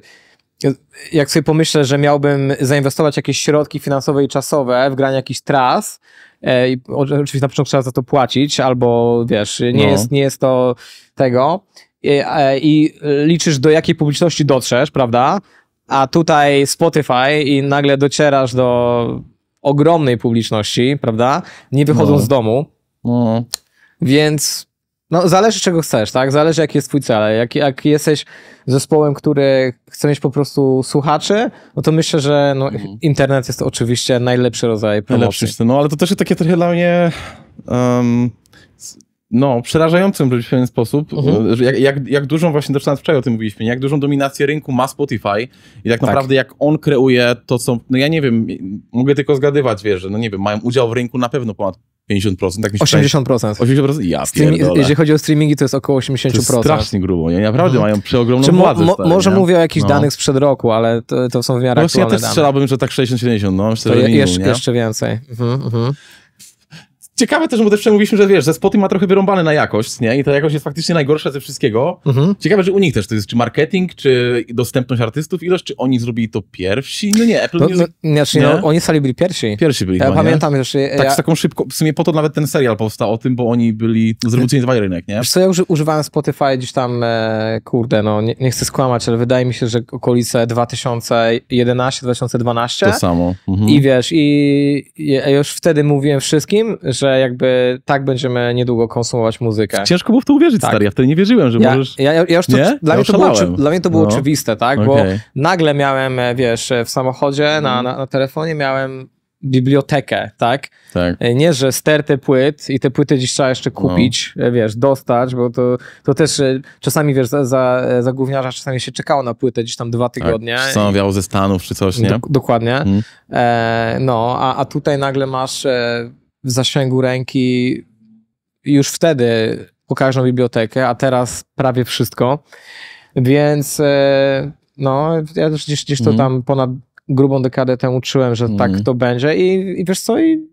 jak sobie pomyślę, że miałbym zainwestować jakieś środki finansowe i czasowe w granie jakiś tras, e, oczywiście na początku trzeba za to płacić, albo wiesz, nie, no. jest, nie jest to tego, E, i, liczysz do jakiej publiczności dotrzesz, prawda? A tutaj Spotify i nagle docierasz do ogromnej publiczności, prawda? Nie wychodząc no. z domu. No. Więc no, zależy czego chcesz, tak? Zależy jaki jest twój cel. Jak, jak jesteś zespołem, który chce mieć po prostu słuchaczy, no to myślę, że no, mhm. internet jest oczywiście najlepszy rodzaj promocji. Najlepszy, no ale to też jest takie trochę dla mnie... Um, no, przerażającym w pewien sposób, mhm. E, jak, jak, jak, dużą, właśnie zaczynam wczoraj o tym mówiliśmy, jak dużą dominację rynku ma Spotify i tak, tak, naprawdę jak on kreuje to, co, no ja nie wiem, mogę tylko zgadywać, wiesz, że no nie wiem, mają udział w rynku na pewno ponad 50%, tak mi się 80%. Wydaje. 80%? Ja Stream, Jeżeli chodzi o streamingi, to jest około 80%. To jest strasznie grubo, nie? Naprawdę mhm. mają przeogromną Czy władzę. Mo, stary, może nie? mówię o jakichś no. danych sprzed roku, ale to, to są w miarę no, aktualne ja też dane. strzelałbym, że tak 60-70, no. To je, minimum, jeszcze, jeszcze, więcej. Mhm, mhm ciekawe też, bo też przemówiliśmy, że wiesz, że Spoty ma trochę wyrąbane na jakość, nie? I ta jakość jest faktycznie najgorsza ze wszystkiego. Mhm. Ciekawe, że u nich też to jest, czy marketing, czy dostępność artystów, ilość, czy oni zrobili to pierwsi? No nie, Apple no, Music... No, znaczy, nie? No, oni sali byli pierwsi. Pierwsi byli. Ja chyba, pamiętam jeszcze, Tak, ja... z taką szybko, w sumie po to nawet ten serial powstał o tym, bo oni byli, zrewolucjonizowali rynek, nie? Wiesz co, ja już używałem Spotify gdzieś tam, e, kurde, no nie, nie, chcę skłamać, ale wydaje mi się, że okolice 2011-2012. To samo. Mhm. I wiesz, i ja już wtedy mówiłem wszystkim, że że jakby tak będziemy niedługo konsumować muzykę. Ciężko było w to uwierzyć, tak. stary, ja wtedy nie wierzyłem, że ja, możesz... Ja, ja, ja już to, nie? Dla, mnie to było, dla mnie to było no. oczywiste, tak, okay. bo nagle miałem, e, wiesz, e, w samochodzie, mm. na, mhm. na, na telefonie miałem bibliotekę, tak? tak? E, nie, że sterty płyt i te płyty gdzieś trzeba jeszcze no. kupić, no. wiesz, dostać, bo to, to też czasami, wiesz, za, za, za gówniarza czasami się czekało na płytę gdzieś tam dwa tak, tygodnie. Tak, zamawiało ze Stanów czy coś, nie? Do, dokładnie. Hmm. E, no, a, a tutaj nagle masz e, w zasięgu ręki już wtedy pokażą bibliotekę, a teraz prawie wszystko. Więc e, no, ja też gdzieś, gdzieś to mhm. tam ponad grubą dekadę temu uczyłem, że mm. tak mhm. to będzie I, i wiesz co, i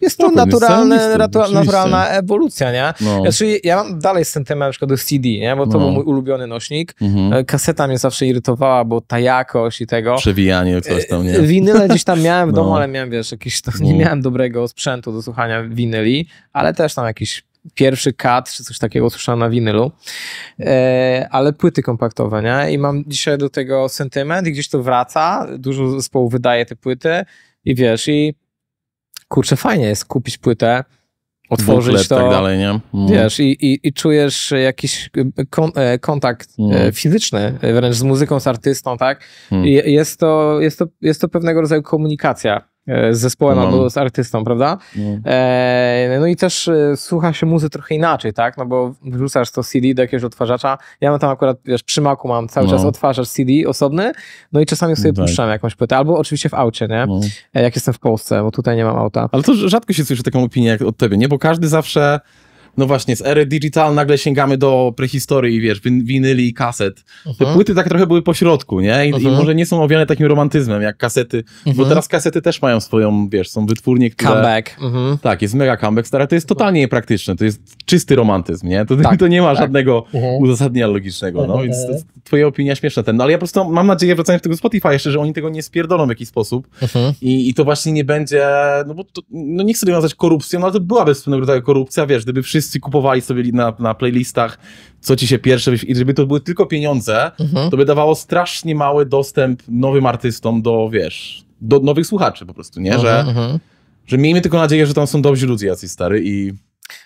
jest to no naturalne, naturalna ewolucja, nie? No. Znaczy, ja mam dalej z tym temat na przykład do CD, nie? Bo to no. był mój ulubiony nośnik. Mhm. E, kaseta mnie zawsze irytowała, bo ta jakość i tego. Przewijanie e, coś tam, nie? E, winyle gdzieś tam miałem w no. domu, no. ale miałem, wiesz, jakieś, to, no. nie miałem dobrego sprzętu do słuchania winyli, ale też tam jakiś pierwszy kat czy coś takiego słyszałem na winylu, e, ale płyty kompaktowe, nie? I mam dzisiaj do tego sentyment i gdzieś to wraca, dużo zespołów wydaje te płyty i wiesz, i kurczę, fajnie jest kupić płytę, otworzyć Buklet, tak to. tak dalej, nie? Mm. Wiesz, i, i, i, czujesz jakiś y, y, kon, e, kontakt mm. fizyczny wręcz z muzyką, z artystą, tak? Mm. I jest, to, jest, to, jest to pewnego rodzaju komunikacja E, z zespołem no. albo z artystą, prawda? No. E, no i też e, słucha się muzy trochę inaczej, tak? No bo wrzucasz to CD do jakiegoś odtwarzacza. Ja mam tam akurat, wiesz, przy maku mam cały no. czas odtwarzacz CD osobny, no i czasami sobie no tak. puszczam jakąś płytę, albo oczywiście w aucie, nie? No. E, jak jestem w Polsce, bo tutaj nie mam auta. Ale to rzadko się słyszy taką opinię jak od Ciebie nie? Bo każdy zawsze no właśnie, z ery digital nagle sięgamy do prehistorii, wiesz, winyli i kaset. Te uh mhm. -huh. płyty tak trochę były po środku, nie? I, uh -huh. i mhm. może nie są owiane takim romantyzmem jak kasety, uh -huh. bo mhm. teraz kasety też mają swoją, wiesz, są wytwórnie, które... Comeback. Tak, jest mega comeback, stara, to jest totalnie niepraktyczne, to jest czysty romantyzm, nie? To, tak, to nie ma tak. żadnego uzasadnienia logicznego, no, więc to, twoja opinia śmieszna ten, no ale ja po prostu mam nadzieję, wracając do tego Spotify jeszcze, że oni tego nie spierdolą w jakiś sposób I, i to właśnie nie będzie, no bo to, no nie chcę nawiązać korupcją, no ale to byłaby pewnego rodzaju korupcja, wiesz, gdyby wszyscy wszyscy kupowali sobie na, na playlistach, co ci się pierwsze, i gdyby to były tylko pieniądze, mhm. to by dawało strasznie mały dostęp nowym artystom do, wiesz, do nowych słuchaczy po prostu, nie? Że, mhm, mhm. że miejmy tylko nadzieję, że tam są dobrzy ludzie jacyś stary i...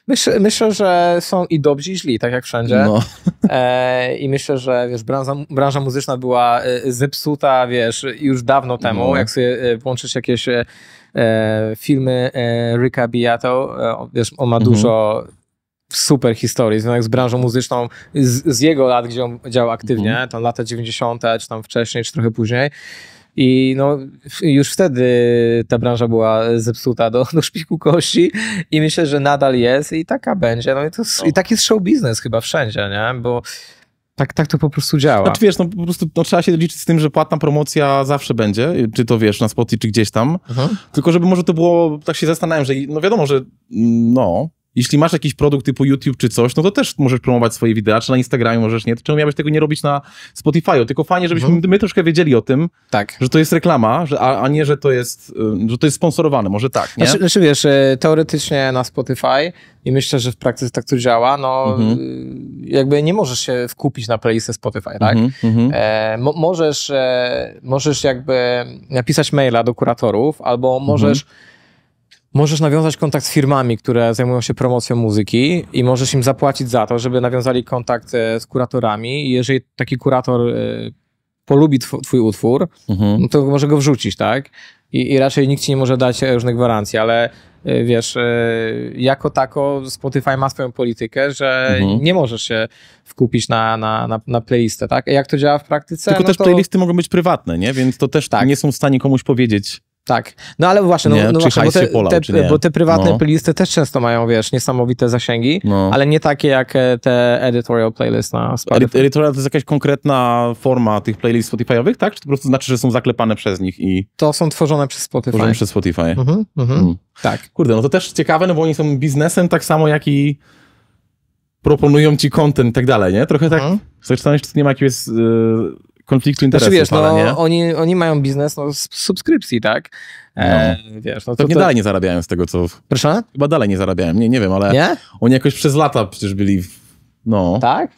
Myślę, myślę, że są i dobrzy, i źli, tak jak wszędzie. No. E, I myślę, że wiesz, branża, branża muzyczna była e, zepsuta, wiesz, już dawno temu. No. Jak sobie e, włączyć jakieś e, e, filmy e, Ricka Beato, wiesz, on ma mhm. dużo super historii związanych z branżą muzyczną z, z jego lat, gdzie on działał aktywnie, mhm. tam lata 90., czy tam wcześniej, czy trochę później. I no, już wtedy ta branża była zepsuta do, do szpiku kości i myślę, że nadal jest i taka będzie. No i, to, i tak jest show biznes chyba wszędzie, nie? Bo tak, tak to po prostu działa. Znaczy wiesz, no po prostu no, trzeba się liczyć z tym, że płatna promocja zawsze będzie, czy to wiesz, na Spotify, czy gdzieś tam. Mhm. Tylko żeby może to było, tak się zastanawiam, że no wiadomo, że mm, no, jeśli masz jakiś produkt typu YouTube czy coś, no to też możesz promować swoje wideo, czy na Instagramie możesz nie, to czemu miałbyś tego nie robić na Spotify? Tylko fajnie, żebyśmy mhm. my troszkę wiedzieli o tym, tak. że to jest reklama, że, a, a, nie, że to jest, y, że to jest sponsorowane, może tak, nie? Znaczy, znaczy wiesz, y, teoretycznie na Spotify i myślę, że w praktyce tak to działa, no mhm. Y, jakby nie możesz się wkupić na playlistę Spotify, tak? Mhm, mhm. e, możesz, e, możesz jakby napisać maila do kuratorów, albo możesz mhm możesz nawiązać kontakt z firmami, które zajmują się promocją muzyki i możesz im zapłacić za to, żeby nawiązali kontakt e, z kuratorami. I jeżeli taki kurator e, polubi tw twój utwór, mhm. no to może go wrzucić, tak? I, I, raczej nikt ci nie może dać e, różnych gwarancji, ale wiesz, jako tako Spotify ma swoją politykę, że mhm. nie możesz się wkupić na, na, na, na, playlistę, tak? Jak to działa w praktyce? Tylko no też to... playlisty mogą być prywatne, nie? Więc to też tak. nie są w stanie komuś powiedzieć. Tak, no ale właśnie, no, no właśnie, bo te, polał, te bo te prywatne no. playlisty też często mają, wiesz, niesamowite zasięgi, no. ale nie takie jak e, te editorial playlist na Spotify. Editorial to jest jakaś konkretna forma tych playlist Spotify'owych, tak? Czy to po prostu znaczy, że są zaklepane przez nich i... To są tworzone przez Spotify. Tworzone przez Spotify. Mhm, mhm. Mm. Tak. Kurde, no to też ciekawe, no bo oni są biznesem tak samo jak i proponują ci content i tak dalej, nie? Trochę tak mhm. zaczynałeś, czy nie ma jakiegoś... Yy konfliktu znaczy, interesów. Znaczy wiesz, no, nie? Oni, oni mają biznes no, z subskrypcji, tak? E, no. Wiesz, no to, Pewnie to... dalej nie zarabiają z tego, co... Proszę? Chyba dalej nie zarabiają, nie, nie wiem, ale nie? oni jakoś przez lata przecież byli... W... No. Tak?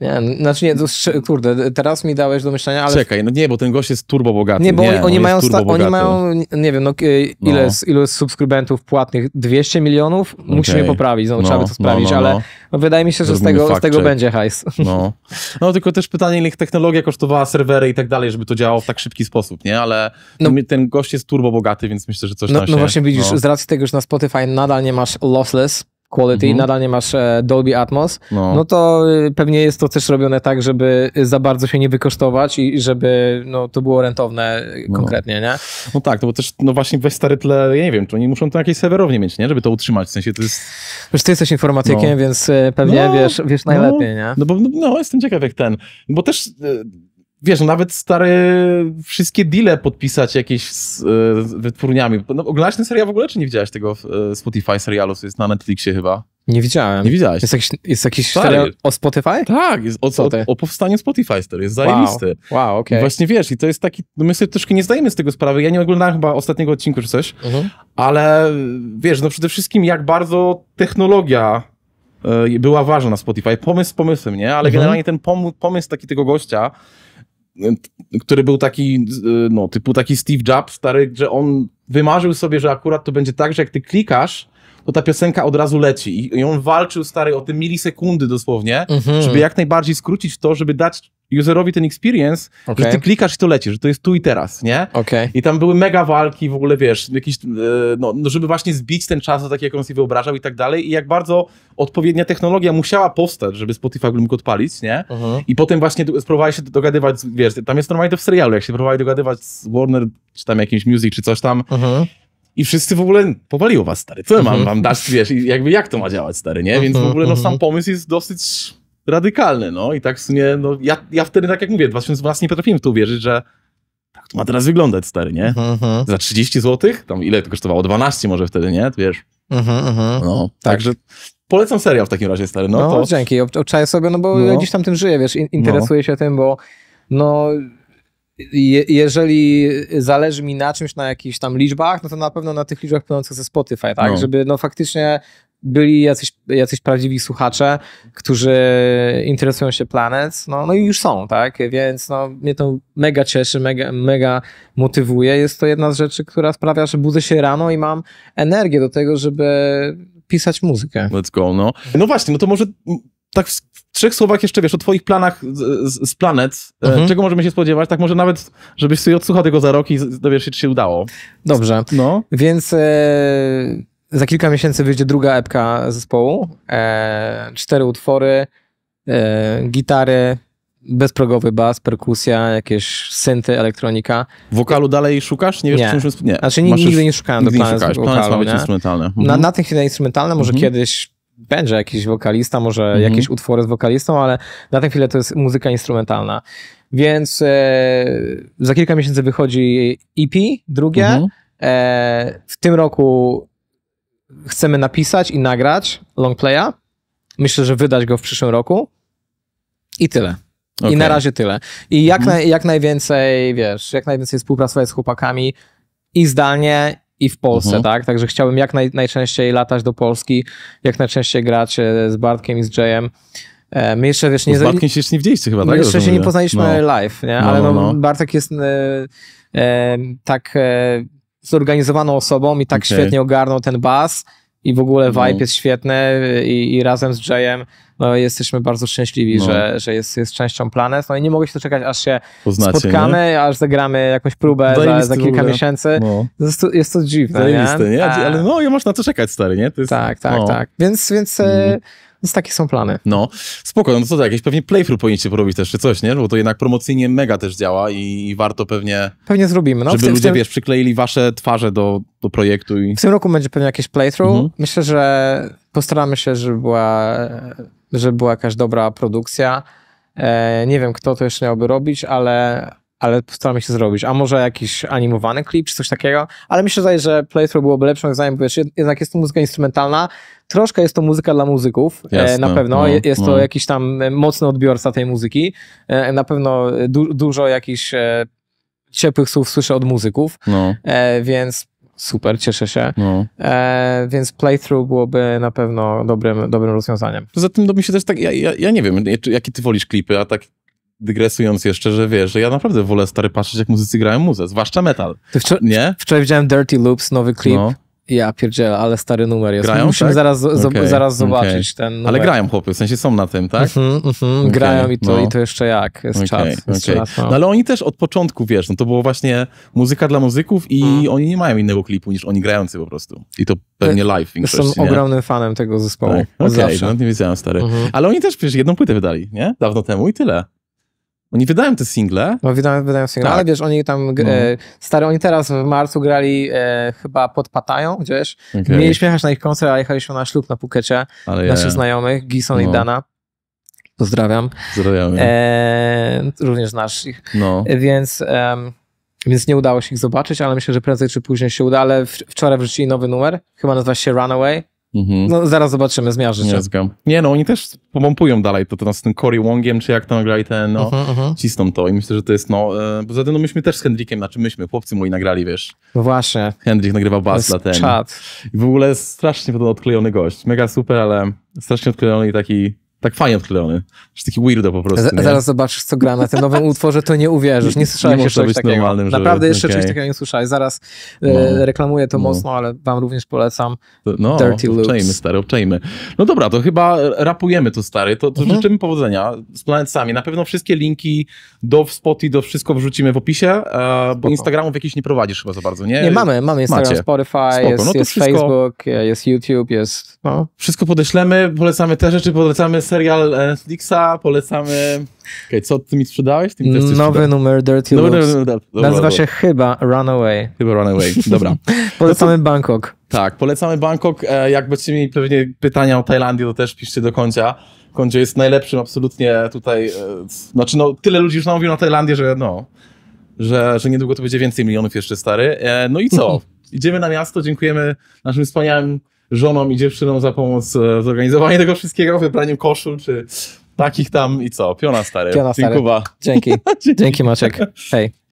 Nie, znaczy nie, kurde, teraz mi dałeś do myślenia, ale... Czekaj, no nie, bo ten gość jest turbo bogaty. Nie, bo nie, oni, oni no mają, sta- oni mają, nie wiem, no, no. ile, no. Z, subskrybentów płatnych? 200 milionów? Okay. Musimy poprawić, no, no, trzeba by to no, sprawdzić, no, ale wydaje mi się, że z tego, z tego będzie hajs. No. no, tylko też pytanie, ile technologia kosztowała serwery i tak dalej, żeby to działało w tak szybki sposób, nie? Ale ten gość jest turbo bogaty, więc myślę, że coś no, tam się... No właśnie widzisz, z racji tego, że na Spotify nadal nie masz lossless, quality i mhm. nadal nie masz e, Dolby Atmos, no. no. to y, pewnie jest to też robione tak, żeby za bardzo się nie wykosztować i żeby no, to było rentowne y, no. konkretnie, no. nie? No tak, to bo też no właśnie weź stary tle, ja nie wiem, czy oni muszą to jakieś serwerownie mieć, nie? Żeby to utrzymać, w sensie to jest... Wiesz, ty jesteś informatykiem, no. więc y, pewnie no. wiesz, wiesz no. najlepiej, nie? No bo no, jestem ciekaw jak ten, bo też wiesz, nawet stare wszystkie deale podpisać jakieś z y, wytwórniami. No, oglądałaś ten serial w ogóle, czy nie widziałaś tego e, Spotify serialu, co jest na Netflixie chyba? Nie widziałem. Nie widziałeś. Jest jakiś, jest jakiś serial o Spotify? Tak, jest o, o, o powstaniu Spotify, jest zajebisty. Wow, wow okej. Okay. Właśnie wiesz, i to jest taki, no my sobie troszkę nie zdajemy z tego sprawy, ja nie oglądałem chyba ostatniego odcinku czy coś, mhm. ale wiesz, no przede wszystkim jak bardzo technologia y, była ważna na Spotify, pomysł z pomysłem, nie? Ale mhm. generalnie ten pomysł, pomysł taki tego gościa, który był taki, y, no, typu taki Steve Jobs stary, że on wymarzył sobie, że akurat to będzie tak, że jak ty klikasz, to ta piosenka od razu leci. I on walczył, stary, o te milisekundy dosłownie, mhm. żeby jak najbardziej skrócić to, żeby dać userowi ten experience, okay. że ty klikasz i to leci, że to jest tu i teraz, nie? Okay. I tam były mega walki w ogóle, wiesz, jakieś, e, no, no, żeby właśnie zbić ten czas, tak, jak on sobie wyobrażał i tak dalej i jak bardzo odpowiednia technologia musiała powstać, żeby Spotify mógł odpalić, nie? Uh mhm. -huh. I potem właśnie spróbowali się dogadywać, wiesz, tam jest normalnie to w serialu, jak się próbowali dogadywać z Warner, czy tam jakimś Music, czy coś tam, uh mhm. -huh. I wszyscy w ogóle powaliło was, stary. Co mam mhm. wam dać, wiesz, jakby jak to ma działać, stary, nie? Więc w ogóle no, sam pomysł jest dosyć radykalne, no i tak w sumie, no ja, ja wtedy, tak jak mówię, 2012 nie potrafiłem w to uwierzyć, że tak to ma teraz wyglądać, stary, nie? Uh mhm, -huh. Mhm. Za 30 zł, tam ile to kosztowało? 12 może wtedy, nie? To wiesz. Uh -huh, uh -huh. No, tak. także polecam serial w takim razie, stary. No, no to... dzięki, obczaję sobie, no bo no. ja gdzieś tam tym żyję, wiesz, interesuję no. się tym, bo no je, jeżeli zależy mi na czymś, na jakichś tam liczbach, no to na pewno na tych liczbach płynących ze Spotify, tak? No. Żeby no faktycznie byli jacyś, jacyś prawdziwi słuchacze, którzy interesują się Planet, no, no i już są, tak? Więc no, mnie to mega cieszy, mega, mega motywuje. Jest to jedna z rzeczy, która sprawia, że budzę się rano i mam energię do tego, żeby pisać muzykę. Let's go, no. No właśnie, no to może tak w trzech słowach jeszcze, wiesz, o twoich planach z, z planet, e, mhm. czego możemy się spodziewać, tak może nawet, żebyś sobie odsłuchał tego za rok i dowiesz się, czy się udało. Dobrze. No. Więc... E za kilka miesięcy wyjdzie druga epka zespołu. E, cztery utwory, e, gitary, bezprogowy bas, perkusja, jakieś synty, elektronika. Wokalu dalej szukasz? Nie wiesz, nie. Nie. Znaczy nigdy nie szukałem nigdy nie szukasz. Wokalu, ma być instrumentalne. Mhm. Na, na tej chwili instrumentalne, może mhm. kiedyś będzie jakiś wokalista, może mhm. jakieś utwory z wokalistą, ale na tę chwilę to jest muzyka instrumentalna. Więc e, za kilka miesięcy wychodzi EP, drugie. Mhm. E, w tym roku chcemy napisać i nagrać longplaya. Myślę, że wydać go w przyszłym roku. I tyle. Okay. I na razie tyle. I jak, mhm. na, jak najwięcej, wiesz, jak najwięcej współpracować z chłopakami i zdalnie, i w Polsce, mhm. tak? Także chciałbym jak naj, najczęściej latać do Polski, jak najczęściej grać e, z Bartkiem i z Jayem. E, my jeszcze, wiesz, nie... No z Bartkiem się jeszcze nie widzieliście chyba, tak? jeszcze się nie poznaliśmy no. live, nie? No, Ale no, no, no, Bartek jest e, e, tak... E, zorganizowaną osobą i tak okay. świetnie ogarnął ten bas i w ogóle no. vibe no. jest świetny i, i razem z Jayem no, jesteśmy bardzo szczęśliwi, no. że, że jest, jest częścią Planet. No i nie mogę się doczekać, aż się Poznacie, spotkamy, nie? aż zagramy jakąś próbę za, za, kilka miesięcy. No. Jest, to, jest to dziwne, nie? Ale no, ja można to czekać, stary, nie? Jest, tak, tak, no. tak. Więc, więc... Mm. Więc takie są plany. No, spoko, no to, to jakieś pewnie playthrough powinniście porobić też, czy coś, nie? Bo to jednak promocyjnie mega też działa i, warto pewnie... Pewnie zrobimy. No, żeby tym, ludzie, tym... wiesz, przykleili wasze twarze do, do projektu i... W tym roku będzie pewnie jakieś playthrough. Mhm. Myślę, że postaramy się, żeby była, żeby była jakaś dobra produkcja. E, nie wiem, kto to jeszcze miałby robić, ale, ale postaramy się zrobić. A może jakiś animowany klip czy coś takiego, ale myślę, że playthrough byłoby lepszym egzamin, bo jednak jest to muzyka instrumentalna, Troszkę jest to muzyka dla muzyków, e, Jasne, na pewno. No, jest no. to jakiś tam e, mocny odbiorca tej muzyki. E, na pewno du dużo jakichś ciepłych słów słyszę od muzyków, no. więc super, cieszę się. No. więc playthrough byłoby na pewno dobrym, dobrym rozwiązaniem. Poza tym mi się też tak, ja, ja, ja nie wiem, jakie ty wolisz klipy, a tak dygresując jeszcze, że wiesz, że ja naprawdę wolę stary patrzeć, jak muzycy grają muzę, zwłaszcza metal. Wczor nie? Wczoraj widziałem Dirty Loops, nowy klip. No. Ja pierdzielę, ale stary numer jest. Grają, Musimy tak? zaraz, okay, zaraz zobaczyć okay. ten numer. Ale grają chłopy, w sensie są na tym, tak? Mm -hmm, mm, okay, grają i to, no. i to jeszcze jak, jest czas. Jest czas no. no. ale oni też od początku, wiesz, no to było właśnie muzyka dla muzyków i mm. oni nie mają innego klipu niż oni grający po prostu. I to pewnie y, live Jestem ogromnym fanem tego zespołu. Tak. Okej, no nie wiedziałem, stary. -hmm. Ale oni też przecież jedną płytę wydali, nie? Dawno temu i tyle. Oni wydają te single. No, wydają, wydają single, tak. ale wiesz, oni tam, no. E, stary, oni teraz w marcu grali e, chyba pod Patają, gdzieś. Okay. Mieliśmy jechać na ich koncert, ale jechaliśmy na ślub na Pukecie ale naszych je. znajomych, Gison no. i Dana. Pozdrawiam. Pozdrawiam. E, również nasz ich. No. Więc... więc nie udało się ich zobaczyć, ale myślę, że prędzej czy później się uda. Ale wczoraj wrzucili nowy numer, chyba nazywa się Runaway. Mhm. No zaraz zobaczymy, zmierzysz. Nie, nie no, oni też pompują dalej to teraz z tym Corey Wongiem, czy jak tam grali ten, no, mhm, mhm, cisną to i myślę, że to jest, no, e, poza no, myśmy też z Hendrikiem, znaczy myśmy, chłopcy moi nagrali, wiesz. No właśnie. Hendrik nagrywał bas dla ten. Czad. I w ogóle strasznie podobno odklejony gość, mega super, ale strasznie odklejony i taki tak fajnie odklejony. taki weirdo po prostu. Z, zaraz zobaczysz, co gra na tym nowym utworze, to nie uwierzysz. Nie słyszałeś nie jeszcze czegoś takiego. Normalnym, żeby, Naprawdę jeszcze okay. czegoś takiego nie słyszałeś. Zaraz e, no, reklamuję to no. mocno, ale wam również polecam. No, Dirty Loops. obczajmy, stary, obczajmy. No dobra, to chyba rapujemy to, stary. To, to mhm. życzymy powodzenia z planetami. Na pewno wszystkie linki do Spot i do wszystko wrzucimy w opisie, e, bo Instagramów jakiś nie prowadzisz chyba za bardzo, nie? Nie, mamy, mamy Instagram, Macie. Spotify, Spoko. jest, no jest wszystko, Facebook, e, jest YouTube, jest... No. Wszystko podeślemy, polecamy te rzeczy, polecamy serial Netflixa, polecamy... Okay, co ty mi sprzedałeś? Ty mi Nowy numer Dirty Nowy Numer, dobra, Nazywa się chyba Runaway. Chyba Runaway, dobra. No polecamy Bangkok. Tak, polecamy Bangkok. E, jak będziecie mieli pewnie pytania o Tajlandii, to też piszcie do końca. Kądzie jest najlepszym absolutnie tutaj, e, znaczy no tyle ludzi już namówiło na Tajlandię, że no, że, że niedługo to będzie więcej milionów jeszcze stary. E, no i co? Idziemy na miasto, dziękujemy naszym wspaniałym żonom i dziewczyną za pomoc w e, zorganizowaniu tego wszystkiego, wybraniu koszul czy takich tam i co. Piona stary. Piona stary. Dziękuję, Dzięki. Dzięki Maciek. Hej.